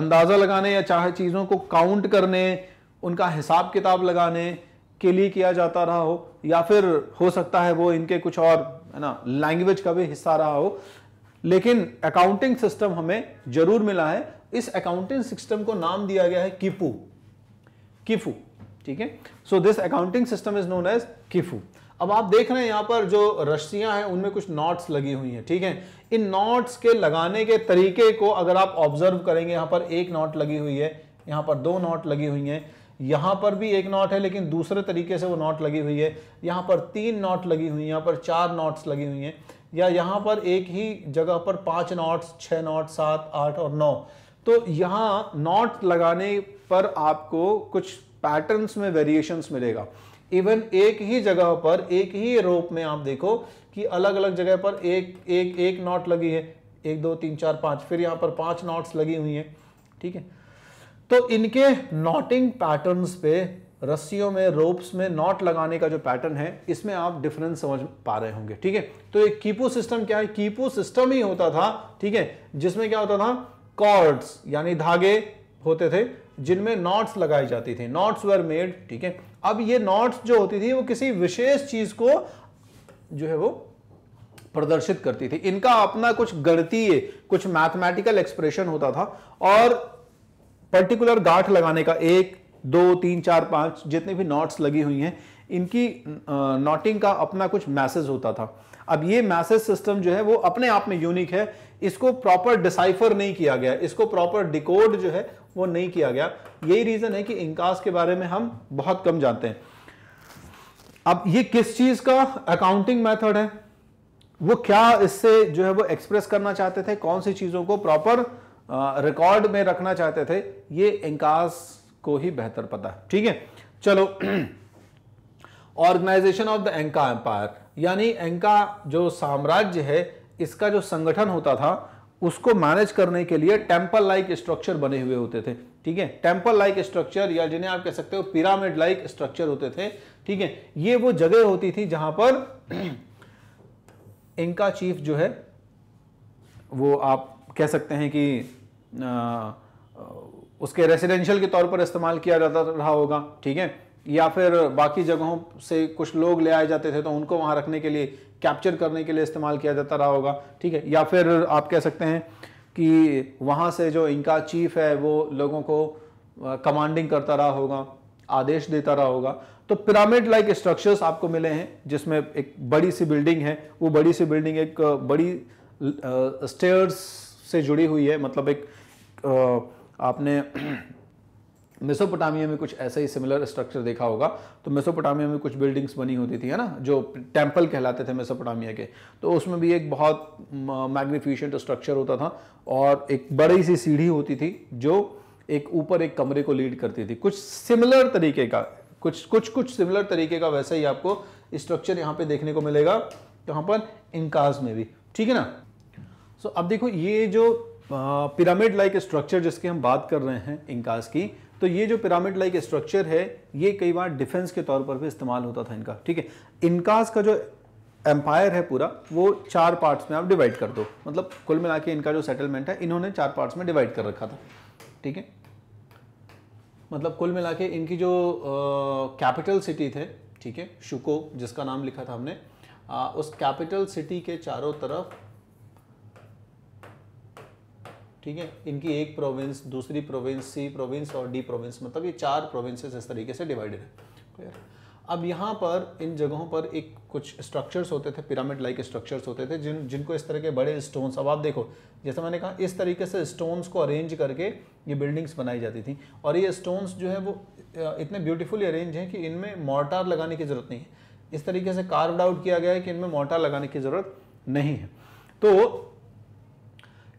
अंदाजा लगाने या चाहे चीजों को काउंट करने उनका हिसाब किताब लगाने के लिए किया जाता रहा हो या फिर हो सकता है वो इनके कुछ और है ना लैंग्वेज का भी हिस्सा रहा हो लेकिन अकाउंटिंग सिस्टम हमें जरूर मिला है इस अकाउंटिंग सिस्टम को नाम दिया गया है किफू किफू ठीक है so this accounting system is known as quipu अब आप देख रहे हैं यहाँ पर जो रस्सियां हैं उनमें कुछ नॉट्स लगी हुई हैं ठीक है इन नॉट्स के लगाने के तरीके को अगर आप ऑब्जर्व करेंगे यहाँ पर एक नॉट लगी हुई है यहाँ पर दो नॉट लगी हुई हैं यहाँ पर भी एक नॉट है लेकिन दूसरे तरीके से वो नॉट लगी हुई है यहाँ पर तीन नॉट लगी हुई है यहाँ पर चार नॉट्स लगी हुई हैं या यहाँ पर एक ही जगह पर पाँच नॉट्स छः नॉट सात आठ और नौ तो यहाँ नॉट लगाने पर आपको कुछ पैटर्न्स में वेरिएशंस मिलेगा इवन एक ही जगह पर एक ही रोप में आप देखो कि अलग अलग जगह पर एक एक एक नॉट लगी है एक दो तीन चार पाँच फिर यहाँ पर पाँच नॉट्स लगी हुई हैं ठीक है तो इनके नॉटिंग पैटर्न्स पे रस्सियों में रोप्स में नॉट लगाने का जो पैटर्न है इसमें आप डिफरेंस समझ पा रहे होंगे ठीक है तो एक कीपो सिस्टम क्या है कीपो सिस्टम ही होता था ठीक है जिसमें क्या होता था कॉर्ड्स यानी धागे होते थे जिनमें नॉट्स लगाई जाती थी नॉट्स वर मेड ठीक है अब ये नॉट्स जो होती थी वो किसी विशेष चीज को जो है वो प्रदर्शित करती थी इनका अपना कुछ गणतीय कुछ मैथमेटिकल एक्सप्रेशन होता था और पर्टिकुलर गांठ लगाने का एक दो तीन चार पांच जितने भी नॉट्स लगी हुई हैं इनकी नॉटिंग का अपना कुछ मैसेज होता था अब ये मैसेज सिस्टम जो है वो अपने आप में यूनिक है इसको प्रॉपर डिसाइफर नहीं किया गया इसको प्रॉपर डिकोड जो है वो नहीं किया गया यही रीजन है कि इंकास के बारे में हम बहुत कम जानते हैं अब ये किस चीज का अकाउंटिंग मेथड है वो क्या इससे जो है वो एक्सप्रेस करना चाहते थे कौन सी चीजों को प्रॉपर रिकॉर्ड में रखना चाहते थे ये एंकास को ही बेहतर पता है ठीक है चलो organisation of the Inca empire यानी एंका जो साम्राज्य है इसका जो संगठन होता था उसको मैनेज करने के लिए टेम्पल लाइक स्ट्रक्चर बने हुए होते थे ठीक है टेम्पल लाइक स्ट्रक्चर या जिन्हें आप कह सकते हो पिरामिड लाइक स्ट्रक्चर होते थे ठीक है ये वो जगह होती थी जहां पर इनका [clears throat] चीफ जो है वो आप कह सकते हैं कि उसके रेसिडेंशियल के तौर पर इस्तेमाल किया जाता रहा होगा ठीक है या फिर बाकी जगहों से कुछ लोग ले आए जाते थे तो उनको वहाँ रखने के लिए कैप्चर करने के लिए इस्तेमाल किया जाता रहा होगा ठीक है या फिर आप कह सकते हैं कि वहाँ से जो इनका चीफ है वो लोगों को कमांडिंग करता रहा होगा आदेश देता रहा होगा तो पिरामिड लाइक स्ट्रक्चर्स आपको मिले हैं जिसमें एक बड़ी सी बिल्डिंग है वो बड़ी सी बिल्डिंग एक बड़ी स्टेयर्स से जुड़ी हुई है मतलब एक आपने मेसोपोटामिया में कुछ ऐसा ही सिमिलर स्ट्रक्चर देखा होगा तो मेसोपोटामिया में कुछ बिल्डिंग्स बनी होती थी है ना जो टेम्पल कहलाते थे मेसोपोटामिया के तो उसमें भी एक बहुत मैग्निफिशेंट स्ट्रक्चर होता था और एक बड़ी सी सीढ़ी होती थी जो एक ऊपर एक कमरे को लीड करती थी कुछ सिमिलर तरीके का कुछ कुछ कुछ सिमिलर तरीके का वैसा ही आपको स्ट्रक्चर यहाँ पे देखने को मिलेगा यहाँ पर इनकाज में भी ठीक है ना सो so, अब देखो ये जो पिरामिड लाइक स्ट्रक्चर जिसकी हम बात कर रहे हैं इंकास की तो ये जो पिरामिड लाइक स्ट्रक्चर है ये कई बार डिफेंस के तौर पर भी इस्तेमाल होता था इनका ठीक है इनकास का जो एम्पायर है पूरा वो चार पार्ट्स में आप डिवाइड कर दो मतलब कुल मिला के इनका जो सेटलमेंट है इन्होंने चार पार्ट्स में डिवाइड कर रखा था ठीक है मतलब कुल मिला के इनकी जो कैपिटल सिटी थे ठीक है शुको जिसका नाम लिखा था हमने आ, उस कैपिटल सिटी के चारों तरफ ठीक है इनकी एक प्रोविंस दूसरी प्रोविंस सी प्रोविंस और डी प्रोविंस मतलब ये चार प्रोविंसेस इस तरीके से डिवाइडेड है क्लियर अब यहाँ पर इन जगहों पर एक कुछ स्ट्रक्चर्स होते थे पिरामिड लाइक स्ट्रक्चर्स होते थे जिन जिनको इस तरह के बड़े स्टोन्स अब आप देखो जैसे मैंने कहा इस तरीके से स्टोन्स को अरेंज करके ये बिल्डिंग्स बनाई जाती थी और ये स्टोन्स जो है वो इतने ब्यूटीफुली अरेंज हैं कि इनमें मोर्टार लगाने की ज़रूरत नहीं है इस तरीके से कार्वड आउट किया गया है कि इनमें मोर्टार लगाने की ज़रूरत नहीं है तो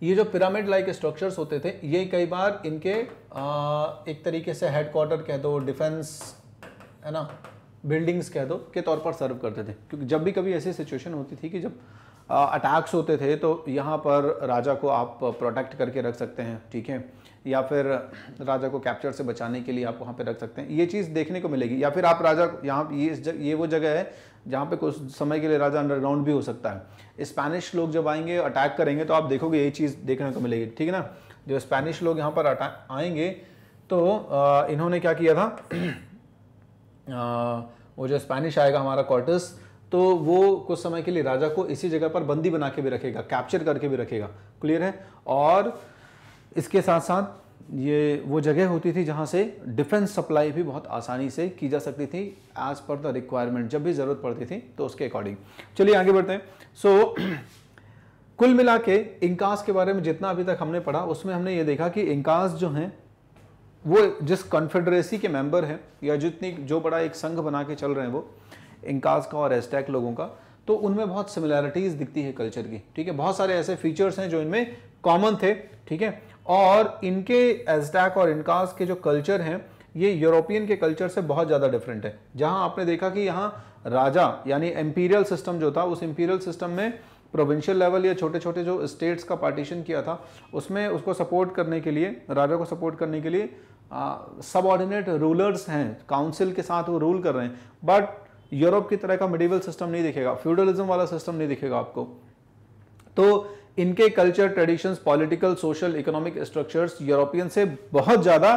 ये जो पिरामिड लाइक स्ट्रक्चर्स होते थे ये कई बार इनके आ, एक तरीके से हेडक्वार्टर कह दो डिफेंस है ना बिल्डिंग्स कह दो के तौर पर सर्व करते थे क्योंकि जब भी कभी ऐसी सिचुएशन होती थी कि जब अटैक्स होते थे तो यहाँ पर राजा को आप प्रोटेक्ट करके रख सकते हैं ठीक है या फिर राजा को कैप्चर से बचाने के लिए आप वहाँ पे रख सकते हैं ये चीज़ देखने को मिलेगी या फिर आप राजा यहाँ ये ये वो जगह है जहाँ पे कुछ समय के लिए राजा अंडरग्राउंड भी हो सकता है स्पेनिश लोग जब आएंगे अटैक करेंगे तो आप देखोगे यही चीज़ देखने को मिलेगी ठीक है ना जो स्पेनिश लोग यहाँ पर आएंगे तो आ, इन्होंने क्या किया था [clears throat] आ, वो जो स्पेनिश आएगा हमारा क्वार्टर्स तो वो कुछ समय के लिए राजा को इसी जगह पर बंदी बना के भी रखेगा कैप्चर करके भी रखेगा क्लियर है और इसके साथ साथ ये वो जगह होती थी जहाँ से डिफेंस सप्लाई भी बहुत आसानी से की जा सकती थी एज़ पर द रिक्वायरमेंट जब भी ज़रूरत पड़ती थी तो उसके अकॉर्डिंग चलिए आगे बढ़ते हैं सो so, [clears throat] कुल मिला के इंकास के बारे में जितना अभी तक हमने पढ़ा उसमें हमने ये देखा कि इंकास जो हैं वो जिस कॉन्फेडरेसी के मेंबर हैं या जितनी जो बड़ा एक संघ बना के चल रहे हैं वो इंकास का और एस्टैक लोगों का तो उनमें बहुत सिमिलैरिटीज़ दिखती है कल्चर की ठीक है बहुत सारे ऐसे फीचर्स हैं जो इनमें कॉमन थे ठीक है और इनके एजटैक और इनकास के जो कल्चर हैं ये यूरोपियन के कल्चर से बहुत ज़्यादा डिफरेंट है जहाँ आपने देखा कि यहाँ राजा यानी एम्पीरियल सिस्टम जो था उस एम्पीरियल सिस्टम में प्रोविंशियल लेवल या छोटे छोटे जो स्टेट्स का पार्टीशन किया था उसमें उसको सपोर्ट करने के लिए राजा को सपोर्ट करने के लिए सबऑर्डिनेट रूलर्स हैं काउंसिल के साथ वो रूल कर रहे हैं बट यूरोप की तरह का मिडिवल सिस्टम नहीं दिखेगा फ्यूडलिज्म वाला सिस्टम नहीं दिखेगा आपको तो इनके culture traditions political social economic structures European से बहुत ज़्यादा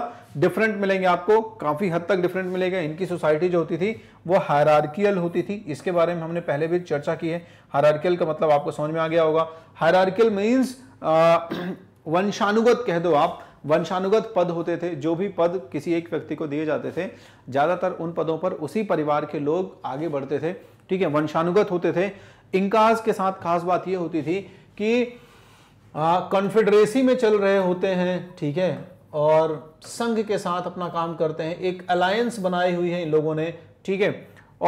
डिफरेंट मिलेंगे आपको काफ़ी हद तक डिफरेंट मिलेगा इनकी सोसाइटी जो होती थी वो हायरार्कियल होती थी इसके बारे में हमने पहले भी चर्चा की है हायरार्कियल का मतलब आपको समझ में आ गया होगा हायरार्कियल मीन्स [clears throat] वंशानुगत कह दो आप वंशानुगत पद होते थे जो भी पद किसी एक व्यक्ति को दिए जाते थे ज़्यादातर उन पदों पर उसी परिवार के लोग आगे बढ़ते थे ठीक है वंशानुगत होते थे इंकाज के साथ खास बात यह होती थी कि कॉन्फेडरेसी में चल रहे होते हैं ठीक है और संघ के साथ अपना काम करते हैं एक अलायंस बनाई हुई है इन लोगों ने ठीक है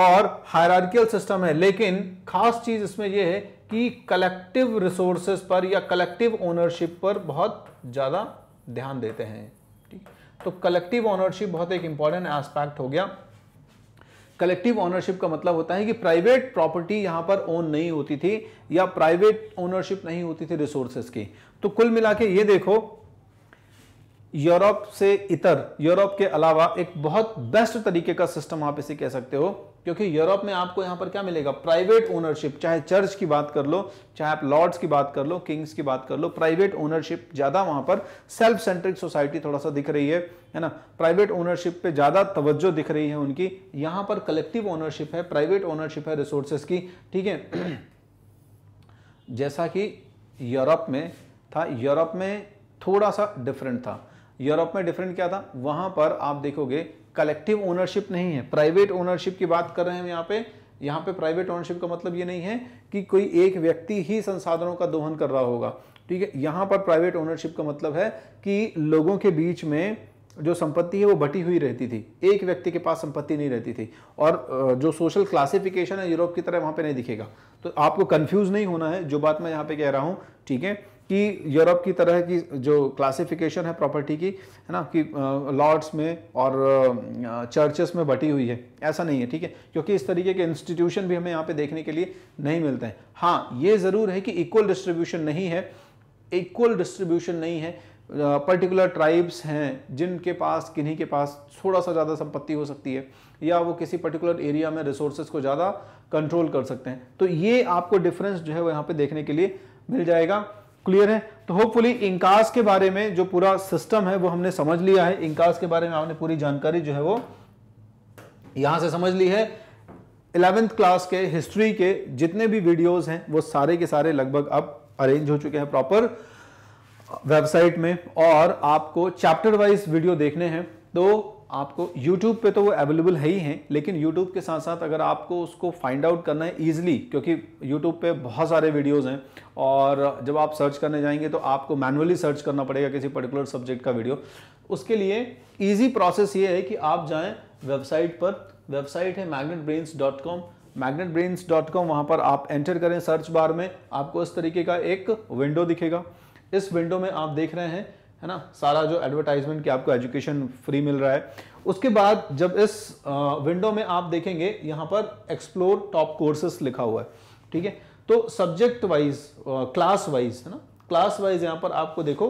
और हायरार्कियल सिस्टम है लेकिन खास चीज़ इसमें यह है कि कलेक्टिव रिसोर्सेस पर या कलेक्टिव ओनरशिप पर बहुत ज़्यादा ध्यान देते हैं ठीक तो कलेक्टिव ओनरशिप बहुत एक इंपॉर्टेंट एस्पेक्ट हो गया कलेक्टिव ओनरशिप का मतलब होता है कि प्राइवेट प्रॉपर्टी यहां पर ओन नहीं होती थी या प्राइवेट ओनरशिप नहीं होती थी रिसोर्सेस की तो कुल मिला के ये देखो यूरोप से इतर यूरोप के अलावा एक बहुत बेस्ट तरीके का सिस्टम आप इसे कह सकते हो क्योंकि यूरोप में आपको यहां पर क्या मिलेगा प्राइवेट ओनरशिप चाहे चर्च की बात कर लो चाहे आप लॉर्ड्स की बात कर लो किंग्स की बात कर लो प्राइवेट ओनरशिप ज़्यादा वहां पर सेल्फ सेंट्रिक सोसाइटी थोड़ा सा दिख रही है है ना प्राइवेट ओनरशिप पे ज़्यादा तवज्जो दिख रही है उनकी यहां पर कलेक्टिव ओनरशिप है प्राइवेट ओनरशिप है रिसोर्सेस की ठीक है [clears throat] जैसा कि यूरोप में था यूरोप में थोड़ा सा डिफरेंट था यूरोप में डिफरेंट क्या था वहां पर आप देखोगे कलेक्टिव ओनरशिप नहीं है प्राइवेट ओनरशिप की बात कर रहे हैं यहाँ पे यहाँ पे प्राइवेट ओनरशिप का मतलब ये नहीं है कि कोई एक व्यक्ति ही संसाधनों का दोहन कर रहा होगा ठीक है यहाँ पर प्राइवेट ओनरशिप का मतलब है कि लोगों के बीच में जो संपत्ति है वो बटी हुई रहती थी एक व्यक्ति के पास संपत्ति नहीं रहती थी और जो सोशल क्लासिफिकेशन है यूरोप की तरह वहाँ पे नहीं दिखेगा तो आपको कंफ्यूज नहीं होना है जो बात मैं यहाँ पे कह रहा हूँ ठीक है कि यूरोप की तरह की जो क्लासिफिकेशन है प्रॉपर्टी की है ना कि लॉर्ड्स में और चर्चेस में बटी हुई है ऐसा नहीं है ठीक है क्योंकि इस तरीके के इंस्टीट्यूशन भी हमें यहाँ पे देखने के लिए नहीं मिलते हैं हाँ ये ज़रूर है कि इक्वल डिस्ट्रीब्यूशन नहीं है इक्वल डिस्ट्रीब्यूशन नहीं है पर्टिकुलर ट्राइब्स हैं जिनके पास किन्हीं के पास थोड़ा सा ज़्यादा संपत्ति हो सकती है या वो किसी पर्टिकुलर एरिया में रिसोर्सेज को ज़्यादा कंट्रोल कर सकते हैं तो ये आपको डिफरेंस जो है वो यहाँ पे देखने के लिए मिल जाएगा क्लियर है तो होपफुली इंकास के बारे में जो पूरा सिस्टम है वो हमने समझ लिया है इंकास के बारे में आपने पूरी जानकारी जो है वो यहां से समझ ली है इलेवेंथ क्लास के हिस्ट्री के जितने भी वीडियोस हैं वो सारे के सारे लगभग अब अरेंज हो चुके हैं प्रॉपर वेबसाइट में और आपको चैप्टर वाइज वीडियो देखने हैं तो आपको YouTube पे तो वो अवेलेबल है ही हैं लेकिन YouTube के साथ साथ अगर आपको उसको फाइंड आउट करना है ईजिली क्योंकि YouTube पे बहुत सारे वीडियोस हैं और जब आप सर्च करने जाएंगे तो आपको मैनुअली सर्च करना पड़ेगा किसी पर्टिकुलर सब्जेक्ट का वीडियो उसके लिए ईजी प्रोसेस ये है कि आप जाएँ वेबसाइट पर वेबसाइट है Magnet Brains dot com Magnet Brains dot com वहाँ पर आप एंटर करें सर्च बार में आपको इस तरीके का एक विंडो दिखेगा इस विंडो में आप देख रहे हैं है ना सारा जो एडवर्टाइजमेंट की आपको एजुकेशन फ्री मिल रहा है उसके बाद जब इस विंडो में आप देखेंगे यहाँ पर एक्सप्लोर टॉप कोर्सेस लिखा हुआ है ठीक है तो सब्जेक्ट वाइज क्लास वाइज है ना क्लास वाइज यहाँ पर आपको देखो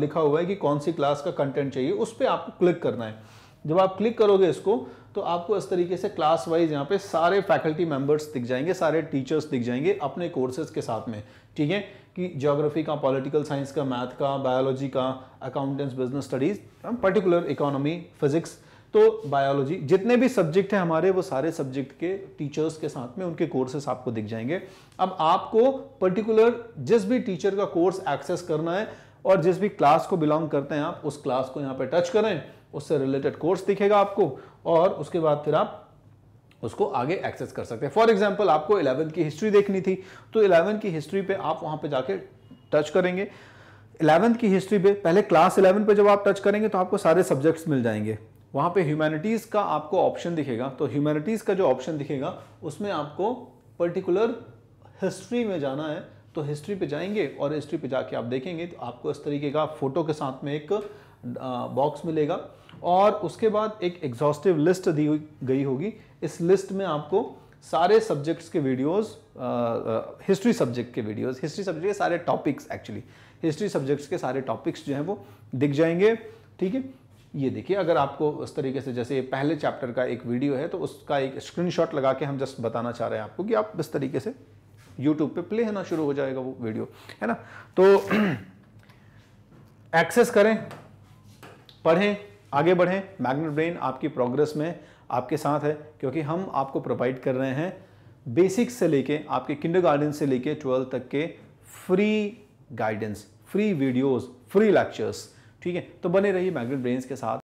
लिखा हुआ है कि कौन सी क्लास का कंटेंट चाहिए उस पर आपको क्लिक करना है जब आप क्लिक करोगे इसको तो आपको इस तरीके से क्लास वाइज यहाँ पे सारे फैकल्टी मेंबर्स दिख जाएंगे सारे टीचर्स दिख जाएंगे अपने कोर्सेज के साथ में ठीक है कि जोग्राफी का पॉलिटिकल साइंस का मैथ का बायोलॉजी का accountancy business studies particular economy physics तो बायोलॉजी जितने भी सब्जेक्ट हैं हमारे वो सारे सब्जेक्ट के टीचर्स के साथ में उनके कोर्सेस आपको दिख जाएंगे अब आपको पर्टिकुलर जिस भी टीचर का कोर्स एक्सेस करना है और जिस भी क्लास को बिलोंग करते हैं आप उस क्लास को यहाँ पे टच करें उससे रिलेटेड कोर्स दिखेगा आपको और उसके बाद फिर आप उसको आगे एक्सेस कर सकते हैं फॉर एग्जाम्पल आपको इलेवन की हिस्ट्री देखनी थी तो इलेवन की हिस्ट्री पे आप वहां पे जाके टच करेंगे इलेवंथ की हिस्ट्री पे पहले क्लास इलेवन पे जब आप टच करेंगे तो आपको सारे सब्जेक्ट्स मिल जाएंगे वहां पे ह्यूमैनिटीज़ का आपको ऑप्शन दिखेगा तो ह्यूमैनिटीज़ का जो ऑप्शन दिखेगा उसमें आपको पर्टिकुलर हिस्ट्री में जाना है तो हिस्ट्री पे जाएंगे और हिस्ट्री पे जाके आप देखेंगे तो आपको इस तरीके का फ़ोटो के साथ में एक बॉक्स मिलेगा और उसके बाद एक एग्जॉस्टिव लिस्ट दी गई होगी इस लिस्ट में आपको सारे सब्जेक्ट्स के वीडियोस हिस्ट्री सब्जेक्ट के वीडियोस हिस्ट्री सब्जेक्ट के सारे टॉपिक्स एक्चुअली हिस्ट्री सब्जेक्ट्स के सारे टॉपिक्स जो हैं वो दिख जाएंगे ठीक है ये देखिए अगर आपको उस तरीके से जैसे पहले चैप्टर का एक वीडियो है तो उसका एक स्क्रीनशॉट लगा के हम जस्ट बताना चाह रहे हैं आपको कि आप इस तरीके से यूट्यूब पे प्ले होना शुरू हो जाएगा वो वीडियो है ना तो एक्सेस [clears throat] करें पढ़ें आगे बढ़ें मैग्नेट ब्रेन आपकी प्रोग्रेस में आपके साथ है क्योंकि हम आपको प्रोवाइड कर रहे हैं बेसिक्स से लेके आपके किंडर गार्डन से लेके ट्वेल्थ तक के free guidance free videos, free lectures ठीक है तो बने रहिए मैग्नेट ब्रेन्स के साथ